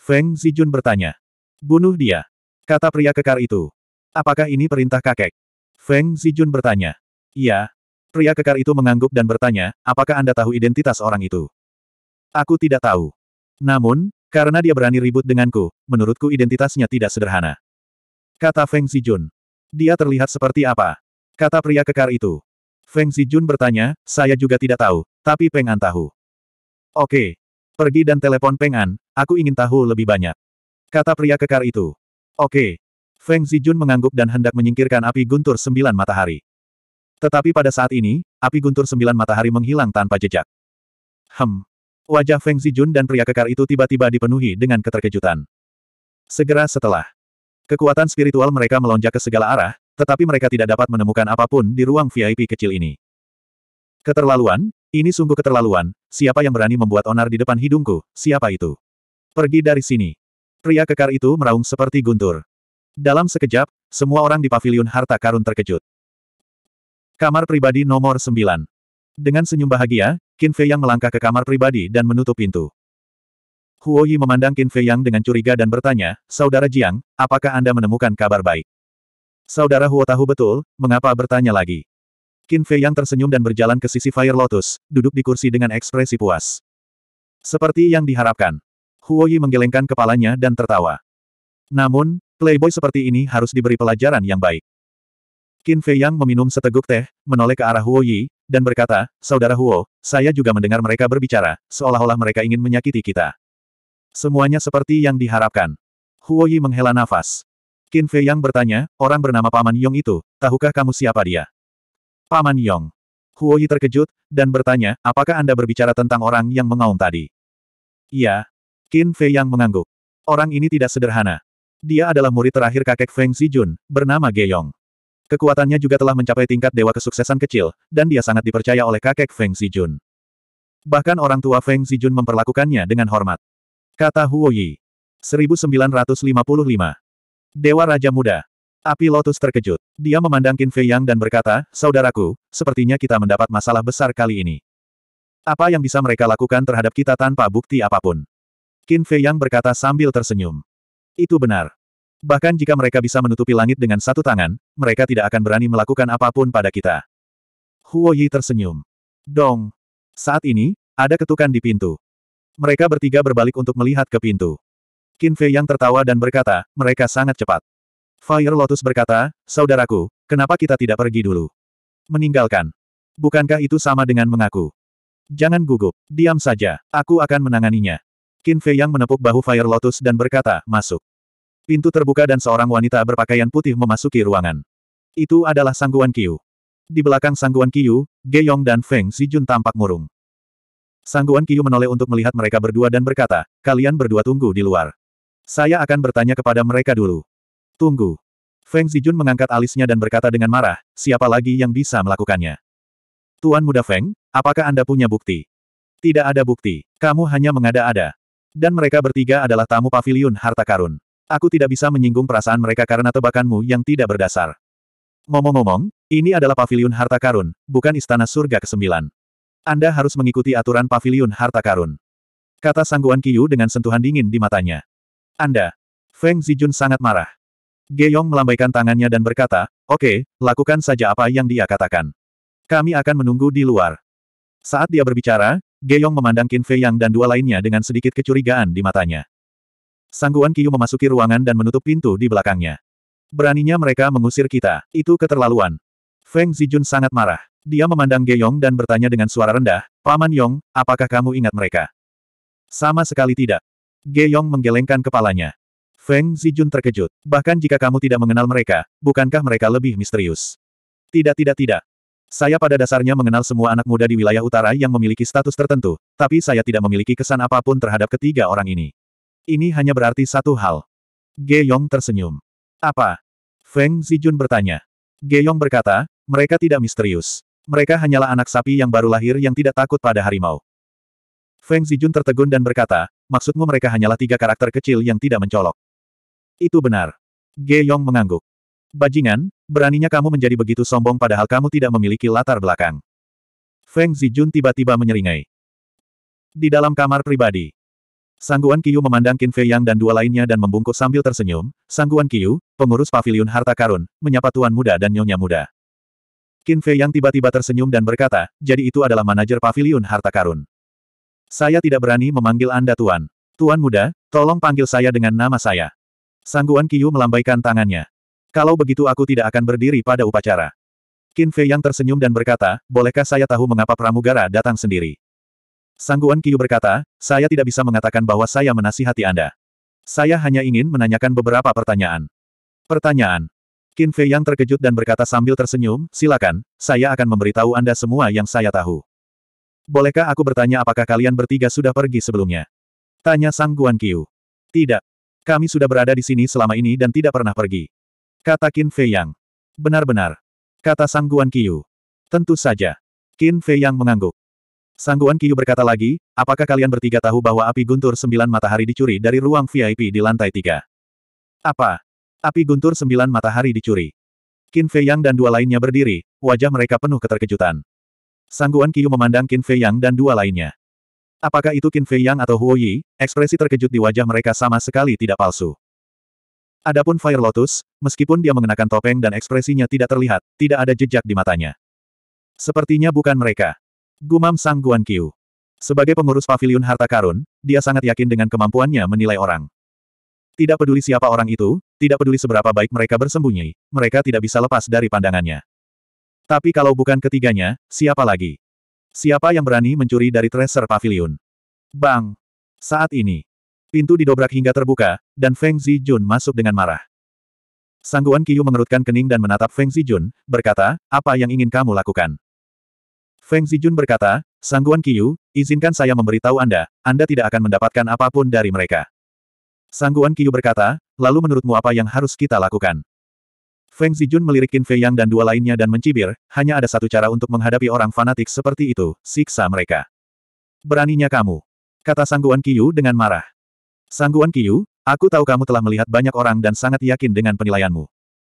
Feng Zijun bertanya. Bunuh dia. Kata pria kekar itu. Apakah ini perintah kakek? Feng Zijun bertanya. Iya, Pria kekar itu mengangguk dan bertanya, apakah Anda tahu identitas orang itu? Aku tidak tahu. Namun, karena dia berani ribut denganku, menurutku identitasnya tidak sederhana. Kata Feng Zijun. Dia terlihat seperti apa? Kata pria kekar itu. Feng Zijun bertanya, saya juga tidak tahu, tapi Peng An tahu. Oke. Pergi dan telepon Peng An, aku ingin tahu lebih banyak. Kata pria kekar itu. Oke. Feng Zijun mengangguk dan hendak menyingkirkan api guntur sembilan matahari. Tetapi pada saat ini, api guntur sembilan matahari menghilang tanpa jejak. Hem. Wajah Feng Zijun dan pria kekar itu tiba-tiba dipenuhi dengan keterkejutan. Segera setelah, kekuatan spiritual mereka melonjak ke segala arah, tetapi mereka tidak dapat menemukan apapun di ruang VIP kecil ini. Keterlaluan, ini sungguh keterlaluan, siapa yang berani membuat onar di depan hidungku, siapa itu? Pergi dari sini. Pria kekar itu meraung seperti guntur. Dalam sekejap, semua orang di pavilion harta karun terkejut. Kamar pribadi nomor 9. Dengan senyum bahagia, Qin Fei Yang melangkah ke kamar pribadi dan menutup pintu. Huo Yi memandang Qin Fei Yang dengan curiga dan bertanya, Saudara Jiang, apakah Anda menemukan kabar baik? Saudara Huo tahu betul, mengapa bertanya lagi? Qin Fei Yang tersenyum dan berjalan ke sisi Fire Lotus, duduk di kursi dengan ekspresi puas. Seperti yang diharapkan. Huo Yi menggelengkan kepalanya dan tertawa. Namun, playboy seperti ini harus diberi pelajaran yang baik. Qin Fei Yang meminum seteguk teh, menoleh ke arah Huo Yi, dan berkata, Saudara Huo, saya juga mendengar mereka berbicara, seolah-olah mereka ingin menyakiti kita. Semuanya seperti yang diharapkan. Huo Yi menghela nafas. Qin Fei Yang bertanya, orang bernama Paman Yong itu, tahukah kamu siapa dia? Paman Yong. Huo Yi terkejut, dan bertanya, apakah Anda berbicara tentang orang yang mengaum tadi? Iya. Qin Fei Yang mengangguk. Orang ini tidak sederhana. Dia adalah murid terakhir kakek Feng Zijun, bernama Ge Yong. Kekuatannya juga telah mencapai tingkat dewa kesuksesan kecil, dan dia sangat dipercaya oleh kakek Feng Zijun. Bahkan orang tua Feng Zijun memperlakukannya dengan hormat. Kata Huo Yi. 1955. Dewa Raja Muda. Api Lotus terkejut. Dia memandang Qin Fei Yang dan berkata, Saudaraku, sepertinya kita mendapat masalah besar kali ini. Apa yang bisa mereka lakukan terhadap kita tanpa bukti apapun? Qin Fei Yang berkata sambil tersenyum. Itu benar. Bahkan jika mereka bisa menutupi langit dengan satu tangan, mereka tidak akan berani melakukan apapun pada kita. Huo Yi tersenyum. Dong. Saat ini, ada ketukan di pintu. Mereka bertiga berbalik untuk melihat ke pintu. Qin Fei yang tertawa dan berkata, mereka sangat cepat. Fire Lotus berkata, saudaraku, kenapa kita tidak pergi dulu? Meninggalkan. Bukankah itu sama dengan mengaku? Jangan gugup, diam saja, aku akan menanganinya. Qin Fei yang menepuk bahu Fire Lotus dan berkata, masuk. Pintu terbuka dan seorang wanita berpakaian putih memasuki ruangan. Itu adalah Sangguan Qiu. Di belakang Sangguan Ge Yong dan Feng Zijun tampak murung. Sangguan Qiu menoleh untuk melihat mereka berdua dan berkata, kalian berdua tunggu di luar. Saya akan bertanya kepada mereka dulu. Tunggu. Feng Zijun mengangkat alisnya dan berkata dengan marah, siapa lagi yang bisa melakukannya? Tuan muda Feng, apakah Anda punya bukti? Tidak ada bukti, kamu hanya mengada-ada. Dan mereka bertiga adalah tamu Pavilion harta karun. Aku tidak bisa menyinggung perasaan mereka karena tebakanmu yang tidak berdasar. Ngomong-ngomong, ini adalah pavilion harta karun, bukan istana surga ke-9. Anda harus mengikuti aturan pavilion harta karun. Kata sangguan Kiyu dengan sentuhan dingin di matanya. Anda. Feng Zijun sangat marah. Geyong melambaikan tangannya dan berkata, Oke, okay, lakukan saja apa yang dia katakan. Kami akan menunggu di luar. Saat dia berbicara, Geyong memandang Qin Fei Yang dan dua lainnya dengan sedikit kecurigaan di matanya. Sangguan Kiyu memasuki ruangan dan menutup pintu di belakangnya. Beraninya mereka mengusir kita, itu keterlaluan. Feng Zijun sangat marah. Dia memandang Ge Yong dan bertanya dengan suara rendah, Paman Yong, apakah kamu ingat mereka? Sama sekali tidak. Ge Yong menggelengkan kepalanya. Feng Zijun terkejut. Bahkan jika kamu tidak mengenal mereka, bukankah mereka lebih misterius? Tidak tidak tidak. Saya pada dasarnya mengenal semua anak muda di wilayah utara yang memiliki status tertentu, tapi saya tidak memiliki kesan apapun terhadap ketiga orang ini. Ini hanya berarti satu hal. Ge Yong tersenyum. Apa? Feng Zijun bertanya. Ge Yong berkata, mereka tidak misterius. Mereka hanyalah anak sapi yang baru lahir yang tidak takut pada harimau. Feng Zijun tertegun dan berkata, maksudmu mereka hanyalah tiga karakter kecil yang tidak mencolok. Itu benar. Ge Yong mengangguk. Bajingan, beraninya kamu menjadi begitu sombong padahal kamu tidak memiliki latar belakang. Feng Zijun tiba-tiba menyeringai. Di dalam kamar pribadi, Sangguan Kiyu memandang Qin Fei Yang dan dua lainnya dan membungkuk sambil tersenyum, Sangguan Kiyu, pengurus pavilion harta karun, menyapa tuan muda dan nyonya muda. Qin Fei Yang tiba-tiba tersenyum dan berkata, jadi itu adalah manajer pavilion harta karun. Saya tidak berani memanggil Anda tuan. Tuan muda, tolong panggil saya dengan nama saya. Sangguan Kiyu melambaikan tangannya. Kalau begitu aku tidak akan berdiri pada upacara. Qin Fei Yang tersenyum dan berkata, bolehkah saya tahu mengapa pramugara datang sendiri? Sangguan Kiyu berkata, saya tidak bisa mengatakan bahwa saya menasihati Anda. Saya hanya ingin menanyakan beberapa pertanyaan. Pertanyaan. Qin Fei yang terkejut dan berkata sambil tersenyum, silakan, saya akan memberitahu Anda semua yang saya tahu. Bolehkah aku bertanya apakah kalian bertiga sudah pergi sebelumnya? Tanya Sangguan Kiyu. Tidak. Kami sudah berada di sini selama ini dan tidak pernah pergi. Kata Qin Fei Yang. Benar-benar. Kata Sangguan Kiyu. Tentu saja. Qin Fei Yang mengangguk. Sangguan Kiyu berkata lagi, apakah kalian bertiga tahu bahwa api guntur sembilan matahari dicuri dari ruang VIP di lantai tiga? Apa? Api guntur sembilan matahari dicuri. Qin Fei Yang dan dua lainnya berdiri, wajah mereka penuh keterkejutan. Sangguan Kiyu memandang Qin Fei Yang dan dua lainnya. Apakah itu Qin Fei Yang atau Huo Yi, ekspresi terkejut di wajah mereka sama sekali tidak palsu. Adapun Fire Lotus, meskipun dia mengenakan topeng dan ekspresinya tidak terlihat, tidak ada jejak di matanya. Sepertinya bukan mereka. Gumam Sang Guan Qiu. Sebagai pengurus pavilion harta karun, dia sangat yakin dengan kemampuannya menilai orang. Tidak peduli siapa orang itu, tidak peduli seberapa baik mereka bersembunyi, mereka tidak bisa lepas dari pandangannya. Tapi kalau bukan ketiganya, siapa lagi? Siapa yang berani mencuri dari treasure pavilion? Bang! Saat ini, pintu didobrak hingga terbuka, dan Feng Zijun masuk dengan marah. Sangguan Kiyu mengerutkan kening dan menatap Feng Zijun, berkata, apa yang ingin kamu lakukan? Feng Zijun berkata, Sangguan Kiyu, izinkan saya memberitahu Anda, Anda tidak akan mendapatkan apapun dari mereka. Sangguan Kiyu berkata, lalu menurutmu apa yang harus kita lakukan? Feng Zijun melirik Qin Fei Yang dan dua lainnya dan mencibir, hanya ada satu cara untuk menghadapi orang fanatik seperti itu, siksa mereka. Beraninya kamu. Kata Sangguan Kiyu dengan marah. Sangguan Kiyu, aku tahu kamu telah melihat banyak orang dan sangat yakin dengan penilaianmu.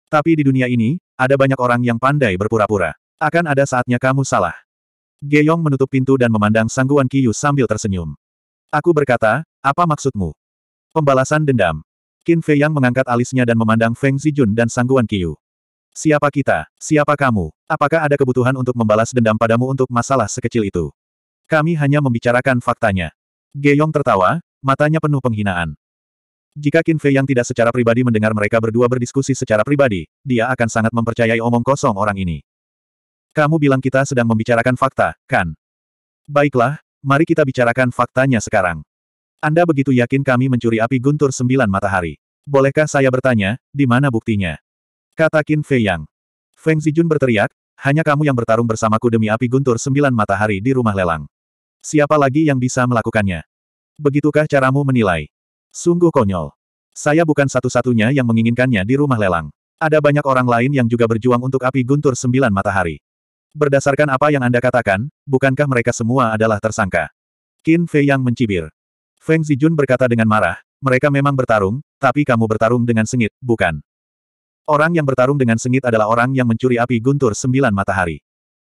Tapi di dunia ini, ada banyak orang yang pandai berpura-pura. Akan ada saatnya kamu salah. Geyong menutup pintu dan memandang Sangguan Kiyu sambil tersenyum. Aku berkata, apa maksudmu? Pembalasan dendam. Qin Fei Yang mengangkat alisnya dan memandang Feng Zijun dan Sangguan Kiyu. Siapa kita? Siapa kamu? Apakah ada kebutuhan untuk membalas dendam padamu untuk masalah sekecil itu? Kami hanya membicarakan faktanya. Geyong tertawa, matanya penuh penghinaan. Jika Qin Fei Yang tidak secara pribadi mendengar mereka berdua berdiskusi secara pribadi, dia akan sangat mempercayai omong kosong orang ini. Kamu bilang kita sedang membicarakan fakta, kan? Baiklah, mari kita bicarakan faktanya sekarang. Anda begitu yakin kami mencuri api guntur sembilan matahari. Bolehkah saya bertanya, di mana buktinya? Kata Qin Fei Yang. Feng Zijun berteriak, hanya kamu yang bertarung bersamaku demi api guntur sembilan matahari di rumah lelang. Siapa lagi yang bisa melakukannya? Begitukah caramu menilai? Sungguh konyol. Saya bukan satu-satunya yang menginginkannya di rumah lelang. Ada banyak orang lain yang juga berjuang untuk api guntur sembilan matahari. Berdasarkan apa yang Anda katakan, bukankah mereka semua adalah tersangka? Qin Fei yang mencibir. Feng Zijun berkata dengan marah, mereka memang bertarung, tapi kamu bertarung dengan sengit, bukan? Orang yang bertarung dengan sengit adalah orang yang mencuri api guntur sembilan matahari.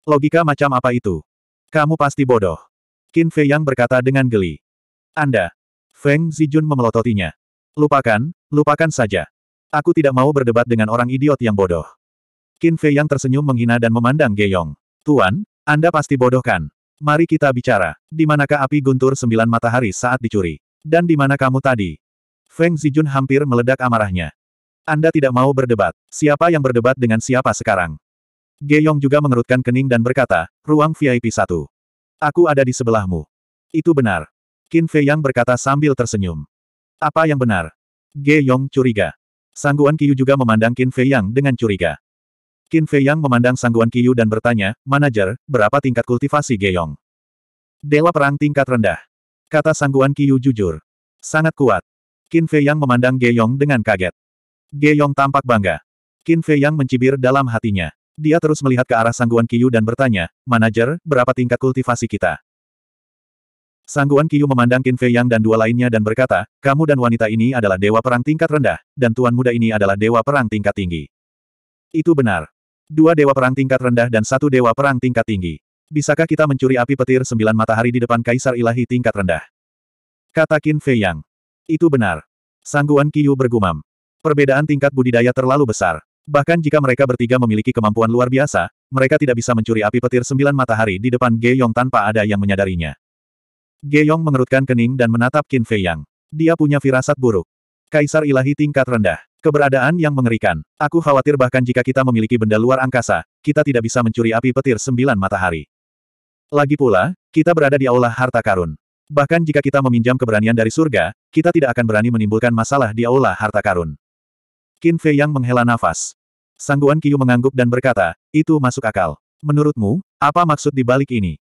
Logika macam apa itu? Kamu pasti bodoh. Qin Fei yang berkata dengan geli. Anda. Feng Zijun memelototinya. Lupakan, lupakan saja. Aku tidak mau berdebat dengan orang idiot yang bodoh. Qin Fei yang tersenyum menghina dan memandang Ge Yong. Tuan, Anda pasti bodoh kan? Mari kita bicara. Di manakah api guntur sembilan matahari saat dicuri? Dan di mana kamu tadi? Feng Zijun hampir meledak amarahnya. Anda tidak mau berdebat. Siapa yang berdebat dengan siapa sekarang? Ge Yong juga mengerutkan kening dan berkata, ruang VIP satu. Aku ada di sebelahmu. Itu benar. Qin Fei Yang berkata sambil tersenyum. Apa yang benar? Ge Yong curiga. Sangguan Qiu juga memandang Qin Fei Yang dengan curiga. Qin Fei Yang memandang sangguan Qiyu dan bertanya, Manajer, berapa tingkat kultivasi Geyong? Dewa Perang tingkat rendah. Kata sangguan Qiyu jujur. Sangat kuat. Qin Fei Yang memandang Geyong dengan kaget. Geyong tampak bangga. Qin Fei Yang mencibir dalam hatinya. Dia terus melihat ke arah sangguan Qiyu dan bertanya, Manajer, berapa tingkat kultivasi kita? Sangguan Qiyu memandang Qin Fei Yang dan dua lainnya dan berkata, kamu dan wanita ini adalah dewa perang tingkat rendah, dan tuan muda ini adalah dewa perang tingkat tinggi. Itu benar. Dua dewa perang tingkat rendah dan satu dewa perang tingkat tinggi. Bisakah kita mencuri api petir sembilan matahari di depan kaisar ilahi tingkat rendah? Kata Qin Fei Yang. Itu benar. Sangguan Kiyu bergumam. Perbedaan tingkat budidaya terlalu besar. Bahkan jika mereka bertiga memiliki kemampuan luar biasa, mereka tidak bisa mencuri api petir sembilan matahari di depan Ge Yong tanpa ada yang menyadarinya. Ge Yong mengerutkan kening dan menatap Qin Fei Yang. Dia punya firasat buruk. Kaisar ilahi tingkat rendah. Keberadaan yang mengerikan. Aku khawatir bahkan jika kita memiliki benda luar angkasa, kita tidak bisa mencuri api petir sembilan matahari. Lagi pula, kita berada di aula harta karun. Bahkan jika kita meminjam keberanian dari surga, kita tidak akan berani menimbulkan masalah di aula harta karun. Qin Fei yang menghela nafas. Sangguan Qiu mengangguk dan berkata, itu masuk akal. Menurutmu, apa maksud di balik ini?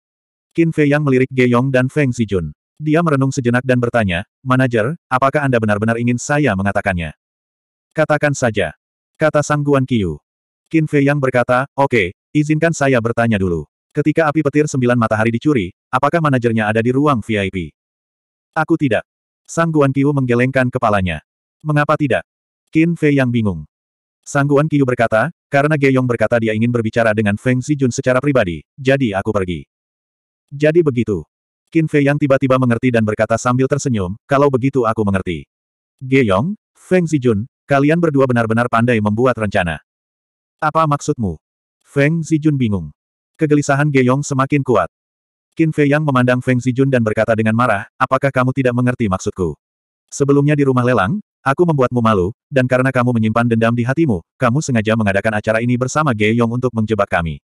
Qin Fei yang melirik Ge Yong dan Feng Zijun. Dia merenung sejenak dan bertanya, Manajer, apakah Anda benar-benar ingin saya mengatakannya? Katakan saja. Kata Sang Guan Qiu. Qin Fei yang berkata, oke, izinkan saya bertanya dulu. Ketika api petir sembilan matahari dicuri, apakah manajernya ada di ruang VIP? Aku tidak. Sang Guan Qiu menggelengkan kepalanya. Mengapa tidak? Qin Fei yang bingung. Sang Guan Qiu berkata, karena Ge Yong berkata dia ingin berbicara dengan Feng Zijun secara pribadi, jadi aku pergi. Jadi begitu. Qin Fei yang tiba-tiba mengerti dan berkata sambil tersenyum, kalau begitu aku mengerti. Ge Yong, Feng Zijun, Kalian berdua benar-benar pandai membuat rencana. Apa maksudmu? Feng Zijun bingung. Kegelisahan Geyong semakin kuat. Qin Fei Yang memandang Feng Zijun dan berkata dengan marah, apakah kamu tidak mengerti maksudku? Sebelumnya di rumah lelang, aku membuatmu malu, dan karena kamu menyimpan dendam di hatimu, kamu sengaja mengadakan acara ini bersama Geyong untuk menjebak kami.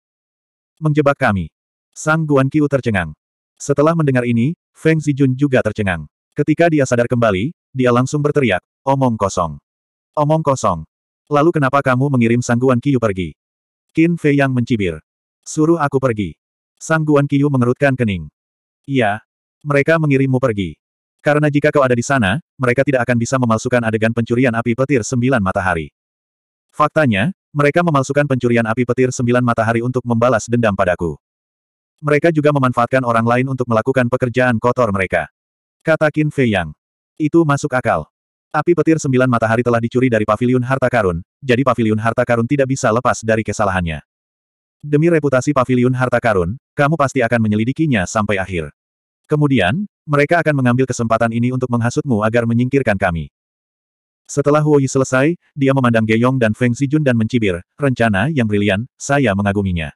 Menjebak kami. Sang Guan Qiu tercengang. Setelah mendengar ini, Feng Zijun juga tercengang. Ketika dia sadar kembali, dia langsung berteriak, omong kosong. Omong kosong. Lalu kenapa kamu mengirim Sangguan Kiyu pergi? Qin Fei yang mencibir. Suruh aku pergi. Sangguan Kiyu mengerutkan kening. Iya. Mereka mengirimmu pergi. Karena jika kau ada di sana, mereka tidak akan bisa memalsukan adegan pencurian api petir sembilan matahari. Faktanya, mereka memalsukan pencurian api petir sembilan matahari untuk membalas dendam padaku. Mereka juga memanfaatkan orang lain untuk melakukan pekerjaan kotor mereka. Kata Qin Fei Yang. Itu masuk akal. Api petir sembilan matahari telah dicuri dari pavilion harta karun, jadi pavilion harta karun tidak bisa lepas dari kesalahannya. Demi reputasi pavilion harta karun, kamu pasti akan menyelidikinya sampai akhir. Kemudian, mereka akan mengambil kesempatan ini untuk menghasutmu agar menyingkirkan kami. Setelah Huo Yi selesai, dia memandang Geyong dan Feng Zijun dan mencibir, rencana yang brilian, saya mengaguminya.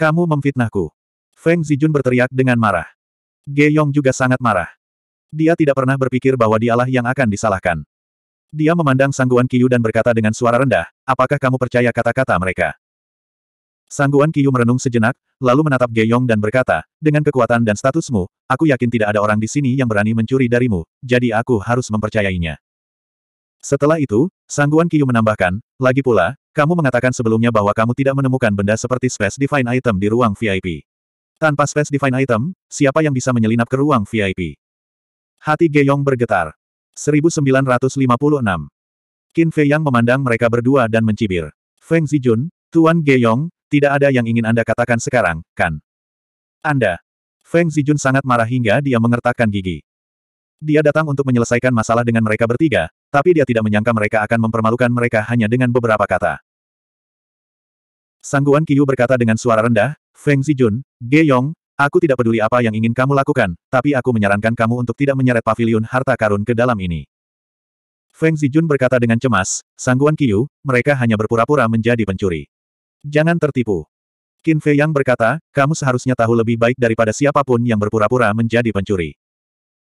Kamu memfitnahku. Feng Zijun berteriak dengan marah. Geyong juga sangat marah. Dia tidak pernah berpikir bahwa dialah yang akan disalahkan. Dia memandang Sangguan Kiyu dan berkata dengan suara rendah, apakah kamu percaya kata-kata mereka? Sangguan Kiyu merenung sejenak, lalu menatap Ge Yong dan berkata, dengan kekuatan dan statusmu, aku yakin tidak ada orang di sini yang berani mencuri darimu, jadi aku harus mempercayainya. Setelah itu, Sangguan Kiyu menambahkan, lagi pula, kamu mengatakan sebelumnya bahwa kamu tidak menemukan benda seperti Space Divine Item di ruang VIP. Tanpa Space Divine Item, siapa yang bisa menyelinap ke ruang VIP? Hati Geyong bergetar. 1956. Qin Fei Yang memandang mereka berdua dan mencibir. Feng Zijun, Tuan Geyong, tidak ada yang ingin Anda katakan sekarang, kan? Anda. Feng Zijun sangat marah hingga dia mengertakkan gigi. Dia datang untuk menyelesaikan masalah dengan mereka bertiga, tapi dia tidak menyangka mereka akan mempermalukan mereka hanya dengan beberapa kata. Sangguan Qiu berkata dengan suara rendah, Feng Zijun, Ge Aku tidak peduli apa yang ingin kamu lakukan, tapi aku menyarankan kamu untuk tidak menyeret pavilion harta karun ke dalam ini. Feng Zijun berkata dengan cemas, Sangguan Qiu, mereka hanya berpura-pura menjadi pencuri. Jangan tertipu. Qin Fei Yang berkata, kamu seharusnya tahu lebih baik daripada siapapun yang berpura-pura menjadi pencuri.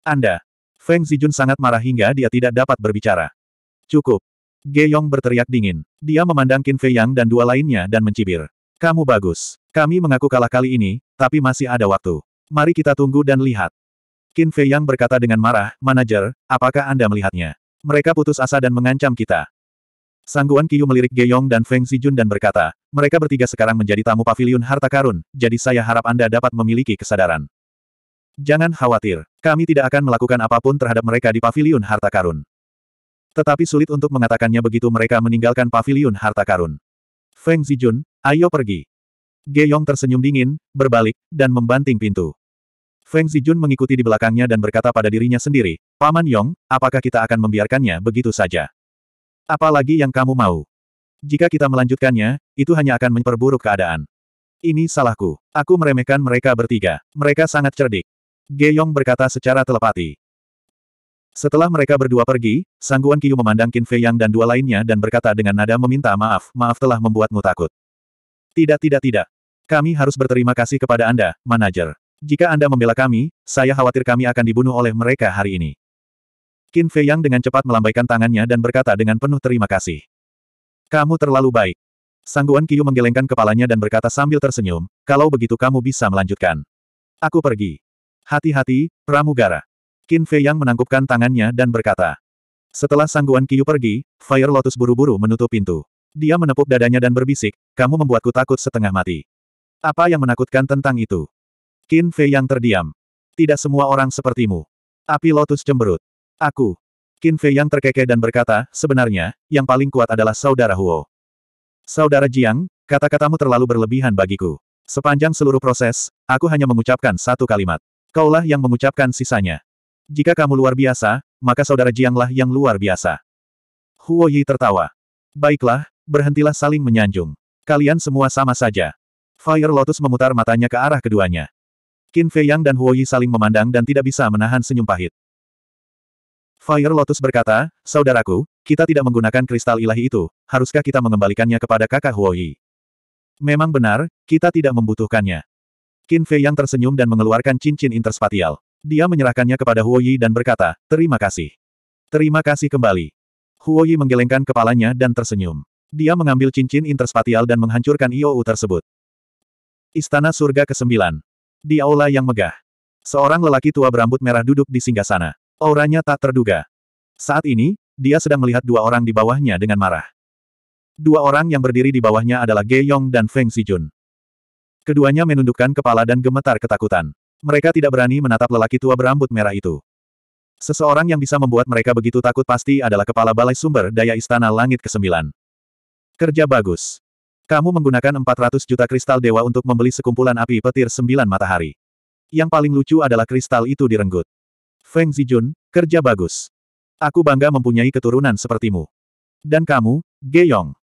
Anda. Feng Zijun sangat marah hingga dia tidak dapat berbicara. Cukup. Ge Yong berteriak dingin. Dia memandang Qin Fei Yang dan dua lainnya dan mencibir. Kamu bagus. Kami mengaku kalah kali ini, tapi masih ada waktu. Mari kita tunggu dan lihat. Qin Fei Yang berkata dengan marah, Manajer, apakah Anda melihatnya? Mereka putus asa dan mengancam kita. Sangguan Qiu melirik Geyong dan Feng Zijun dan berkata, mereka bertiga sekarang menjadi tamu pavilion harta karun, jadi saya harap Anda dapat memiliki kesadaran. Jangan khawatir, kami tidak akan melakukan apapun terhadap mereka di pavilion harta karun. Tetapi sulit untuk mengatakannya begitu mereka meninggalkan pavilion harta karun. Feng Zijun, Ayo pergi. Geyong tersenyum dingin, berbalik, dan membanting pintu. Feng Zijun mengikuti di belakangnya dan berkata pada dirinya sendiri, Paman Yong, apakah kita akan membiarkannya begitu saja? Apalagi yang kamu mau? Jika kita melanjutkannya, itu hanya akan memperburuk keadaan. Ini salahku. Aku meremehkan mereka bertiga. Mereka sangat cerdik. Geyong berkata secara telepati. Setelah mereka berdua pergi, Sangguan Qiu memandang Qin Fei Yang dan dua lainnya dan berkata dengan nada meminta maaf, maaf telah membuatmu takut. Tidak tidak tidak. Kami harus berterima kasih kepada Anda, manajer. Jika Anda membela kami, saya khawatir kami akan dibunuh oleh mereka hari ini. Qin Fei Yang dengan cepat melambaikan tangannya dan berkata dengan penuh terima kasih. Kamu terlalu baik. Sangguan Kiyu menggelengkan kepalanya dan berkata sambil tersenyum, kalau begitu kamu bisa melanjutkan. Aku pergi. Hati-hati, pramugara. Qin Fei Yang menangkupkan tangannya dan berkata. Setelah Sangguan Kiyu pergi, Fire Lotus buru-buru menutup pintu. Dia menepuk dadanya dan berbisik, kamu membuatku takut setengah mati. Apa yang menakutkan tentang itu? Qin Fei yang terdiam. Tidak semua orang sepertimu. Api Lotus cemberut. Aku. Qin Fei yang terkekeh dan berkata, sebenarnya, yang paling kuat adalah saudara Huo. Saudara Jiang, kata-katamu terlalu berlebihan bagiku. Sepanjang seluruh proses, aku hanya mengucapkan satu kalimat. Kaulah yang mengucapkan sisanya. Jika kamu luar biasa, maka saudara Jianglah yang luar biasa. Huo Yi tertawa. Baiklah, Berhentilah saling menyanjung. Kalian semua sama saja. Fire Lotus memutar matanya ke arah keduanya. Qin Fei Yang dan Huoyi saling memandang dan tidak bisa menahan senyum pahit. Fire Lotus berkata, Saudaraku, kita tidak menggunakan kristal ilahi itu, haruskah kita mengembalikannya kepada kakak Huoyi? Memang benar, kita tidak membutuhkannya. Qin Fei Yang tersenyum dan mengeluarkan cincin interspatial. Dia menyerahkannya kepada Huoyi dan berkata, Terima kasih. Terima kasih kembali. Huoyi menggelengkan kepalanya dan tersenyum. Dia mengambil cincin interspatial dan menghancurkan IOU tersebut. Istana Surga ke-9. Di aula yang megah. Seorang lelaki tua berambut merah duduk di singgah singgasana. Auranya tak terduga. Saat ini, dia sedang melihat dua orang di bawahnya dengan marah. Dua orang yang berdiri di bawahnya adalah Ge Yong dan Feng Sijun. Keduanya menundukkan kepala dan gemetar ketakutan. Mereka tidak berani menatap lelaki tua berambut merah itu. Seseorang yang bisa membuat mereka begitu takut pasti adalah kepala balai sumber daya istana langit ke-9. Kerja bagus. Kamu menggunakan 400 juta kristal dewa untuk membeli sekumpulan api petir sembilan matahari. Yang paling lucu adalah kristal itu direnggut. Feng Zijun, kerja bagus. Aku bangga mempunyai keturunan sepertimu. Dan kamu, Ge Yong.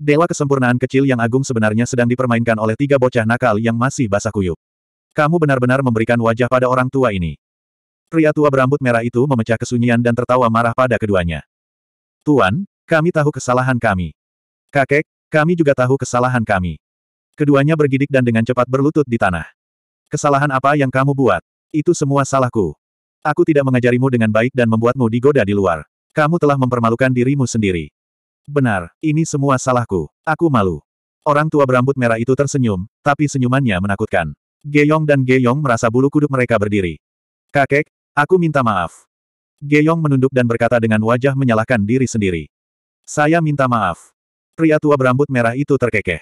Dewa kesempurnaan kecil yang agung sebenarnya sedang dipermainkan oleh tiga bocah nakal yang masih basah kuyup. Kamu benar-benar memberikan wajah pada orang tua ini. Pria tua berambut merah itu memecah kesunyian dan tertawa marah pada keduanya. Tuan, kami tahu kesalahan kami. Kakek, kami juga tahu kesalahan kami. Keduanya bergidik dan dengan cepat berlutut di tanah. Kesalahan apa yang kamu buat? Itu semua salahku. Aku tidak mengajarimu dengan baik dan membuatmu digoda di luar. Kamu telah mempermalukan dirimu sendiri. Benar, ini semua salahku. Aku malu. Orang tua berambut merah itu tersenyum, tapi senyumannya menakutkan. Geyong dan Geyong merasa bulu kuduk mereka berdiri. Kakek, aku minta maaf. Geyong menunduk dan berkata dengan wajah menyalahkan diri sendiri. Saya minta maaf. Pria tua berambut merah itu terkekeh.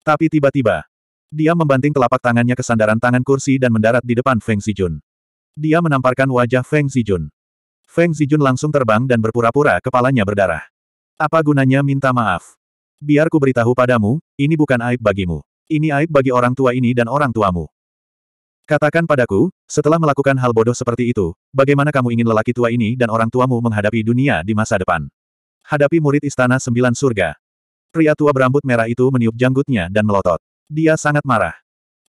Tapi tiba-tiba, dia membanting telapak tangannya ke sandaran tangan kursi dan mendarat di depan Feng Zijun. Dia menamparkan wajah Feng Zijun. Feng Zijun langsung terbang dan berpura-pura kepalanya berdarah. Apa gunanya minta maaf? Biar ku beritahu padamu, ini bukan aib bagimu. Ini aib bagi orang tua ini dan orang tuamu. Katakan padaku, setelah melakukan hal bodoh seperti itu, bagaimana kamu ingin lelaki tua ini dan orang tuamu menghadapi dunia di masa depan? Hadapi murid istana sembilan surga. Pria tua berambut merah itu meniup janggutnya dan melotot. Dia sangat marah.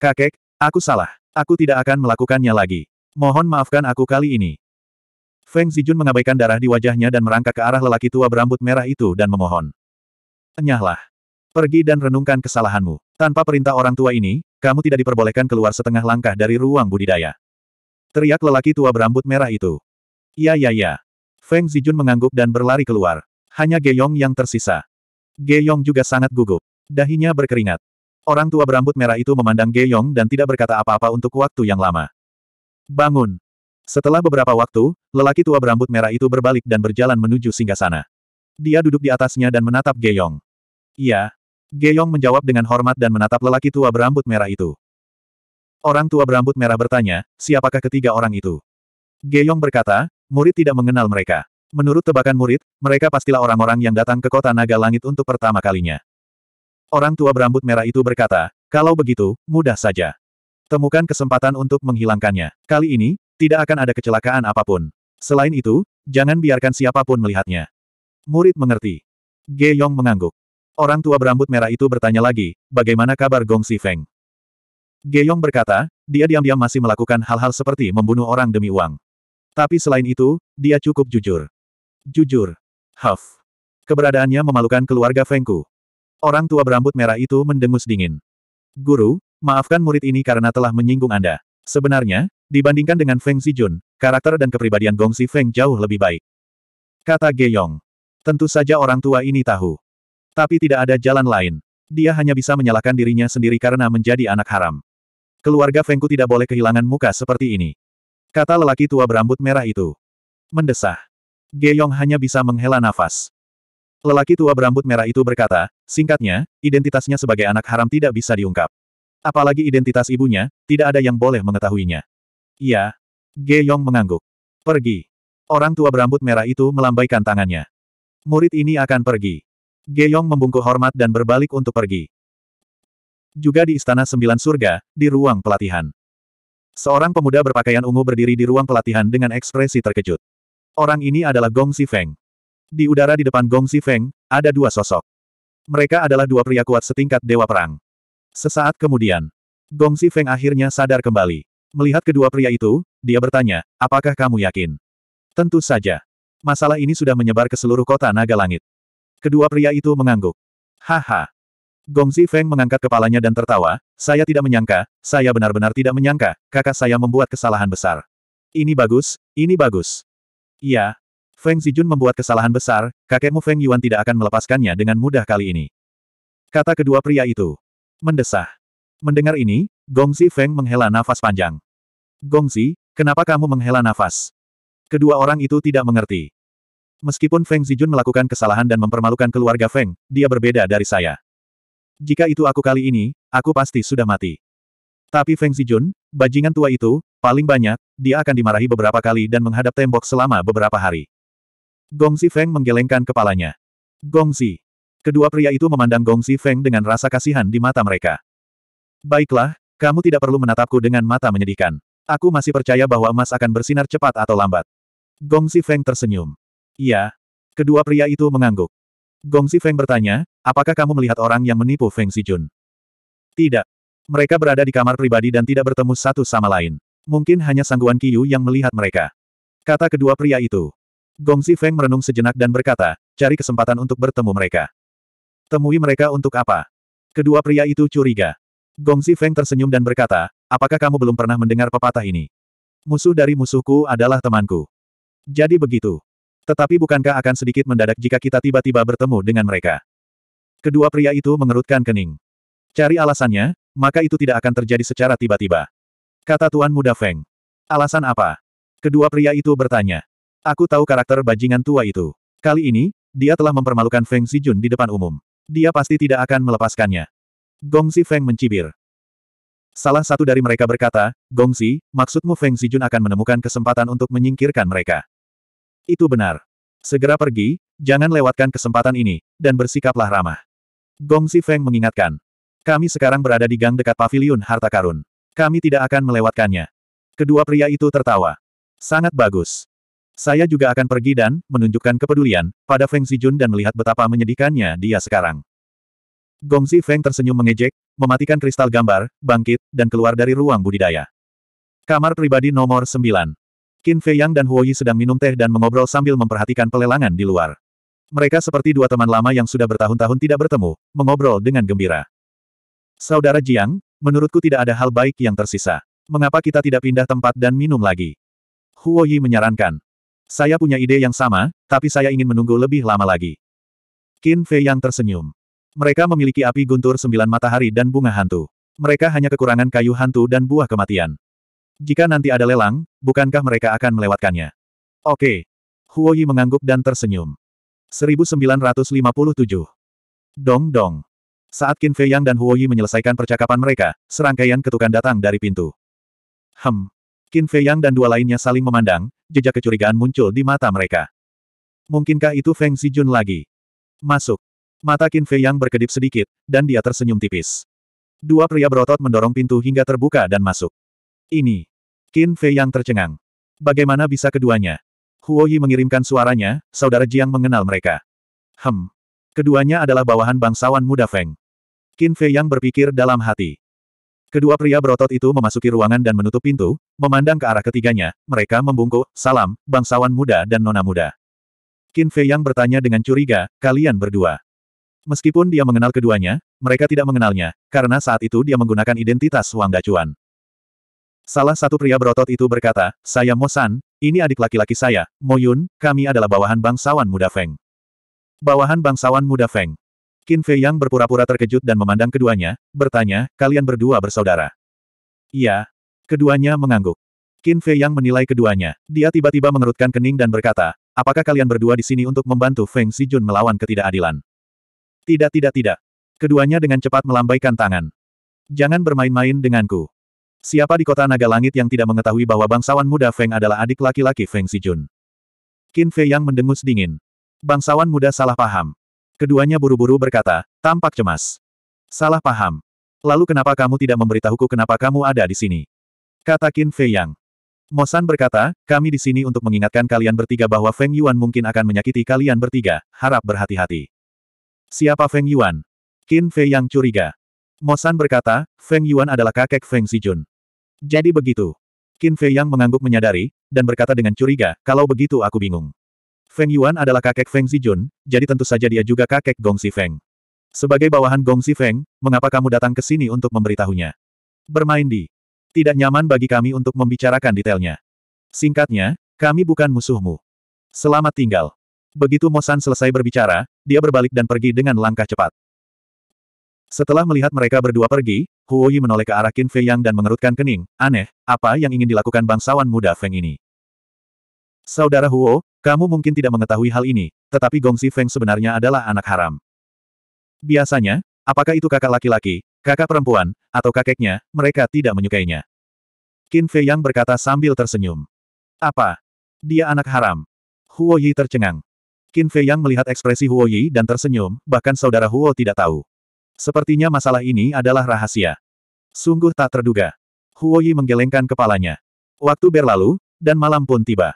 Kakek, aku salah. Aku tidak akan melakukannya lagi. Mohon maafkan aku kali ini. Feng Zijun mengabaikan darah di wajahnya dan merangkak ke arah lelaki tua berambut merah itu dan memohon. Enyahlah. Pergi dan renungkan kesalahanmu. Tanpa perintah orang tua ini, kamu tidak diperbolehkan keluar setengah langkah dari ruang budidaya. Teriak lelaki tua berambut merah itu. Ya, ya, ya. Feng Zijun mengangguk dan berlari keluar. Hanya Geyong yang tersisa. Geyong juga sangat gugup. Dahinya berkeringat. Orang tua berambut merah itu memandang Geyong dan tidak berkata apa-apa untuk waktu yang lama. Bangun. Setelah beberapa waktu, lelaki tua berambut merah itu berbalik dan berjalan menuju singgasana. Dia duduk di atasnya dan menatap Geyong. Iya. Geyong menjawab dengan hormat dan menatap lelaki tua berambut merah itu. Orang tua berambut merah bertanya, siapakah ketiga orang itu? Geyong berkata, murid tidak mengenal mereka. Menurut tebakan murid, mereka pastilah orang-orang yang datang ke kota naga langit untuk pertama kalinya. Orang tua berambut merah itu berkata, kalau begitu, mudah saja. Temukan kesempatan untuk menghilangkannya. Kali ini, tidak akan ada kecelakaan apapun. Selain itu, jangan biarkan siapapun melihatnya. Murid mengerti. Ge Yong mengangguk. Orang tua berambut merah itu bertanya lagi, bagaimana kabar Gong Si Feng? Ge Yong berkata, dia diam-diam masih melakukan hal-hal seperti membunuh orang demi uang. Tapi selain itu, dia cukup jujur. Jujur. Huff. Keberadaannya memalukan keluarga Fengku. Orang tua berambut merah itu mendengus dingin. Guru, maafkan murid ini karena telah menyinggung Anda. Sebenarnya, dibandingkan dengan Feng Zijun, karakter dan kepribadian Gongsi Feng jauh lebih baik. Kata Geyong. Tentu saja orang tua ini tahu. Tapi tidak ada jalan lain. Dia hanya bisa menyalahkan dirinya sendiri karena menjadi anak haram. Keluarga Fengku tidak boleh kehilangan muka seperti ini. Kata lelaki tua berambut merah itu. Mendesah. Geyong hanya bisa menghela nafas. Lelaki tua berambut merah itu berkata, singkatnya, identitasnya sebagai anak haram tidak bisa diungkap. Apalagi identitas ibunya, tidak ada yang boleh mengetahuinya. Iya. Geyong mengangguk. Pergi. Orang tua berambut merah itu melambaikan tangannya. Murid ini akan pergi. Geyong membungkuk hormat dan berbalik untuk pergi. Juga di Istana Sembilan Surga, di ruang pelatihan. Seorang pemuda berpakaian ungu berdiri di ruang pelatihan dengan ekspresi terkejut. Orang ini adalah Gong Si Feng. Di udara di depan Gong Si Feng ada dua sosok. Mereka adalah dua pria kuat setingkat dewa perang. Sesaat kemudian, Gong Si Feng akhirnya sadar kembali. Melihat kedua pria itu, dia bertanya, apakah kamu yakin? Tentu saja. Masalah ini sudah menyebar ke seluruh kota Naga Langit. Kedua pria itu mengangguk. Haha. Gong Si Feng mengangkat kepalanya dan tertawa, saya tidak menyangka, saya benar-benar tidak menyangka, kakak saya membuat kesalahan besar. Ini bagus, ini bagus. Iya. Feng Zijun membuat kesalahan besar, kakekmu Feng Yuan tidak akan melepaskannya dengan mudah kali ini. Kata kedua pria itu. Mendesah. Mendengar ini, Gongzi Feng menghela nafas panjang. Gongzi, kenapa kamu menghela nafas? Kedua orang itu tidak mengerti. Meskipun Feng Zijun melakukan kesalahan dan mempermalukan keluarga Feng, dia berbeda dari saya. Jika itu aku kali ini, aku pasti sudah mati. Tapi Feng Zijun, bajingan tua itu, paling banyak, dia akan dimarahi beberapa kali dan menghadap tembok selama beberapa hari. Gongsi Feng menggelengkan kepalanya. Gong Xi. Kedua pria itu memandang Gongsi Feng dengan rasa kasihan di mata mereka. Baiklah, kamu tidak perlu menatapku dengan mata menyedihkan. Aku masih percaya bahwa emas akan bersinar cepat atau lambat. Gongsi Feng tersenyum. Iya. Kedua pria itu mengangguk. Gongsi Feng bertanya, apakah kamu melihat orang yang menipu Feng Sijun? Tidak. Mereka berada di kamar pribadi dan tidak bertemu satu sama lain. Mungkin hanya Sangguan Qiyu yang melihat mereka. Kata kedua pria itu. Gongzi Feng merenung sejenak dan berkata, cari kesempatan untuk bertemu mereka. Temui mereka untuk apa? Kedua pria itu curiga. Gongzi Feng tersenyum dan berkata, apakah kamu belum pernah mendengar pepatah ini? Musuh dari musuhku adalah temanku. Jadi begitu. Tetapi bukankah akan sedikit mendadak jika kita tiba-tiba bertemu dengan mereka? Kedua pria itu mengerutkan kening. Cari alasannya, maka itu tidak akan terjadi secara tiba-tiba. Kata Tuan Muda Feng. Alasan apa? Kedua pria itu bertanya. Aku tahu karakter bajingan tua itu. Kali ini, dia telah mempermalukan Feng Zijun di depan umum. Dia pasti tidak akan melepaskannya. Gong Si Feng mencibir. Salah satu dari mereka berkata, "Gong Si, maksudmu Feng Zijun akan menemukan kesempatan untuk menyingkirkan mereka. Itu benar. Segera pergi, jangan lewatkan kesempatan ini, dan bersikaplah ramah. Gong Si Feng mengingatkan. Kami sekarang berada di gang dekat pavilion harta karun. Kami tidak akan melewatkannya. Kedua pria itu tertawa. Sangat bagus. Saya juga akan pergi dan menunjukkan kepedulian pada Feng Zijun dan melihat betapa menyedihkannya dia sekarang. Gongzi Feng tersenyum mengejek, mematikan kristal gambar, bangkit, dan keluar dari ruang budidaya. Kamar pribadi nomor 9. Qin Fei Yang dan Huo sedang minum teh dan mengobrol sambil memperhatikan pelelangan di luar. Mereka seperti dua teman lama yang sudah bertahun-tahun tidak bertemu, mengobrol dengan gembira. Saudara Jiang, menurutku tidak ada hal baik yang tersisa. Mengapa kita tidak pindah tempat dan minum lagi? Huo Yi menyarankan. Saya punya ide yang sama, tapi saya ingin menunggu lebih lama lagi. Qin Fei yang tersenyum. Mereka memiliki api guntur sembilan matahari dan bunga hantu. Mereka hanya kekurangan kayu hantu dan buah kematian. Jika nanti ada lelang, bukankah mereka akan melewatkannya? Oke. Huo Yi mengangguk dan tersenyum. 1957. Dong dong. Saat Qin Fei Yang dan Huo Yi menyelesaikan percakapan mereka, serangkaian ketukan datang dari pintu. Hem. Qin Fei Yang dan dua lainnya saling memandang, jejak kecurigaan muncul di mata mereka. Mungkinkah itu Feng Zijun lagi? Masuk. Mata Qin Fei Yang berkedip sedikit, dan dia tersenyum tipis. Dua pria berotot mendorong pintu hingga terbuka dan masuk. Ini. Qin Fei Yang tercengang. Bagaimana bisa keduanya? Huo Yi mengirimkan suaranya, saudara Jiang mengenal mereka. Hem. Keduanya adalah bawahan bangsawan muda Feng. Qin Fei yang berpikir dalam hati. Kedua pria berotot itu memasuki ruangan dan menutup pintu, memandang ke arah ketiganya, mereka membungkuk, salam, bangsawan muda dan nona muda. Qin Fei yang bertanya dengan curiga, kalian berdua. Meskipun dia mengenal keduanya, mereka tidak mengenalnya, karena saat itu dia menggunakan identitas Wang Dacuan. Salah satu pria berotot itu berkata, saya Mo San, ini adik laki-laki saya, Mo Yun, kami adalah bawahan bangsawan muda Feng. Bawahan bangsawan muda Feng. Qin Fei Yang berpura-pura terkejut dan memandang keduanya, bertanya, kalian berdua bersaudara. Iya. Keduanya mengangguk. Qin Fei Yang menilai keduanya. Dia tiba-tiba mengerutkan kening dan berkata, apakah kalian berdua di sini untuk membantu Feng Xijun melawan ketidakadilan? Tidak tidak tidak. Keduanya dengan cepat melambaikan tangan. Jangan bermain-main denganku. Siapa di kota naga langit yang tidak mengetahui bahwa bangsawan muda Feng adalah adik laki-laki Feng Xijun? Qin Fei Yang mendengus dingin. Bangsawan muda salah paham. Keduanya buru-buru berkata, tampak cemas. Salah paham. Lalu kenapa kamu tidak memberitahuku kenapa kamu ada di sini? Kata Qin Fei Yang. Mosan berkata, kami di sini untuk mengingatkan kalian bertiga bahwa Feng Yuan mungkin akan menyakiti kalian bertiga, harap berhati-hati. Siapa Feng Yuan? Qin Fei Yang curiga. Mosan berkata, Feng Yuan adalah kakek Feng Zijun. Jadi begitu. Qin Fei Yang mengangguk menyadari, dan berkata dengan curiga, kalau begitu aku bingung. Feng Yuan adalah kakek Feng Zijun, jadi tentu saja dia juga kakek Gong Feng. Sebagai bawahan Gong Feng, mengapa kamu datang ke sini untuk memberitahunya? Bermain di. Tidak nyaman bagi kami untuk membicarakan detailnya. Singkatnya, kami bukan musuhmu. Selamat tinggal. Begitu Mosan selesai berbicara, dia berbalik dan pergi dengan langkah cepat. Setelah melihat mereka berdua pergi, Huoyi menoleh ke arah Qin Fei Yang dan mengerutkan kening. Aneh, apa yang ingin dilakukan bangsawan muda Feng ini? Saudara Huo, kamu mungkin tidak mengetahui hal ini, tetapi Gongsi Feng sebenarnya adalah anak haram. Biasanya, apakah itu kakak laki-laki, kakak perempuan, atau kakeknya, mereka tidak menyukainya. Qin Fei Yang berkata sambil tersenyum. Apa? Dia anak haram. Huo Yi tercengang. Qin Fei Yang melihat ekspresi Huo Yi dan tersenyum, bahkan saudara Huo tidak tahu. Sepertinya masalah ini adalah rahasia. Sungguh tak terduga. Huo Yi menggelengkan kepalanya. Waktu berlalu, dan malam pun tiba.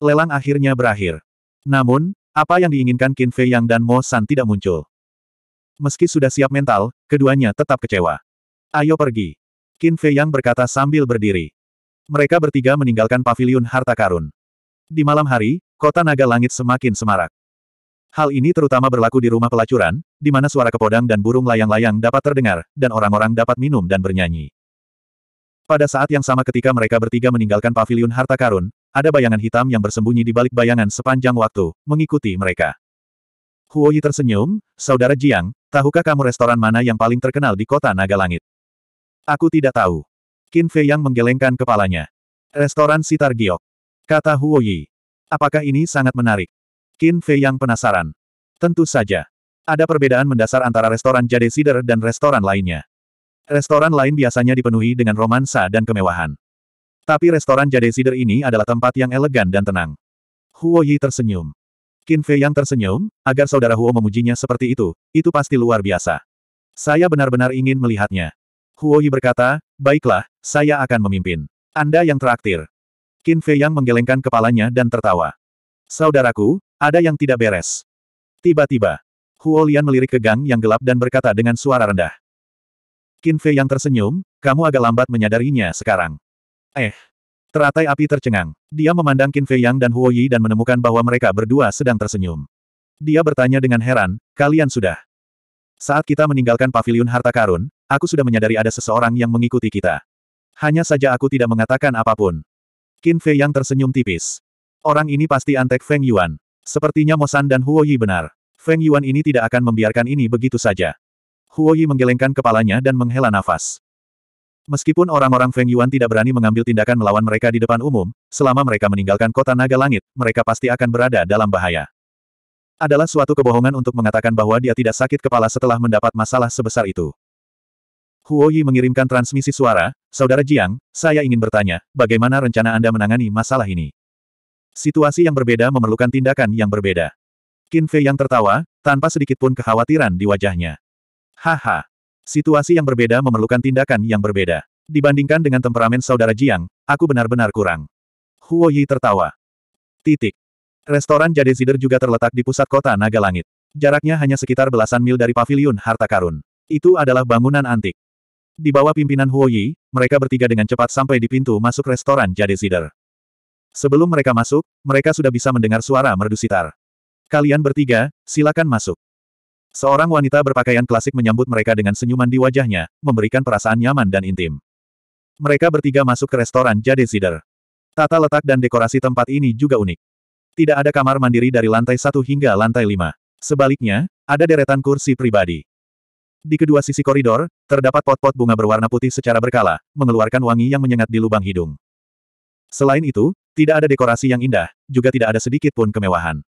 Lelang akhirnya berakhir. Namun, apa yang diinginkan Qin Fei Yang dan Mo San tidak muncul. Meski sudah siap mental, keduanya tetap kecewa. Ayo pergi. Qin Fei Yang berkata sambil berdiri. Mereka bertiga meninggalkan paviliun harta karun. Di malam hari, kota naga langit semakin semarak. Hal ini terutama berlaku di rumah pelacuran, di mana suara kepodang dan burung layang-layang dapat terdengar, dan orang-orang dapat minum dan bernyanyi. Pada saat yang sama ketika mereka bertiga meninggalkan paviliun harta karun, ada bayangan hitam yang bersembunyi di balik bayangan sepanjang waktu, mengikuti mereka. Huo Yi tersenyum, Saudara Jiang, tahukah kamu restoran mana yang paling terkenal di kota Naga Langit? Aku tidak tahu. Qin Fei yang menggelengkan kepalanya. Restoran Sitar Giok. Kata Huo Yi. Apakah ini sangat menarik? Qin Fei yang penasaran. Tentu saja. Ada perbedaan mendasar antara restoran Jade Cedar dan restoran lainnya. Restoran lain biasanya dipenuhi dengan romansa dan kemewahan. Tapi restoran Jade Cider ini adalah tempat yang elegan dan tenang. Huo Yi tersenyum. Qin Fei yang tersenyum, agar saudara Huo memujinya seperti itu, itu pasti luar biasa. Saya benar-benar ingin melihatnya. Huo Yi berkata, baiklah, saya akan memimpin. Anda yang traktir. Qin Fei yang menggelengkan kepalanya dan tertawa. Saudaraku, ada yang tidak beres. Tiba-tiba, Huo Lian melirik ke gang yang gelap dan berkata dengan suara rendah. Qin Fei yang tersenyum, kamu agak lambat menyadarinya sekarang. Eh. Teratai api tercengang. Dia memandang Qin Fei Yang dan Huo Yi dan menemukan bahwa mereka berdua sedang tersenyum. Dia bertanya dengan heran, kalian sudah. Saat kita meninggalkan pavilion harta karun, aku sudah menyadari ada seseorang yang mengikuti kita. Hanya saja aku tidak mengatakan apapun. Qin Fei Yang tersenyum tipis. Orang ini pasti antek Feng Yuan. Sepertinya Mo San dan Huo Yi benar. Feng Yuan ini tidak akan membiarkan ini begitu saja. Huo Yi menggelengkan kepalanya dan menghela nafas. Meskipun orang-orang Feng Yuan tidak berani mengambil tindakan melawan mereka di depan umum, selama mereka meninggalkan kota naga langit, mereka pasti akan berada dalam bahaya. Adalah suatu kebohongan untuk mengatakan bahwa dia tidak sakit kepala setelah mendapat masalah sebesar itu. Huo Yi mengirimkan transmisi suara, Saudara Jiang, saya ingin bertanya, bagaimana rencana Anda menangani masalah ini? Situasi yang berbeda memerlukan tindakan yang berbeda. Qin Fei yang tertawa, tanpa sedikitpun kekhawatiran di wajahnya. Haha, Situasi yang berbeda memerlukan tindakan yang berbeda. Dibandingkan dengan temperamen saudara Jiang, aku benar-benar kurang. Huo Yi tertawa. Titik. Restoran Jade Zider juga terletak di pusat kota Naga Langit. Jaraknya hanya sekitar belasan mil dari Paviliun harta karun. Itu adalah bangunan antik. Di bawah pimpinan Huo Yi, mereka bertiga dengan cepat sampai di pintu masuk restoran Jade Zider. Sebelum mereka masuk, mereka sudah bisa mendengar suara merdu sitar. Kalian bertiga, silakan masuk. Seorang wanita berpakaian klasik menyambut mereka dengan senyuman di wajahnya, memberikan perasaan nyaman dan intim. Mereka bertiga masuk ke restoran Jade Cider. Tata letak dan dekorasi tempat ini juga unik. Tidak ada kamar mandiri dari lantai satu hingga lantai lima. Sebaliknya, ada deretan kursi pribadi. Di kedua sisi koridor, terdapat pot-pot bunga berwarna putih secara berkala, mengeluarkan wangi yang menyengat di lubang hidung. Selain itu, tidak ada dekorasi yang indah, juga tidak ada sedikit pun kemewahan.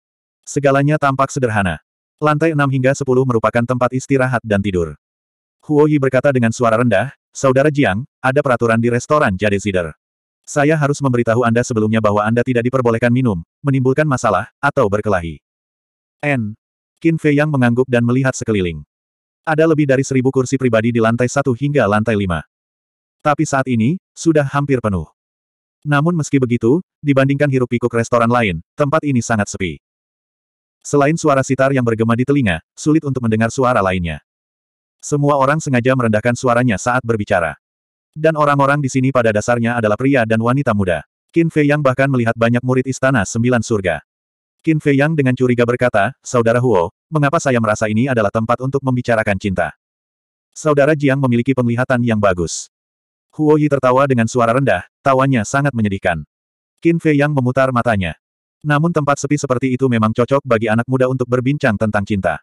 Segalanya tampak sederhana. Lantai 6 hingga 10 merupakan tempat istirahat dan tidur. Huo Yi berkata dengan suara rendah, Saudara Jiang, ada peraturan di restoran Jade Cedar. Saya harus memberitahu Anda sebelumnya bahwa Anda tidak diperbolehkan minum, menimbulkan masalah, atau berkelahi. N. Qin Fei Yang mengangguk dan melihat sekeliling. Ada lebih dari seribu kursi pribadi di lantai satu hingga lantai lima. Tapi saat ini, sudah hampir penuh. Namun meski begitu, dibandingkan hirup pikuk restoran lain, tempat ini sangat sepi. Selain suara sitar yang bergema di telinga, sulit untuk mendengar suara lainnya. Semua orang sengaja merendahkan suaranya saat berbicara. Dan orang-orang di sini pada dasarnya adalah pria dan wanita muda. Qin Fei Yang bahkan melihat banyak murid istana sembilan surga. Qin Fei Yang dengan curiga berkata, Saudara Huo, mengapa saya merasa ini adalah tempat untuk membicarakan cinta? Saudara Jiang memiliki penglihatan yang bagus. Huo Yi tertawa dengan suara rendah, tawanya sangat menyedihkan. Qin Fei Yang memutar matanya. Namun tempat sepi seperti itu memang cocok bagi anak muda untuk berbincang tentang cinta.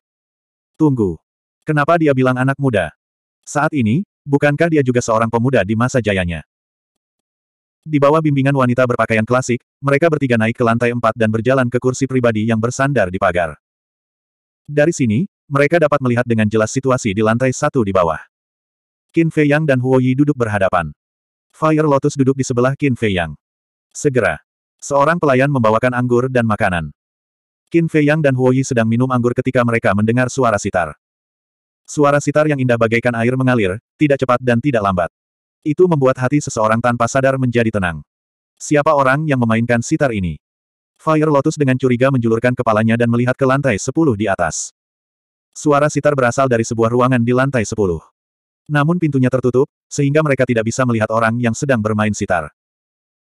Tunggu. Kenapa dia bilang anak muda? Saat ini, bukankah dia juga seorang pemuda di masa jayanya? Di bawah bimbingan wanita berpakaian klasik, mereka bertiga naik ke lantai empat dan berjalan ke kursi pribadi yang bersandar di pagar. Dari sini, mereka dapat melihat dengan jelas situasi di lantai satu di bawah. Qin Fei Yang dan Huo Yi duduk berhadapan. Fire Lotus duduk di sebelah Qin Fei Yang. Segera, Seorang pelayan membawakan anggur dan makanan. Qin Fei Yang dan Huoyi sedang minum anggur ketika mereka mendengar suara sitar. Suara sitar yang indah bagaikan air mengalir, tidak cepat dan tidak lambat. Itu membuat hati seseorang tanpa sadar menjadi tenang. Siapa orang yang memainkan sitar ini? Fire Lotus dengan curiga menjulurkan kepalanya dan melihat ke lantai sepuluh di atas. Suara sitar berasal dari sebuah ruangan di lantai sepuluh. Namun pintunya tertutup, sehingga mereka tidak bisa melihat orang yang sedang bermain sitar.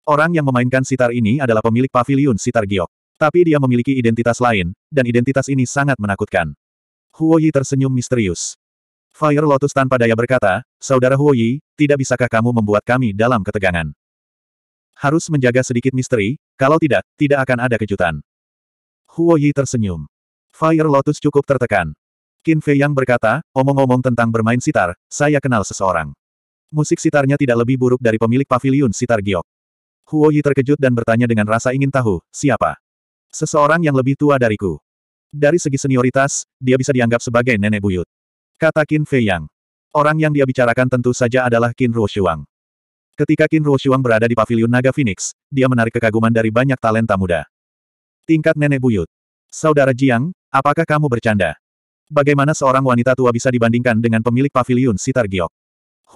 Orang yang memainkan sitar ini adalah pemilik pavilion sitar giok. Tapi dia memiliki identitas lain, dan identitas ini sangat menakutkan. Huo Yi tersenyum misterius. Fire Lotus tanpa daya berkata, Saudara Huo Yi, tidak bisakah kamu membuat kami dalam ketegangan? Harus menjaga sedikit misteri, kalau tidak, tidak akan ada kejutan. Huo Yi tersenyum. Fire Lotus cukup tertekan. Qin Fei Yang berkata, omong-omong tentang bermain sitar, saya kenal seseorang. Musik sitarnya tidak lebih buruk dari pemilik pavilion sitar giok. Huo Yi terkejut dan bertanya dengan rasa ingin tahu, siapa? Seseorang yang lebih tua dariku. Dari segi senioritas, dia bisa dianggap sebagai nenek buyut. Kata Qin Fei Yang. Orang yang dia bicarakan tentu saja adalah Qin Ruoshuang. Ketika Qin Ruoshuang berada di paviliun Naga Phoenix, dia menarik kekaguman dari banyak talenta muda. Tingkat nenek buyut. Saudara Jiang, apakah kamu bercanda? Bagaimana seorang wanita tua bisa dibandingkan dengan pemilik paviliun Sitar Giok?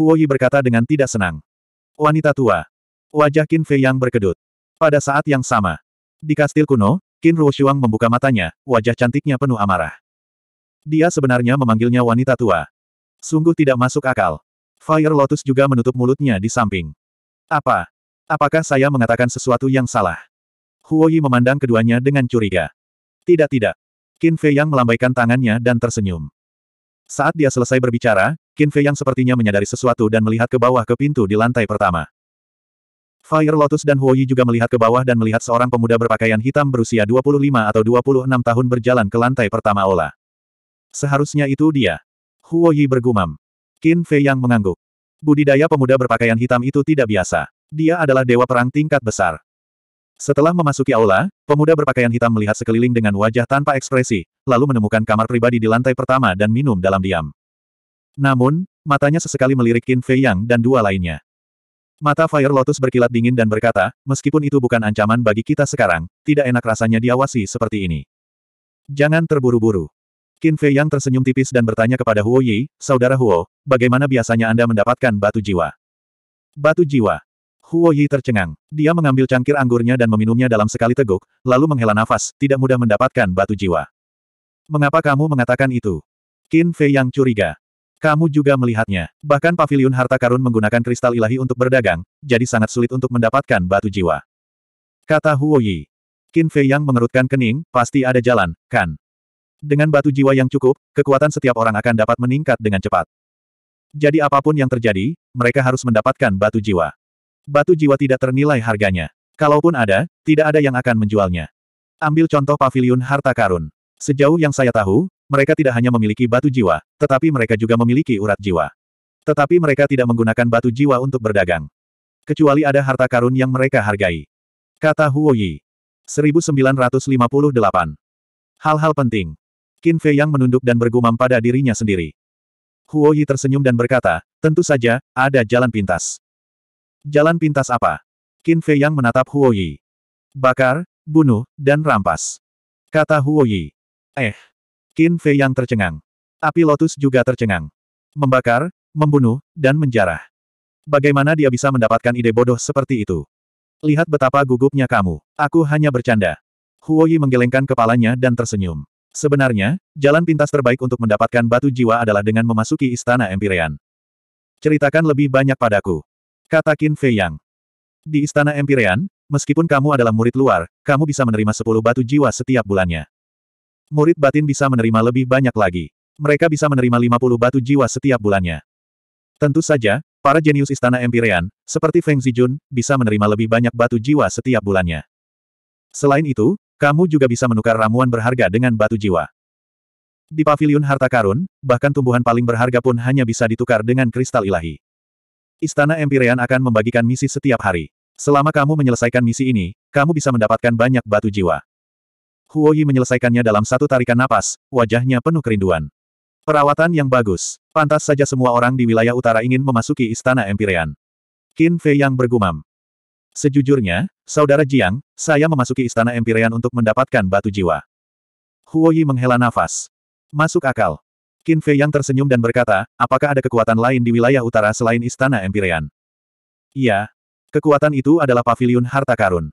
Huo Yi berkata dengan tidak senang. Wanita tua, Wajah Qin Fei yang berkedut. Pada saat yang sama, di kastil kuno, Qin Ruoshuang membuka matanya, wajah cantiknya penuh amarah. Dia sebenarnya memanggilnya wanita tua. Sungguh tidak masuk akal. Fire Lotus juga menutup mulutnya di samping. Apa? Apakah saya mengatakan sesuatu yang salah? Huoyi memandang keduanya dengan curiga. Tidak tidak. Qin Fei Yang melambaikan tangannya dan tersenyum. Saat dia selesai berbicara, Qin Fei Yang sepertinya menyadari sesuatu dan melihat ke bawah ke pintu di lantai pertama. Fire Lotus dan Huoyi juga melihat ke bawah dan melihat seorang pemuda berpakaian hitam berusia 25 atau 26 tahun berjalan ke lantai pertama Ola. Seharusnya itu dia. Huoyi bergumam. Qin Fei yang mengangguk. Budidaya pemuda berpakaian hitam itu tidak biasa. Dia adalah dewa perang tingkat besar. Setelah memasuki aula, pemuda berpakaian hitam melihat sekeliling dengan wajah tanpa ekspresi, lalu menemukan kamar pribadi di lantai pertama dan minum dalam diam. Namun, matanya sesekali melirik Qin Fei Yang dan dua lainnya. Mata Fire Lotus berkilat dingin dan berkata, meskipun itu bukan ancaman bagi kita sekarang, tidak enak rasanya diawasi seperti ini. Jangan terburu-buru. Qin Fei yang tersenyum tipis dan bertanya kepada Huo Yi, Saudara Huo, bagaimana biasanya Anda mendapatkan batu jiwa? Batu jiwa. Huo Yi tercengang. Dia mengambil cangkir anggurnya dan meminumnya dalam sekali teguk, lalu menghela nafas, tidak mudah mendapatkan batu jiwa. Mengapa kamu mengatakan itu? Qin Fei yang curiga. Kamu juga melihatnya. Bahkan pavilion harta karun menggunakan kristal ilahi untuk berdagang, jadi sangat sulit untuk mendapatkan batu jiwa. Kata Huo Yi. Qin Fei yang mengerutkan kening, pasti ada jalan, kan? Dengan batu jiwa yang cukup, kekuatan setiap orang akan dapat meningkat dengan cepat. Jadi apapun yang terjadi, mereka harus mendapatkan batu jiwa. Batu jiwa tidak ternilai harganya. Kalaupun ada, tidak ada yang akan menjualnya. Ambil contoh pavilion harta karun. Sejauh yang saya tahu, mereka tidak hanya memiliki batu jiwa, tetapi mereka juga memiliki urat jiwa. Tetapi mereka tidak menggunakan batu jiwa untuk berdagang. Kecuali ada harta karun yang mereka hargai. Kata Huoyi. 1958. Hal-hal penting. Qin Fei yang menunduk dan bergumam pada dirinya sendiri. Huoyi tersenyum dan berkata, tentu saja, ada jalan pintas. Jalan pintas apa? Qin Fei yang menatap Huoyi. Bakar, bunuh, dan rampas. Kata Huoyi. Eh. Qin Fei yang tercengang. Api lotus juga tercengang. Membakar, membunuh, dan menjarah. Bagaimana dia bisa mendapatkan ide bodoh seperti itu? Lihat betapa gugupnya kamu. Aku hanya bercanda. Huoyi menggelengkan kepalanya dan tersenyum. Sebenarnya, jalan pintas terbaik untuk mendapatkan batu jiwa adalah dengan memasuki istana Empyrean. Ceritakan lebih banyak padaku. Kata Qin Fei Yang. Di istana Empyrean, meskipun kamu adalah murid luar, kamu bisa menerima 10 batu jiwa setiap bulannya. Murid batin bisa menerima lebih banyak lagi. Mereka bisa menerima 50 batu jiwa setiap bulannya. Tentu saja, para jenius Istana Empyrean, seperti Feng Zijun, bisa menerima lebih banyak batu jiwa setiap bulannya. Selain itu, kamu juga bisa menukar ramuan berharga dengan batu jiwa. Di pavilion harta karun, bahkan tumbuhan paling berharga pun hanya bisa ditukar dengan kristal ilahi. Istana Empyrean akan membagikan misi setiap hari. Selama kamu menyelesaikan misi ini, kamu bisa mendapatkan banyak batu jiwa. Huoyi menyelesaikannya dalam satu tarikan napas, wajahnya penuh kerinduan. Perawatan yang bagus. Pantas saja semua orang di wilayah utara ingin memasuki istana Empirean. Qin Fei yang bergumam. Sejujurnya, Saudara Jiang, saya memasuki istana Empirean untuk mendapatkan batu jiwa. Huoyi menghela nafas. Masuk akal. Qin Fei yang tersenyum dan berkata, apakah ada kekuatan lain di wilayah utara selain istana Empirean? Iya. Kekuatan itu adalah pavilion harta karun.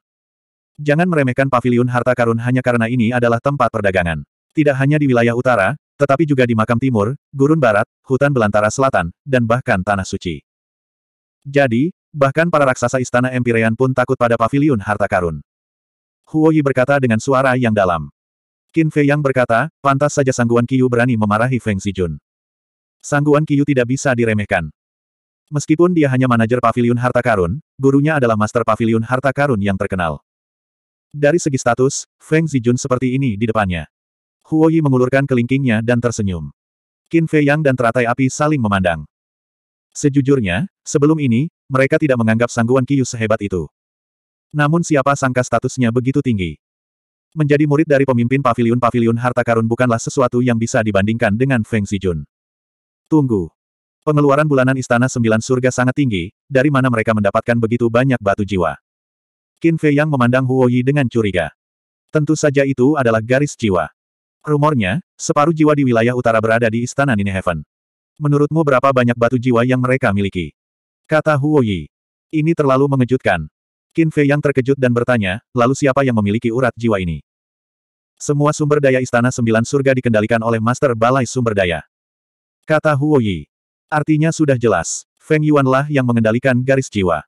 Jangan meremehkan pavilion harta karun hanya karena ini adalah tempat perdagangan. Tidak hanya di wilayah utara, tetapi juga di makam timur, gurun barat, hutan belantara selatan, dan bahkan tanah suci. Jadi, bahkan para raksasa istana Empirean pun takut pada pavilion harta karun. Huoyi berkata dengan suara yang dalam. Qin Fei Yang berkata, pantas saja Sangguan Qiyu berani memarahi Feng Zijun. Sangguan Qiyu tidak bisa diremehkan. Meskipun dia hanya manajer pavilion harta karun, gurunya adalah master pavilion harta karun yang terkenal. Dari segi status, Feng Zijun seperti ini di depannya. Huo Yi mengulurkan kelingkingnya dan tersenyum. Qin Fei Yang dan teratai api saling memandang. Sejujurnya, sebelum ini, mereka tidak menganggap sangguan Kiyu sehebat itu. Namun siapa sangka statusnya begitu tinggi. Menjadi murid dari pemimpin paviliun-paviliun harta karun bukanlah sesuatu yang bisa dibandingkan dengan Feng Zijun. Tunggu. Pengeluaran bulanan Istana Sembilan Surga sangat tinggi, dari mana mereka mendapatkan begitu banyak batu jiwa. Qin Fei yang memandang Huo Yi dengan curiga. Tentu saja itu adalah garis jiwa. Rumornya, separuh jiwa di wilayah utara berada di istana Nine Heaven. Menurutmu berapa banyak batu jiwa yang mereka miliki? Kata Huo Yi. Ini terlalu mengejutkan. Qin Fei yang terkejut dan bertanya, lalu siapa yang memiliki urat jiwa ini? Semua sumber daya istana sembilan surga dikendalikan oleh Master Balai Sumber Daya. Kata Huo Yi. Artinya sudah jelas, Feng Yuanlah yang mengendalikan garis jiwa.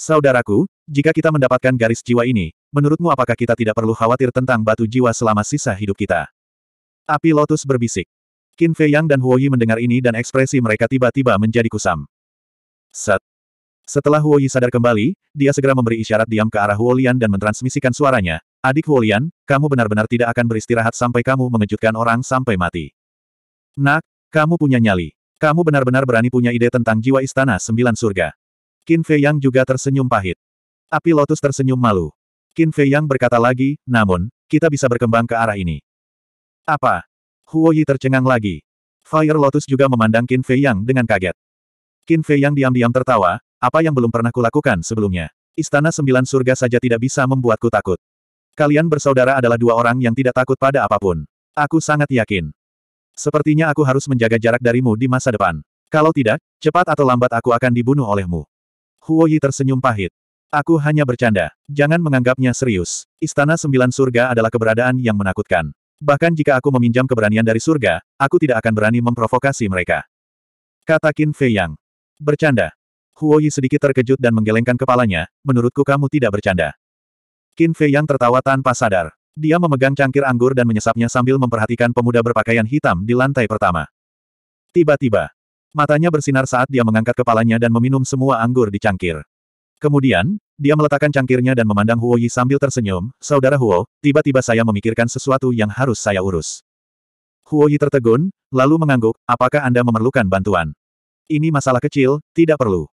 Saudaraku, jika kita mendapatkan garis jiwa ini, menurutmu apakah kita tidak perlu khawatir tentang batu jiwa selama sisa hidup kita? Api Lotus berbisik. Qin Fei Yang dan Huo Yi mendengar ini dan ekspresi mereka tiba-tiba menjadi kusam. Set. Setelah Huo Yi sadar kembali, dia segera memberi isyarat diam ke arah Huo Lian dan mentransmisikan suaranya. Adik Huo Lian, kamu benar-benar tidak akan beristirahat sampai kamu mengejutkan orang sampai mati. Nak, kamu punya nyali. Kamu benar-benar berani punya ide tentang jiwa istana sembilan surga. Qin Fei Yang juga tersenyum pahit. Api Lotus tersenyum malu. Qin Fei Yang berkata lagi, namun, kita bisa berkembang ke arah ini. Apa? Huo Yi tercengang lagi. Fire Lotus juga memandang Qin Fei Yang dengan kaget. Qin Fei Yang diam-diam tertawa, apa yang belum pernah kulakukan sebelumnya. Istana Sembilan Surga saja tidak bisa membuatku takut. Kalian bersaudara adalah dua orang yang tidak takut pada apapun. Aku sangat yakin. Sepertinya aku harus menjaga jarak darimu di masa depan. Kalau tidak, cepat atau lambat aku akan dibunuh olehmu. Huo Yi tersenyum pahit. Aku hanya bercanda. Jangan menganggapnya serius. Istana Sembilan Surga adalah keberadaan yang menakutkan. Bahkan jika aku meminjam keberanian dari surga, aku tidak akan berani memprovokasi mereka. Kata Qin Fei Yang. Bercanda. Huo Yi sedikit terkejut dan menggelengkan kepalanya, menurutku kamu tidak bercanda. Qin Fei Yang tertawa tanpa sadar. Dia memegang cangkir anggur dan menyesapnya sambil memperhatikan pemuda berpakaian hitam di lantai pertama. Tiba-tiba, matanya bersinar saat dia mengangkat kepalanya dan meminum semua anggur di cangkir. Kemudian, dia meletakkan cangkirnya dan memandang Huo Yi sambil tersenyum, Saudara Huo, tiba-tiba saya memikirkan sesuatu yang harus saya urus. Huo Yi tertegun, lalu mengangguk, apakah Anda memerlukan bantuan? Ini masalah kecil, tidak perlu.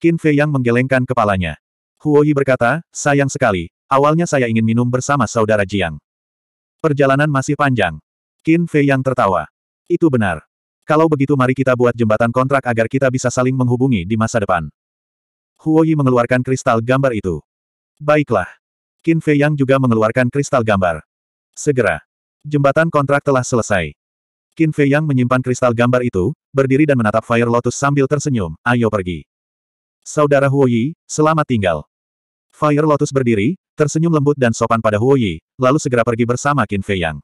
Qin Fei Yang menggelengkan kepalanya. Huo Yi berkata, sayang sekali, awalnya saya ingin minum bersama saudara Jiang. Perjalanan masih panjang. Qin Fei Yang tertawa. Itu benar. Kalau begitu mari kita buat jembatan kontrak agar kita bisa saling menghubungi di masa depan. Huoyi mengeluarkan kristal gambar itu. Baiklah. Qin Fei Yang juga mengeluarkan kristal gambar. Segera. Jembatan kontrak telah selesai. Qin Fei Yang menyimpan kristal gambar itu, berdiri dan menatap Fire Lotus sambil tersenyum, ayo pergi. Saudara Huoyi, selamat tinggal. Fire Lotus berdiri, tersenyum lembut dan sopan pada Huoyi, lalu segera pergi bersama Qin Fei Yang.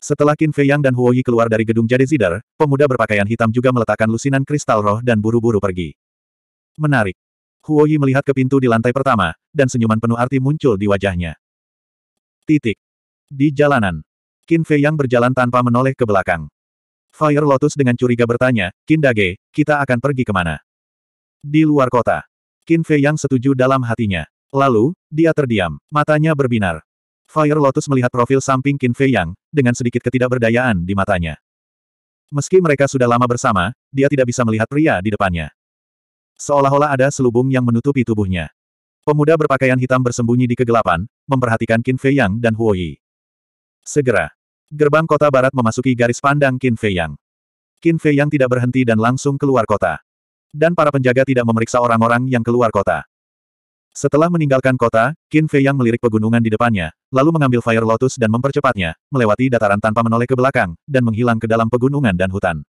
Setelah Qin Fei Yang dan Huoyi keluar dari gedung Jade Zider, pemuda berpakaian hitam juga meletakkan lusinan kristal roh dan buru-buru pergi. Menarik. Huo Yi melihat ke pintu di lantai pertama, dan senyuman penuh arti muncul di wajahnya. Titik. Di jalanan. Qin Fei yang berjalan tanpa menoleh ke belakang. Fire Lotus dengan curiga bertanya, Qin Dage, kita akan pergi kemana? Di luar kota. Qin Fei yang setuju dalam hatinya. Lalu, dia terdiam, matanya berbinar. Fire Lotus melihat profil samping Qin Fei yang, dengan sedikit ketidakberdayaan di matanya. Meski mereka sudah lama bersama, dia tidak bisa melihat pria di depannya. Seolah-olah ada selubung yang menutupi tubuhnya. Pemuda berpakaian hitam bersembunyi di kegelapan, memperhatikan Qin Fei Yang dan Huoyi. Segera. Gerbang kota barat memasuki garis pandang Qin Fei Yang. Qin Fei Yang tidak berhenti dan langsung keluar kota. Dan para penjaga tidak memeriksa orang-orang yang keluar kota. Setelah meninggalkan kota, Qin Fei Yang melirik pegunungan di depannya, lalu mengambil Fire Lotus dan mempercepatnya, melewati dataran tanpa menoleh ke belakang, dan menghilang ke dalam pegunungan dan hutan.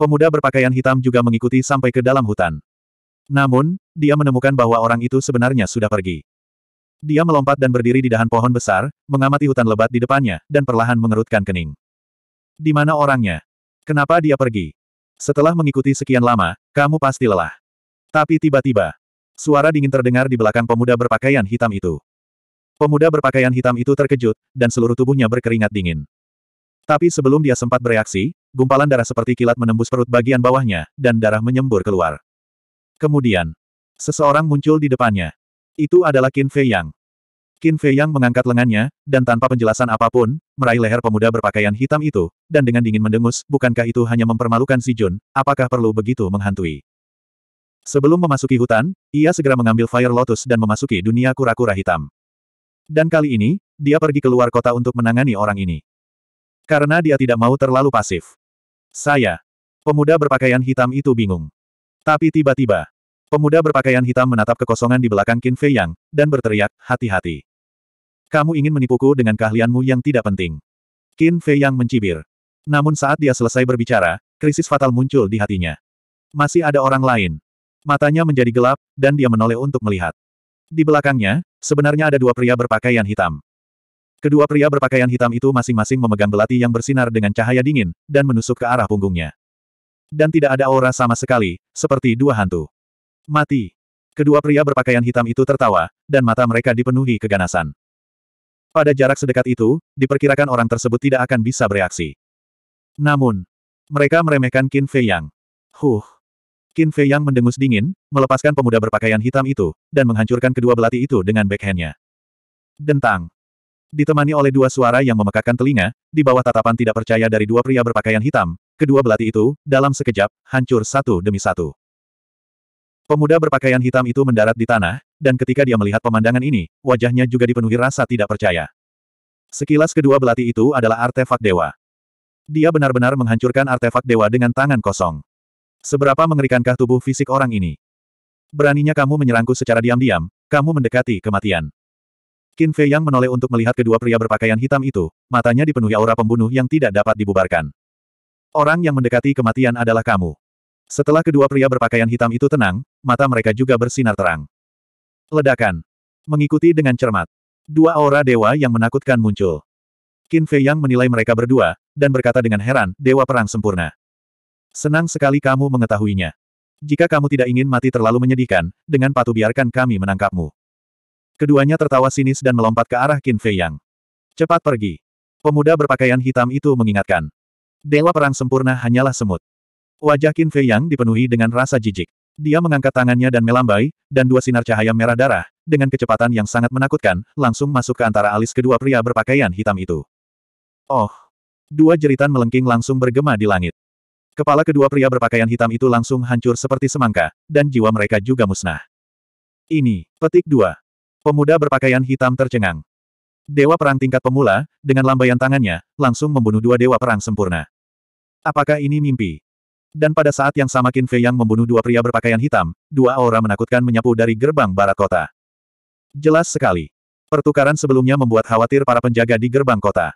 Pemuda berpakaian hitam juga mengikuti sampai ke dalam hutan. Namun, dia menemukan bahwa orang itu sebenarnya sudah pergi. Dia melompat dan berdiri di dahan pohon besar, mengamati hutan lebat di depannya, dan perlahan mengerutkan kening. Di mana orangnya? Kenapa dia pergi? Setelah mengikuti sekian lama, kamu pasti lelah. Tapi tiba-tiba, suara dingin terdengar di belakang pemuda berpakaian hitam itu. Pemuda berpakaian hitam itu terkejut, dan seluruh tubuhnya berkeringat dingin. Tapi sebelum dia sempat bereaksi, gumpalan darah seperti kilat menembus perut bagian bawahnya, dan darah menyembur keluar. Kemudian, seseorang muncul di depannya. Itu adalah Qin Fei Yang. Qin Fei Yang mengangkat lengannya, dan tanpa penjelasan apapun, meraih leher pemuda berpakaian hitam itu, dan dengan dingin mendengus, bukankah itu hanya mempermalukan Si Jun, apakah perlu begitu menghantui? Sebelum memasuki hutan, ia segera mengambil Fire Lotus dan memasuki dunia kura-kura hitam. Dan kali ini, dia pergi keluar kota untuk menangani orang ini. Karena dia tidak mau terlalu pasif. Saya. Pemuda berpakaian hitam itu bingung. Tapi tiba-tiba, pemuda berpakaian hitam menatap kekosongan di belakang Qin Fei Yang, dan berteriak, hati-hati. Kamu ingin menipuku dengan keahlianmu yang tidak penting. Qin Fei Yang mencibir. Namun saat dia selesai berbicara, krisis fatal muncul di hatinya. Masih ada orang lain. Matanya menjadi gelap, dan dia menoleh untuk melihat. Di belakangnya, sebenarnya ada dua pria berpakaian hitam. Kedua pria berpakaian hitam itu masing-masing memegang belati yang bersinar dengan cahaya dingin, dan menusuk ke arah punggungnya. Dan tidak ada aura sama sekali, seperti dua hantu. Mati. Kedua pria berpakaian hitam itu tertawa, dan mata mereka dipenuhi keganasan. Pada jarak sedekat itu, diperkirakan orang tersebut tidak akan bisa bereaksi. Namun, mereka meremehkan Qin Fei Yang. Huh. Qin Fei Yang mendengus dingin, melepaskan pemuda berpakaian hitam itu, dan menghancurkan kedua belati itu dengan backhandnya. Dentang. Ditemani oleh dua suara yang memekakkan telinga, di bawah tatapan tidak percaya dari dua pria berpakaian hitam, kedua belati itu, dalam sekejap, hancur satu demi satu. Pemuda berpakaian hitam itu mendarat di tanah, dan ketika dia melihat pemandangan ini, wajahnya juga dipenuhi rasa tidak percaya. Sekilas kedua belati itu adalah artefak dewa. Dia benar-benar menghancurkan artefak dewa dengan tangan kosong. Seberapa mengerikankah tubuh fisik orang ini? Beraninya kamu menyerangku secara diam-diam, kamu mendekati kematian. Qin Fei yang menoleh untuk melihat kedua pria berpakaian hitam itu, matanya dipenuhi aura pembunuh yang tidak dapat dibubarkan. Orang yang mendekati kematian adalah kamu. Setelah kedua pria berpakaian hitam itu tenang, mata mereka juga bersinar terang. Ledakan. Mengikuti dengan cermat. Dua aura dewa yang menakutkan muncul. Qin Fei Yang menilai mereka berdua, dan berkata dengan heran, Dewa Perang Sempurna. Senang sekali kamu mengetahuinya. Jika kamu tidak ingin mati terlalu menyedihkan, dengan patuh biarkan kami menangkapmu. Keduanya tertawa sinis dan melompat ke arah Qin Fei Yang. Cepat pergi. Pemuda berpakaian hitam itu mengingatkan. Dewa Perang Sempurna hanyalah semut. Wajah Qin Fei Yang dipenuhi dengan rasa jijik. Dia mengangkat tangannya dan melambai, dan dua sinar cahaya merah darah, dengan kecepatan yang sangat menakutkan, langsung masuk ke antara alis kedua pria berpakaian hitam itu. Oh! Dua jeritan melengking langsung bergema di langit. Kepala kedua pria berpakaian hitam itu langsung hancur seperti semangka, dan jiwa mereka juga musnah. Ini, petik dua. Pemuda berpakaian hitam tercengang. Dewa Perang tingkat pemula, dengan lambaian tangannya, langsung membunuh dua Dewa Perang sempurna. Apakah ini mimpi? Dan pada saat yang sama Qin Fei yang membunuh dua pria berpakaian hitam, dua aura menakutkan menyapu dari gerbang barat kota. Jelas sekali. Pertukaran sebelumnya membuat khawatir para penjaga di gerbang kota.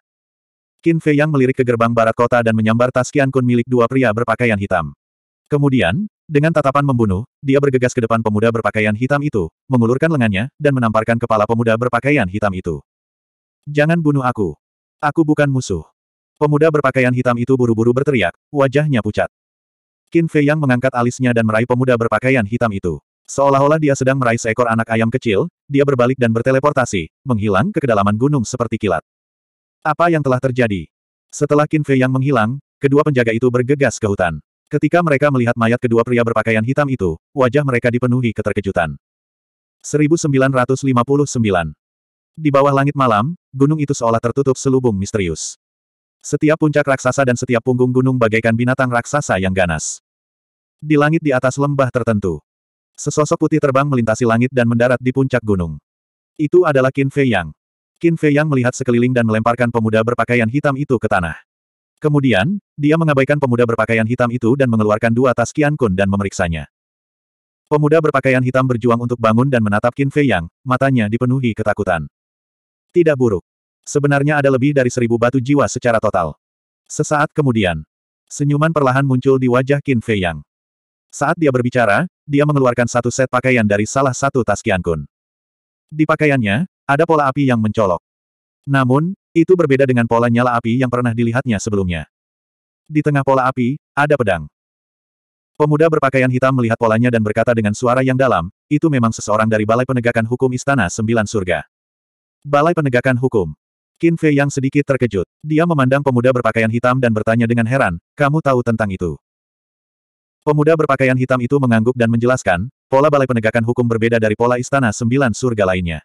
Qin Fei yang melirik ke gerbang barat kota dan menyambar tas Qian Kun milik dua pria berpakaian hitam. Kemudian, dengan tatapan membunuh, dia bergegas ke depan pemuda berpakaian hitam itu, mengulurkan lengannya, dan menamparkan kepala pemuda berpakaian hitam itu. Jangan bunuh aku. Aku bukan musuh. Pemuda berpakaian hitam itu buru-buru berteriak, wajahnya pucat. Qin Fei yang mengangkat alisnya dan meraih pemuda berpakaian hitam itu. Seolah-olah dia sedang meraih seekor anak ayam kecil, dia berbalik dan berteleportasi, menghilang ke kedalaman gunung seperti kilat. Apa yang telah terjadi? Setelah Qin Fei yang menghilang, kedua penjaga itu bergegas ke hutan. Ketika mereka melihat mayat kedua pria berpakaian hitam itu, wajah mereka dipenuhi keterkejutan. 1959 di bawah langit malam, gunung itu seolah tertutup selubung misterius. Setiap puncak raksasa dan setiap punggung gunung bagaikan binatang raksasa yang ganas. Di langit di atas lembah tertentu, sesosok putih terbang melintasi langit dan mendarat di puncak gunung. Itu adalah Qin Fei Yang. Qin Fei Yang melihat sekeliling dan melemparkan pemuda berpakaian hitam itu ke tanah. Kemudian, dia mengabaikan pemuda berpakaian hitam itu dan mengeluarkan dua tas Qian Kun dan memeriksanya. Pemuda berpakaian hitam berjuang untuk bangun dan menatap Qin Fei Yang, matanya dipenuhi ketakutan. Tidak buruk. Sebenarnya ada lebih dari seribu batu jiwa secara total. Sesaat kemudian, senyuman perlahan muncul di wajah Qin Fei Yang. Saat dia berbicara, dia mengeluarkan satu set pakaian dari salah satu tas Kun. Di pakaiannya, ada pola api yang mencolok. Namun, itu berbeda dengan pola nyala api yang pernah dilihatnya sebelumnya. Di tengah pola api, ada pedang. Pemuda berpakaian hitam melihat polanya dan berkata dengan suara yang dalam, itu memang seseorang dari Balai Penegakan Hukum Istana Sembilan Surga. Balai Penegakan Hukum. Qin Fei yang sedikit terkejut. Dia memandang pemuda berpakaian hitam dan bertanya dengan heran, kamu tahu tentang itu? Pemuda berpakaian hitam itu mengangguk dan menjelaskan, pola balai penegakan hukum berbeda dari pola istana sembilan surga lainnya.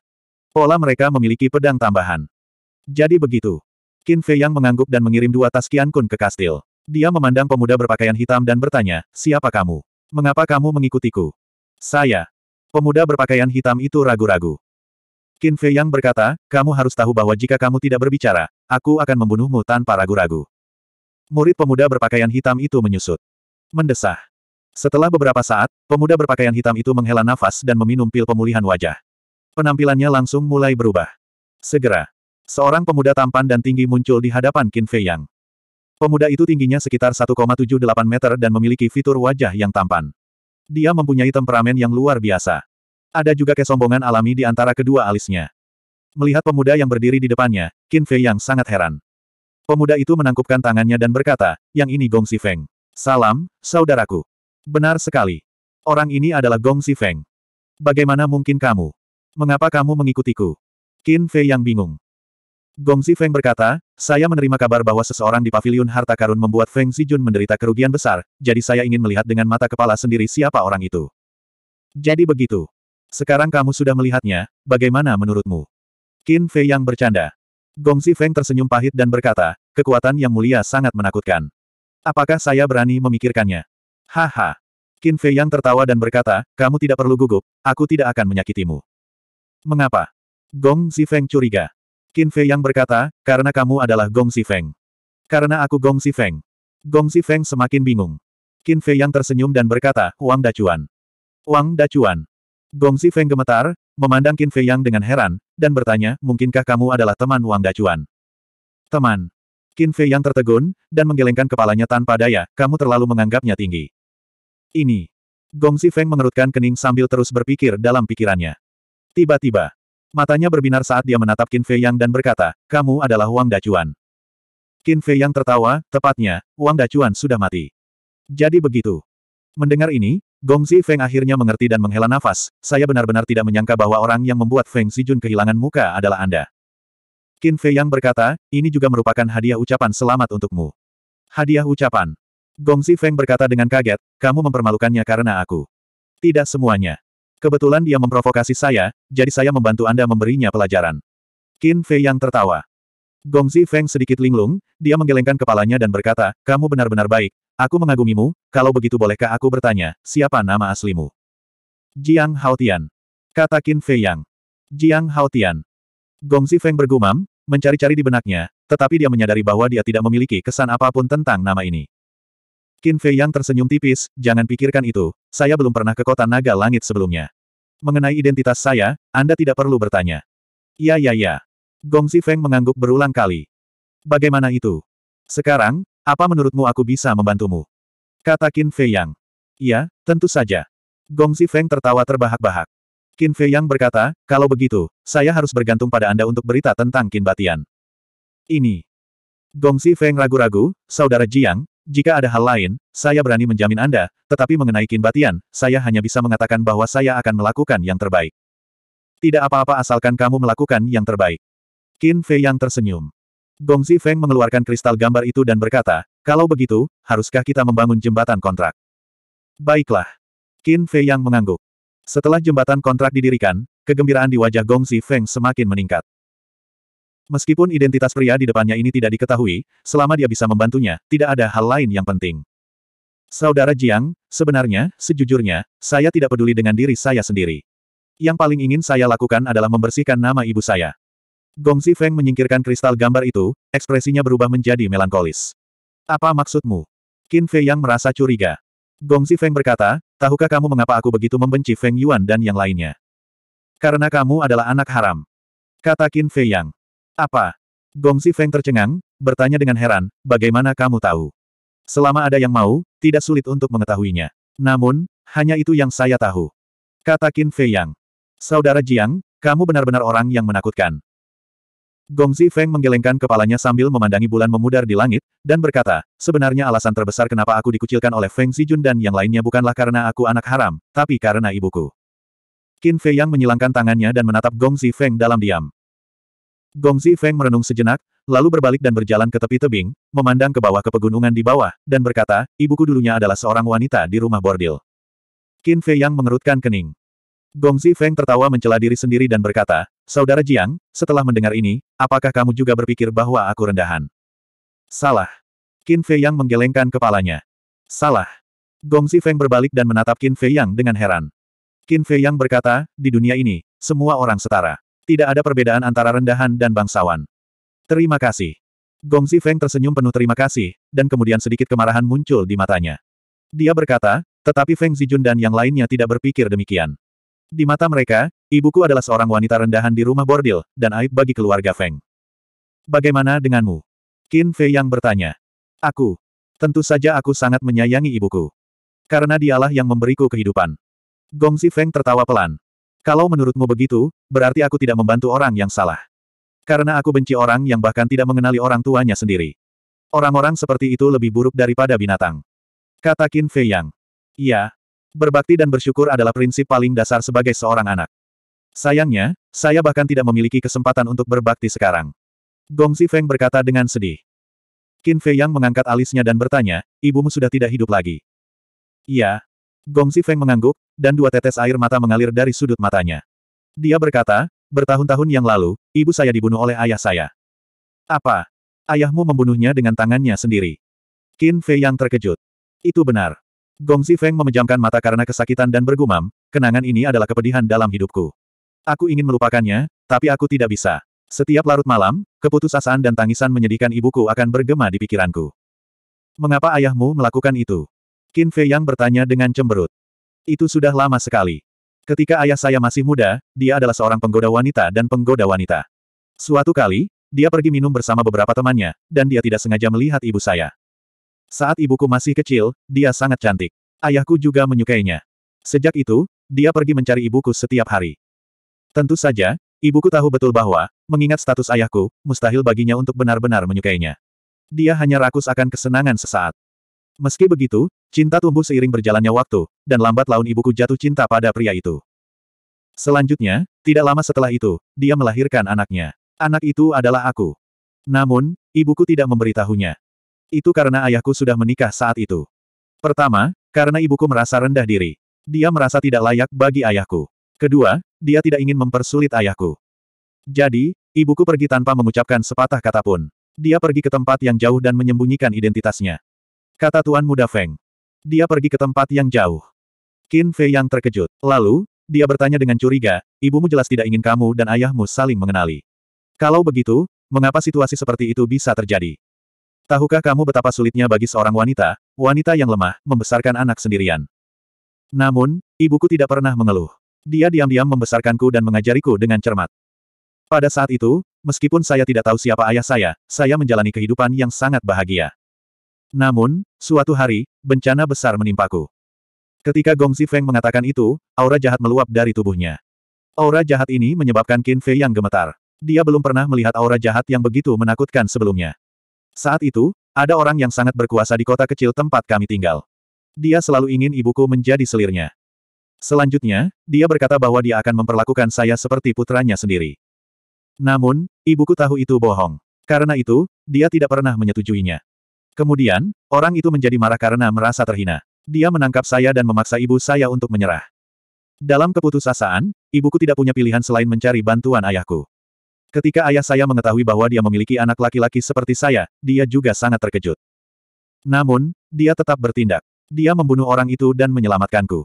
Pola mereka memiliki pedang tambahan. Jadi begitu. Qin Fei yang mengangguk dan mengirim dua tas Qian Kun ke kastil. Dia memandang pemuda berpakaian hitam dan bertanya, siapa kamu? Mengapa kamu mengikutiku? Saya. Pemuda berpakaian hitam itu ragu-ragu. Qin Fei Yang berkata, kamu harus tahu bahwa jika kamu tidak berbicara, aku akan membunuhmu tanpa ragu-ragu. Murid pemuda berpakaian hitam itu menyusut. Mendesah. Setelah beberapa saat, pemuda berpakaian hitam itu menghela nafas dan meminum pil pemulihan wajah. Penampilannya langsung mulai berubah. Segera, seorang pemuda tampan dan tinggi muncul di hadapan Qin Fei Yang. Pemuda itu tingginya sekitar 1,78 meter dan memiliki fitur wajah yang tampan. Dia mempunyai temperamen yang luar biasa. Ada juga kesombongan alami di antara kedua alisnya. Melihat pemuda yang berdiri di depannya, Qin Fei yang sangat heran. Pemuda itu menangkupkan tangannya dan berkata, yang ini Gong Si Feng. Salam, saudaraku. Benar sekali. Orang ini adalah Gong Si Feng. Bagaimana mungkin kamu? Mengapa kamu mengikutiku? Qin Fei yang bingung. Gong Si Feng berkata, saya menerima kabar bahwa seseorang di paviliun harta karun membuat Feng Si Jun menderita kerugian besar, jadi saya ingin melihat dengan mata kepala sendiri siapa orang itu. Jadi begitu. Sekarang kamu sudah melihatnya, bagaimana menurutmu? Qin Fei yang bercanda. Gong Feng tersenyum pahit dan berkata, kekuatan yang mulia sangat menakutkan. Apakah saya berani memikirkannya? Haha. Qin Fei yang tertawa dan berkata, kamu tidak perlu gugup, aku tidak akan menyakitimu. Mengapa? Gong Feng curiga. Qin Fei yang berkata, karena kamu adalah Gong Feng. Karena aku Gong Feng. Gong Feng semakin bingung. Qin Fei yang tersenyum dan berkata, uang dacuan. Uang dacuan. Gong Feng gemetar, memandang Qin Fei Yang dengan heran, dan bertanya, mungkinkah kamu adalah teman Wang Dacuan? Teman. Qin Fei Yang tertegun, dan menggelengkan kepalanya tanpa daya, kamu terlalu menganggapnya tinggi. Ini. Gong Feng mengerutkan kening sambil terus berpikir dalam pikirannya. Tiba-tiba, matanya berbinar saat dia menatap Qin Fei Yang dan berkata, kamu adalah Wang Dacuan. Qin Fei Yang tertawa, tepatnya, Wang Dacuan sudah mati. Jadi begitu. Mendengar ini, Gong Zi Feng akhirnya mengerti dan menghela nafas, saya benar-benar tidak menyangka bahwa orang yang membuat Feng Si Jun kehilangan muka adalah Anda. Qin Fei Yang berkata, ini juga merupakan hadiah ucapan selamat untukmu. Hadiah ucapan. Gong Zi Feng berkata dengan kaget, kamu mempermalukannya karena aku. Tidak semuanya. Kebetulan dia memprovokasi saya, jadi saya membantu Anda memberinya pelajaran. Qin Fei Yang tertawa. Gong Zi Feng sedikit linglung, dia menggelengkan kepalanya dan berkata, kamu benar-benar baik, Aku mengagumimu, kalau begitu bolehkah aku bertanya, siapa nama aslimu? Jiang Haotian. Kata Qin Fei Yang. Jiang Haotian. Gong Zifeng bergumam, mencari-cari di benaknya, tetapi dia menyadari bahwa dia tidak memiliki kesan apapun tentang nama ini. Qin Fei Yang tersenyum tipis, jangan pikirkan itu, saya belum pernah ke kota naga langit sebelumnya. Mengenai identitas saya, Anda tidak perlu bertanya. Ya ya ya. Gong Zifeng mengangguk berulang kali. Bagaimana itu? Sekarang, apa menurutmu aku bisa membantumu? Kata Qin Fei Yang. Iya, tentu saja. Gong Feng tertawa terbahak-bahak. Qin Fei Yang berkata, kalau begitu, saya harus bergantung pada Anda untuk berita tentang Qin Batian. Ini. Gong Feng ragu-ragu, saudara Jiang, jika ada hal lain, saya berani menjamin Anda, tetapi mengenai Qin Batian, saya hanya bisa mengatakan bahwa saya akan melakukan yang terbaik. Tidak apa-apa asalkan kamu melakukan yang terbaik. Qin Fei Yang tersenyum. Zi Feng mengeluarkan kristal gambar itu dan berkata, kalau begitu, haruskah kita membangun jembatan kontrak? Baiklah. Qin Fei yang mengangguk. Setelah jembatan kontrak didirikan, kegembiraan di wajah Zi Feng semakin meningkat. Meskipun identitas pria di depannya ini tidak diketahui, selama dia bisa membantunya, tidak ada hal lain yang penting. Saudara Jiang, sebenarnya, sejujurnya, saya tidak peduli dengan diri saya sendiri. Yang paling ingin saya lakukan adalah membersihkan nama ibu saya. Gong Zifeng menyingkirkan kristal gambar itu, ekspresinya berubah menjadi melankolis. Apa maksudmu? Qin Fei Yang merasa curiga. Gong Zifeng berkata, tahukah kamu mengapa aku begitu membenci Feng Yuan dan yang lainnya? Karena kamu adalah anak haram. Kata Qin Fei Yang. Apa? Gong Zifeng tercengang, bertanya dengan heran, bagaimana kamu tahu? Selama ada yang mau, tidak sulit untuk mengetahuinya. Namun, hanya itu yang saya tahu. Kata Qin Fei Yang. Saudara Jiang, kamu benar-benar orang yang menakutkan. Gongzi Feng menggelengkan kepalanya sambil memandangi bulan memudar di langit, dan berkata, sebenarnya alasan terbesar kenapa aku dikucilkan oleh Feng Zijun dan yang lainnya bukanlah karena aku anak haram, tapi karena ibuku. Qin Fei Yang menyilangkan tangannya dan menatap Gongzi Feng dalam diam. Gongzi Feng merenung sejenak, lalu berbalik dan berjalan ke tepi tebing, memandang ke bawah ke pegunungan di bawah, dan berkata, ibuku dulunya adalah seorang wanita di rumah bordil. Qin Fei Yang mengerutkan kening. Gongzi Feng tertawa mencela diri sendiri dan berkata, Saudara Jiang, setelah mendengar ini, apakah kamu juga berpikir bahwa aku rendahan? Salah. Qin Fei Yang menggelengkan kepalanya. Salah. Gong Feng berbalik dan menatap Qin Fei Yang dengan heran. Qin Fei Yang berkata, di dunia ini, semua orang setara. Tidak ada perbedaan antara rendahan dan bangsawan. Terima kasih. Gong Feng tersenyum penuh terima kasih, dan kemudian sedikit kemarahan muncul di matanya. Dia berkata, tetapi Feng Zijun dan yang lainnya tidak berpikir demikian. Di mata mereka, Ibuku adalah seorang wanita rendahan di rumah bordil, dan aib bagi keluarga Feng. Bagaimana denganmu? Qin Fei yang bertanya. Aku. Tentu saja aku sangat menyayangi ibuku. Karena dialah yang memberiku kehidupan. Gong Gongsi Feng tertawa pelan. Kalau menurutmu begitu, berarti aku tidak membantu orang yang salah. Karena aku benci orang yang bahkan tidak mengenali orang tuanya sendiri. Orang-orang seperti itu lebih buruk daripada binatang. Kata Qin Fei Yang. Iya. Berbakti dan bersyukur adalah prinsip paling dasar sebagai seorang anak. Sayangnya, saya bahkan tidak memiliki kesempatan untuk berbakti sekarang. Gong Zifeng berkata dengan sedih. Qin Fei Yang mengangkat alisnya dan bertanya, ibumu sudah tidak hidup lagi. Ya, Gong Zifeng mengangguk, dan dua tetes air mata mengalir dari sudut matanya. Dia berkata, bertahun-tahun yang lalu, ibu saya dibunuh oleh ayah saya. Apa? Ayahmu membunuhnya dengan tangannya sendiri. Qin Fei Yang terkejut. Itu benar. Gong Zifeng memejamkan mata karena kesakitan dan bergumam, kenangan ini adalah kepedihan dalam hidupku. Aku ingin melupakannya, tapi aku tidak bisa. Setiap larut malam, keputusasaan dan tangisan menyedihkan ibuku akan bergema di pikiranku. Mengapa ayahmu melakukan itu? Qin Fei Yang bertanya dengan cemberut. Itu sudah lama sekali. Ketika ayah saya masih muda, dia adalah seorang penggoda wanita dan penggoda wanita. Suatu kali, dia pergi minum bersama beberapa temannya, dan dia tidak sengaja melihat ibu saya. Saat ibuku masih kecil, dia sangat cantik. Ayahku juga menyukainya. Sejak itu, dia pergi mencari ibuku setiap hari. Tentu saja, ibuku tahu betul bahwa, mengingat status ayahku, mustahil baginya untuk benar-benar menyukainya. Dia hanya rakus akan kesenangan sesaat. Meski begitu, cinta tumbuh seiring berjalannya waktu, dan lambat laun ibuku jatuh cinta pada pria itu. Selanjutnya, tidak lama setelah itu, dia melahirkan anaknya. Anak itu adalah aku. Namun, ibuku tidak memberitahunya. Itu karena ayahku sudah menikah saat itu. Pertama, karena ibuku merasa rendah diri. Dia merasa tidak layak bagi ayahku. Kedua, dia tidak ingin mempersulit ayahku. Jadi, ibuku pergi tanpa mengucapkan sepatah kata pun. Dia pergi ke tempat yang jauh dan menyembunyikan identitasnya. Kata Tuan Muda Feng. Dia pergi ke tempat yang jauh. Qin Fei yang terkejut. Lalu, dia bertanya dengan curiga, ibumu jelas tidak ingin kamu dan ayahmu saling mengenali. Kalau begitu, mengapa situasi seperti itu bisa terjadi? Tahukah kamu betapa sulitnya bagi seorang wanita, wanita yang lemah, membesarkan anak sendirian? Namun, ibuku tidak pernah mengeluh. Dia diam-diam membesarkanku dan mengajariku dengan cermat. Pada saat itu, meskipun saya tidak tahu siapa ayah saya, saya menjalani kehidupan yang sangat bahagia. Namun, suatu hari, bencana besar menimpaku. Ketika Gong Zifeng mengatakan itu, aura jahat meluap dari tubuhnya. Aura jahat ini menyebabkan Qin Fei yang gemetar. Dia belum pernah melihat aura jahat yang begitu menakutkan sebelumnya. Saat itu, ada orang yang sangat berkuasa di kota kecil tempat kami tinggal. Dia selalu ingin ibuku menjadi selirnya. Selanjutnya, dia berkata bahwa dia akan memperlakukan saya seperti putranya sendiri. Namun, ibuku tahu itu bohong. Karena itu, dia tidak pernah menyetujuinya. Kemudian, orang itu menjadi marah karena merasa terhina. Dia menangkap saya dan memaksa ibu saya untuk menyerah. Dalam keputusasaan, ibuku tidak punya pilihan selain mencari bantuan ayahku. Ketika ayah saya mengetahui bahwa dia memiliki anak laki-laki seperti saya, dia juga sangat terkejut. Namun, dia tetap bertindak. Dia membunuh orang itu dan menyelamatkanku.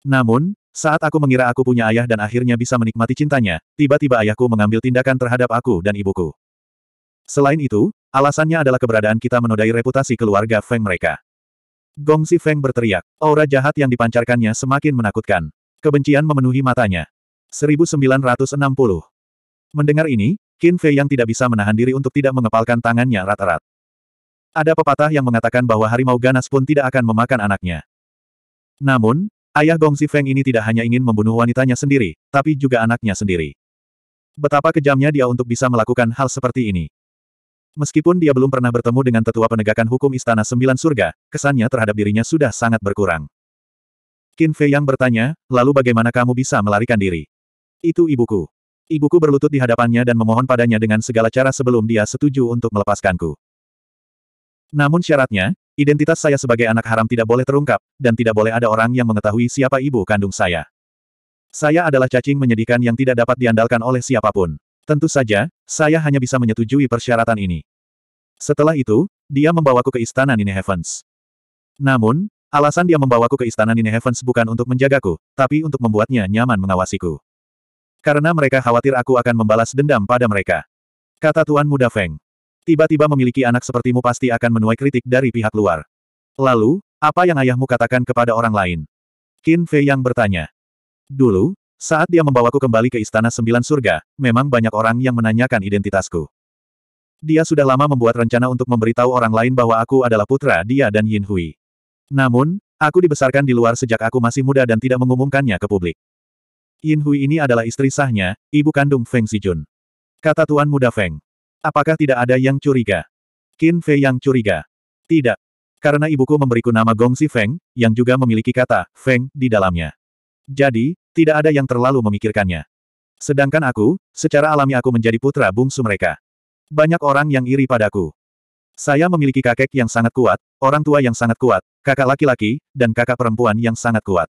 Namun, saat aku mengira aku punya ayah dan akhirnya bisa menikmati cintanya, tiba-tiba ayahku mengambil tindakan terhadap aku dan ibuku. Selain itu, alasannya adalah keberadaan kita menodai reputasi keluarga Feng mereka. Gong Si Feng berteriak, aura jahat yang dipancarkannya semakin menakutkan. Kebencian memenuhi matanya. 1960. Mendengar ini, Qin Fei yang tidak bisa menahan diri untuk tidak mengepalkan tangannya rat-rat. Ada pepatah yang mengatakan bahwa harimau ganas pun tidak akan memakan anaknya. Namun, Ayah Gong Feng ini tidak hanya ingin membunuh wanitanya sendiri, tapi juga anaknya sendiri. Betapa kejamnya dia untuk bisa melakukan hal seperti ini. Meskipun dia belum pernah bertemu dengan tetua penegakan hukum Istana Sembilan Surga, kesannya terhadap dirinya sudah sangat berkurang. Qin Fei yang bertanya, lalu bagaimana kamu bisa melarikan diri? Itu ibuku. Ibuku berlutut di hadapannya dan memohon padanya dengan segala cara sebelum dia setuju untuk melepaskanku. Namun syaratnya, Identitas saya sebagai anak haram tidak boleh terungkap, dan tidak boleh ada orang yang mengetahui siapa ibu kandung saya. Saya adalah cacing menyedihkan yang tidak dapat diandalkan oleh siapapun. Tentu saja, saya hanya bisa menyetujui persyaratan ini. Setelah itu, dia membawaku ke istana Nine Heavens. Namun, alasan dia membawaku ke istana Nine Heavens bukan untuk menjagaku, tapi untuk membuatnya nyaman mengawasiku. Karena mereka khawatir aku akan membalas dendam pada mereka. Kata Tuan Muda Feng. Tiba-tiba memiliki anak sepertimu pasti akan menuai kritik dari pihak luar. Lalu, apa yang ayahmu katakan kepada orang lain? Qin Fei yang bertanya. Dulu, saat dia membawaku kembali ke Istana Sembilan Surga, memang banyak orang yang menanyakan identitasku. Dia sudah lama membuat rencana untuk memberitahu orang lain bahwa aku adalah putra dia dan Yin Hui. Namun, aku dibesarkan di luar sejak aku masih muda dan tidak mengumumkannya ke publik. Yin Hui ini adalah istri sahnya, ibu kandung Feng Zijun. Kata Tuan Muda Feng. Apakah tidak ada yang curiga? Qin Fei yang curiga. Tidak. Karena ibuku memberiku nama Gongsi Feng, yang juga memiliki kata Feng di dalamnya. Jadi, tidak ada yang terlalu memikirkannya. Sedangkan aku, secara alami aku menjadi putra bungsu mereka. Banyak orang yang iri padaku. Saya memiliki kakek yang sangat kuat, orang tua yang sangat kuat, kakak laki-laki, dan kakak perempuan yang sangat kuat.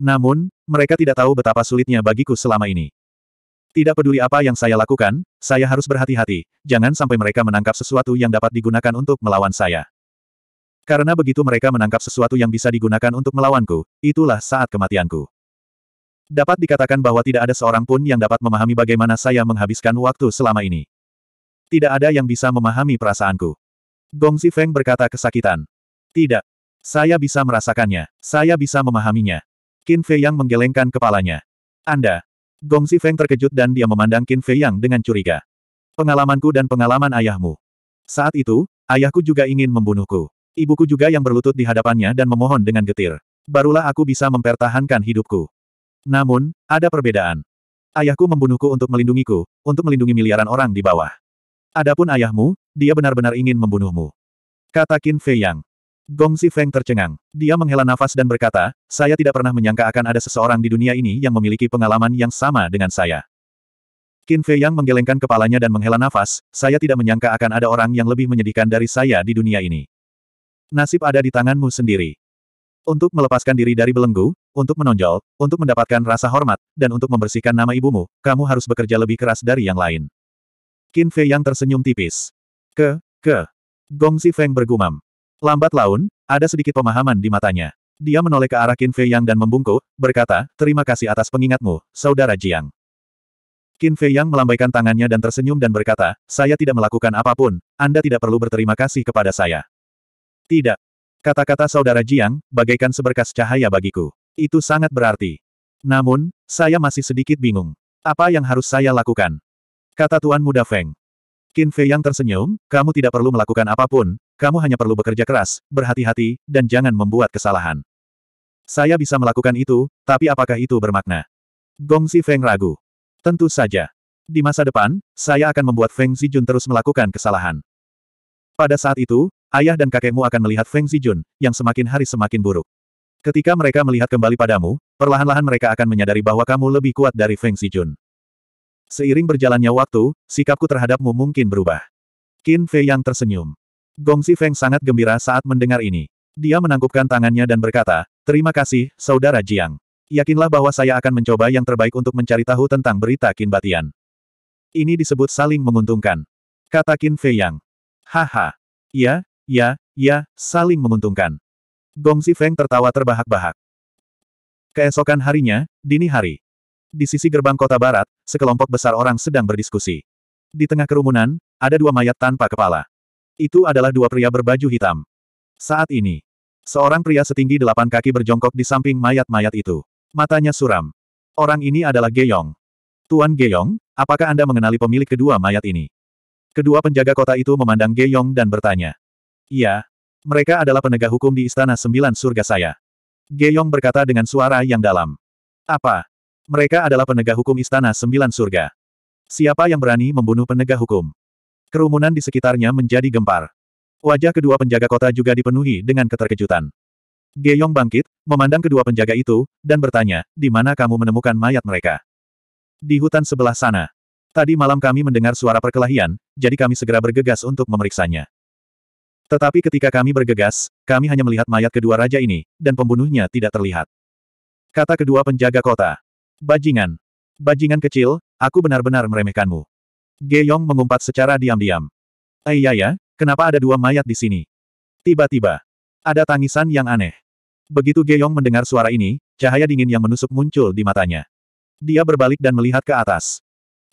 Namun, mereka tidak tahu betapa sulitnya bagiku selama ini. Tidak peduli apa yang saya lakukan, saya harus berhati-hati, jangan sampai mereka menangkap sesuatu yang dapat digunakan untuk melawan saya. Karena begitu mereka menangkap sesuatu yang bisa digunakan untuk melawanku, itulah saat kematianku. Dapat dikatakan bahwa tidak ada seorang pun yang dapat memahami bagaimana saya menghabiskan waktu selama ini. Tidak ada yang bisa memahami perasaanku. Gong Zifeng berkata kesakitan. Tidak. Saya bisa merasakannya. Saya bisa memahaminya. Qin Fei Yang menggelengkan kepalanya. Anda, Gong Si Feng terkejut dan dia memandang Qin Fei Yang dengan curiga. Pengalamanku dan pengalaman ayahmu. Saat itu, ayahku juga ingin membunuhku. Ibuku juga yang berlutut di hadapannya dan memohon dengan getir. Barulah aku bisa mempertahankan hidupku. Namun, ada perbedaan. Ayahku membunuhku untuk melindungiku, untuk melindungi miliaran orang di bawah. Adapun ayahmu, dia benar-benar ingin membunuhmu. Kata Qin Fei Yang. Gong Feng tercengang. Dia menghela nafas dan berkata, saya tidak pernah menyangka akan ada seseorang di dunia ini yang memiliki pengalaman yang sama dengan saya. Qin Fei Yang menggelengkan kepalanya dan menghela nafas, saya tidak menyangka akan ada orang yang lebih menyedihkan dari saya di dunia ini. Nasib ada di tanganmu sendiri. Untuk melepaskan diri dari belenggu, untuk menonjol, untuk mendapatkan rasa hormat, dan untuk membersihkan nama ibumu, kamu harus bekerja lebih keras dari yang lain. Qin Fei Yang tersenyum tipis. Ke, ke. Gong Feng bergumam. Lambat laun, ada sedikit pemahaman di matanya. Dia menoleh ke arah Qin Fei Yang dan membungkuk, berkata, terima kasih atas pengingatmu, saudara Jiang. Qin Fei Yang melambaikan tangannya dan tersenyum dan berkata, saya tidak melakukan apapun, Anda tidak perlu berterima kasih kepada saya. Tidak. Kata-kata saudara Jiang, bagaikan seberkas cahaya bagiku. Itu sangat berarti. Namun, saya masih sedikit bingung. Apa yang harus saya lakukan? Kata Tuan Muda Feng. Qin Fei Yang tersenyum, kamu tidak perlu melakukan apapun, kamu hanya perlu bekerja keras, berhati-hati, dan jangan membuat kesalahan. Saya bisa melakukan itu, tapi apakah itu bermakna? Gong Si Feng ragu. Tentu saja. Di masa depan, saya akan membuat Feng Si Jun terus melakukan kesalahan. Pada saat itu, ayah dan kakekmu akan melihat Feng Si Jun yang semakin hari semakin buruk. Ketika mereka melihat kembali padamu, perlahan-lahan mereka akan menyadari bahwa kamu lebih kuat dari Feng Si Jun. Seiring berjalannya waktu, sikapku terhadapmu mungkin berubah. Qin Fei yang tersenyum. Gongsi Feng sangat gembira saat mendengar ini. Dia menangkupkan tangannya dan berkata, Terima kasih, Saudara Jiang. Yakinlah bahwa saya akan mencoba yang terbaik untuk mencari tahu tentang berita Qin Batian. Ini disebut saling menguntungkan. Kata Qin Fei Yang. Haha. Ya, ya, ya, saling menguntungkan. Gongsi Feng tertawa terbahak-bahak. Keesokan harinya, dini hari. Di sisi gerbang kota barat, sekelompok besar orang sedang berdiskusi. Di tengah kerumunan, ada dua mayat tanpa kepala. Itu adalah dua pria berbaju hitam. Saat ini, seorang pria setinggi delapan kaki berjongkok di samping mayat-mayat itu. Matanya suram. Orang ini adalah Geyong. Tuan Geyong, apakah Anda mengenali pemilik kedua mayat ini? Kedua penjaga kota itu memandang Geyong dan bertanya. Iya, mereka adalah penegak hukum di Istana Sembilan Surga saya. Geyong berkata dengan suara yang dalam. Apa? Mereka adalah penegak hukum Istana Sembilan Surga. Siapa yang berani membunuh penegak hukum? Kerumunan di sekitarnya menjadi gempar. Wajah kedua penjaga kota juga dipenuhi dengan keterkejutan. Geyong bangkit, memandang kedua penjaga itu, dan bertanya, di mana kamu menemukan mayat mereka? Di hutan sebelah sana. Tadi malam kami mendengar suara perkelahian, jadi kami segera bergegas untuk memeriksanya. Tetapi ketika kami bergegas, kami hanya melihat mayat kedua raja ini, dan pembunuhnya tidak terlihat. Kata kedua penjaga kota. Bajingan. Bajingan kecil, aku benar-benar meremehkanmu. Ge Yong mengumpat secara diam-diam. ya, kenapa ada dua mayat di sini? Tiba-tiba, ada tangisan yang aneh. Begitu Ge Yong mendengar suara ini, cahaya dingin yang menusuk muncul di matanya. Dia berbalik dan melihat ke atas.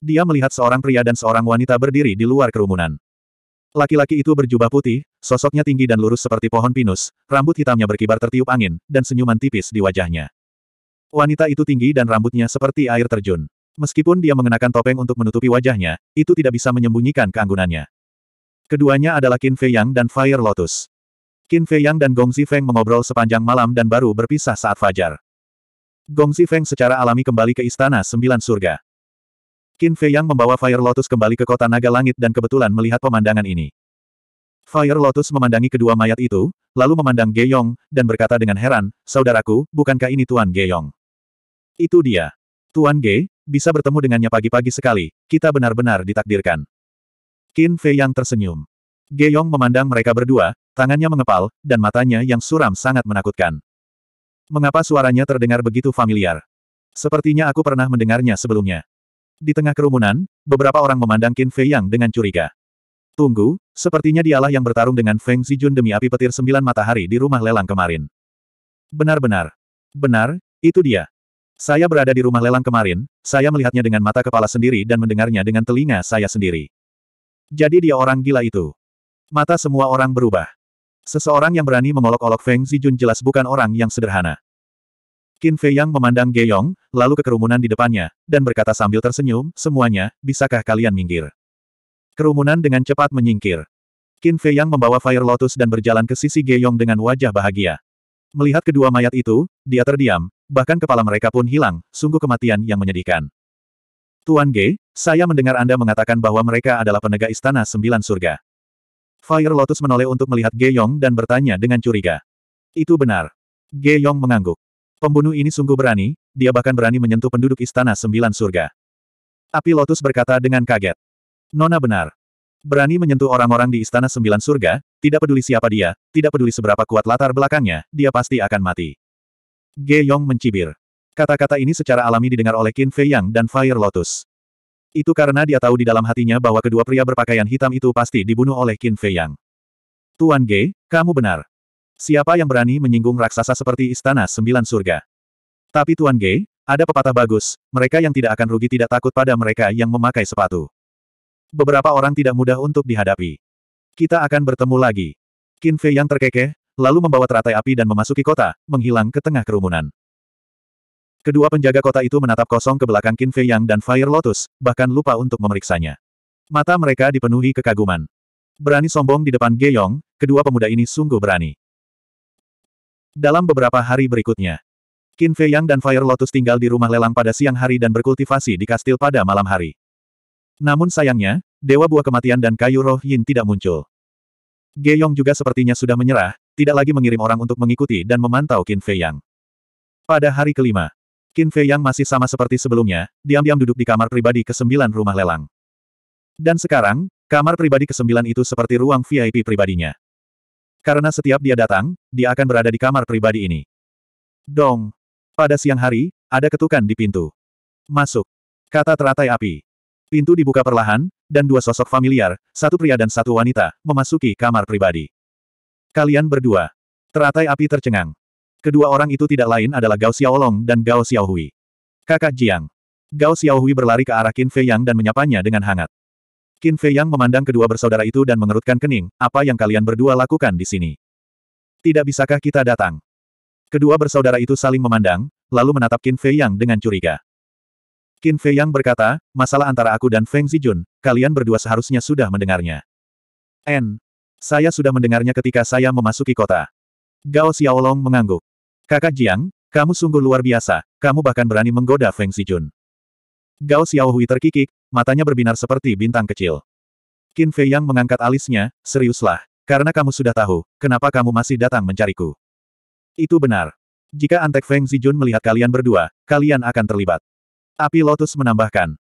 Dia melihat seorang pria dan seorang wanita berdiri di luar kerumunan. Laki-laki itu berjubah putih, sosoknya tinggi dan lurus seperti pohon pinus, rambut hitamnya berkibar tertiup angin, dan senyuman tipis di wajahnya. Wanita itu tinggi dan rambutnya seperti air terjun. Meskipun dia mengenakan topeng untuk menutupi wajahnya, itu tidak bisa menyembunyikan keanggunannya. Keduanya adalah Qin Fei Yang dan Fire Lotus. Qin Fei Yang dan Gong Zifeng mengobrol sepanjang malam dan baru berpisah saat fajar. Gong Zifeng secara alami kembali ke Istana Sembilan Surga. Qin Fei Yang membawa Fire Lotus kembali ke kota Naga Langit dan kebetulan melihat pemandangan ini. Fire Lotus memandangi kedua mayat itu, lalu memandang Ge Yong dan berkata dengan heran, Saudaraku, bukankah ini Tuan Ge Yong? Itu dia. Tuan Ge, bisa bertemu dengannya pagi-pagi sekali, kita benar-benar ditakdirkan. Qin Fei yang tersenyum. Geyong memandang mereka berdua, tangannya mengepal, dan matanya yang suram sangat menakutkan. Mengapa suaranya terdengar begitu familiar? Sepertinya aku pernah mendengarnya sebelumnya. Di tengah kerumunan, beberapa orang memandang Qin Fei Yang dengan curiga. Tunggu, sepertinya dialah yang bertarung dengan Feng Zijun demi api petir sembilan matahari di rumah lelang kemarin. Benar-benar. Benar, itu dia. Saya berada di rumah lelang kemarin, saya melihatnya dengan mata kepala sendiri dan mendengarnya dengan telinga saya sendiri. Jadi dia orang gila itu. Mata semua orang berubah. Seseorang yang berani mengolok-olok Feng Zijun jelas bukan orang yang sederhana. Qin Fei Yang memandang Ge Yong, lalu ke kerumunan di depannya, dan berkata sambil tersenyum, semuanya, bisakah kalian minggir? Kerumunan dengan cepat menyingkir. Qin Fei Yang membawa Fire Lotus dan berjalan ke sisi Ge Yong dengan wajah bahagia. Melihat kedua mayat itu, dia terdiam, bahkan kepala mereka pun hilang, sungguh kematian yang menyedihkan. Tuan Ge, saya mendengar Anda mengatakan bahwa mereka adalah penegak istana sembilan surga. Fire Lotus menoleh untuk melihat Ge Yong dan bertanya dengan curiga. Itu benar. Ge Yong mengangguk. Pembunuh ini sungguh berani, dia bahkan berani menyentuh penduduk istana sembilan surga. Api Lotus berkata dengan kaget. Nona benar. Berani menyentuh orang-orang di Istana Sembilan Surga, tidak peduli siapa dia, tidak peduli seberapa kuat latar belakangnya, dia pasti akan mati. Ge Yong mencibir. Kata-kata ini secara alami didengar oleh Qin Fei Yang dan Fire Lotus. Itu karena dia tahu di dalam hatinya bahwa kedua pria berpakaian hitam itu pasti dibunuh oleh Qin Fei Yang. Tuan Ge, kamu benar. Siapa yang berani menyinggung raksasa seperti Istana Sembilan Surga? Tapi Tuan Ge, ada pepatah bagus, mereka yang tidak akan rugi tidak takut pada mereka yang memakai sepatu. Beberapa orang tidak mudah untuk dihadapi. Kita akan bertemu lagi. Qin Fei yang terkekeh, lalu membawa teratai api dan memasuki kota, menghilang ke tengah kerumunan. Kedua penjaga kota itu menatap kosong ke belakang Qin Fei Yang dan Fire Lotus, bahkan lupa untuk memeriksanya. Mata mereka dipenuhi kekaguman. Berani sombong di depan Ge kedua pemuda ini sungguh berani. Dalam beberapa hari berikutnya, Qin Fei Yang dan Fire Lotus tinggal di rumah lelang pada siang hari dan berkultivasi di kastil pada malam hari. Namun sayangnya, Dewa Buah Kematian dan Kayu Roh Yin tidak muncul. Geyong juga sepertinya sudah menyerah, tidak lagi mengirim orang untuk mengikuti dan memantau Qin Fei Yang. Pada hari kelima, Qin Fei Yang masih sama seperti sebelumnya, diam-diam duduk di kamar pribadi ke-9 rumah lelang. Dan sekarang, kamar pribadi ke-9 itu seperti ruang VIP pribadinya. Karena setiap dia datang, dia akan berada di kamar pribadi ini. Dong. Pada siang hari, ada ketukan di pintu. Masuk. Kata teratai api. Pintu dibuka perlahan, dan dua sosok familiar, satu pria dan satu wanita, memasuki kamar pribadi. Kalian berdua. Teratai api tercengang. Kedua orang itu tidak lain adalah Gao Xiaolong dan Gao Xiaohui. Kakak Jiang. Gao Xiaohui berlari ke arah Qin Fei Yang dan menyapanya dengan hangat. Qin Fei Yang memandang kedua bersaudara itu dan mengerutkan kening, apa yang kalian berdua lakukan di sini? Tidak bisakah kita datang? Kedua bersaudara itu saling memandang, lalu menatap Qin Fei Yang dengan curiga. Qin Fei Yang berkata, masalah antara aku dan Feng Zijun, kalian berdua seharusnya sudah mendengarnya. N. Saya sudah mendengarnya ketika saya memasuki kota. Gao Xiaolong mengangguk. Kakak Jiang, kamu sungguh luar biasa, kamu bahkan berani menggoda Feng Zijun. Gao Xiaohui terkikik, matanya berbinar seperti bintang kecil. Qin Fei Yang mengangkat alisnya, seriuslah, karena kamu sudah tahu, kenapa kamu masih datang mencariku. Itu benar. Jika Antek Feng Zijun melihat kalian berdua, kalian akan terlibat. Api Lotus menambahkan,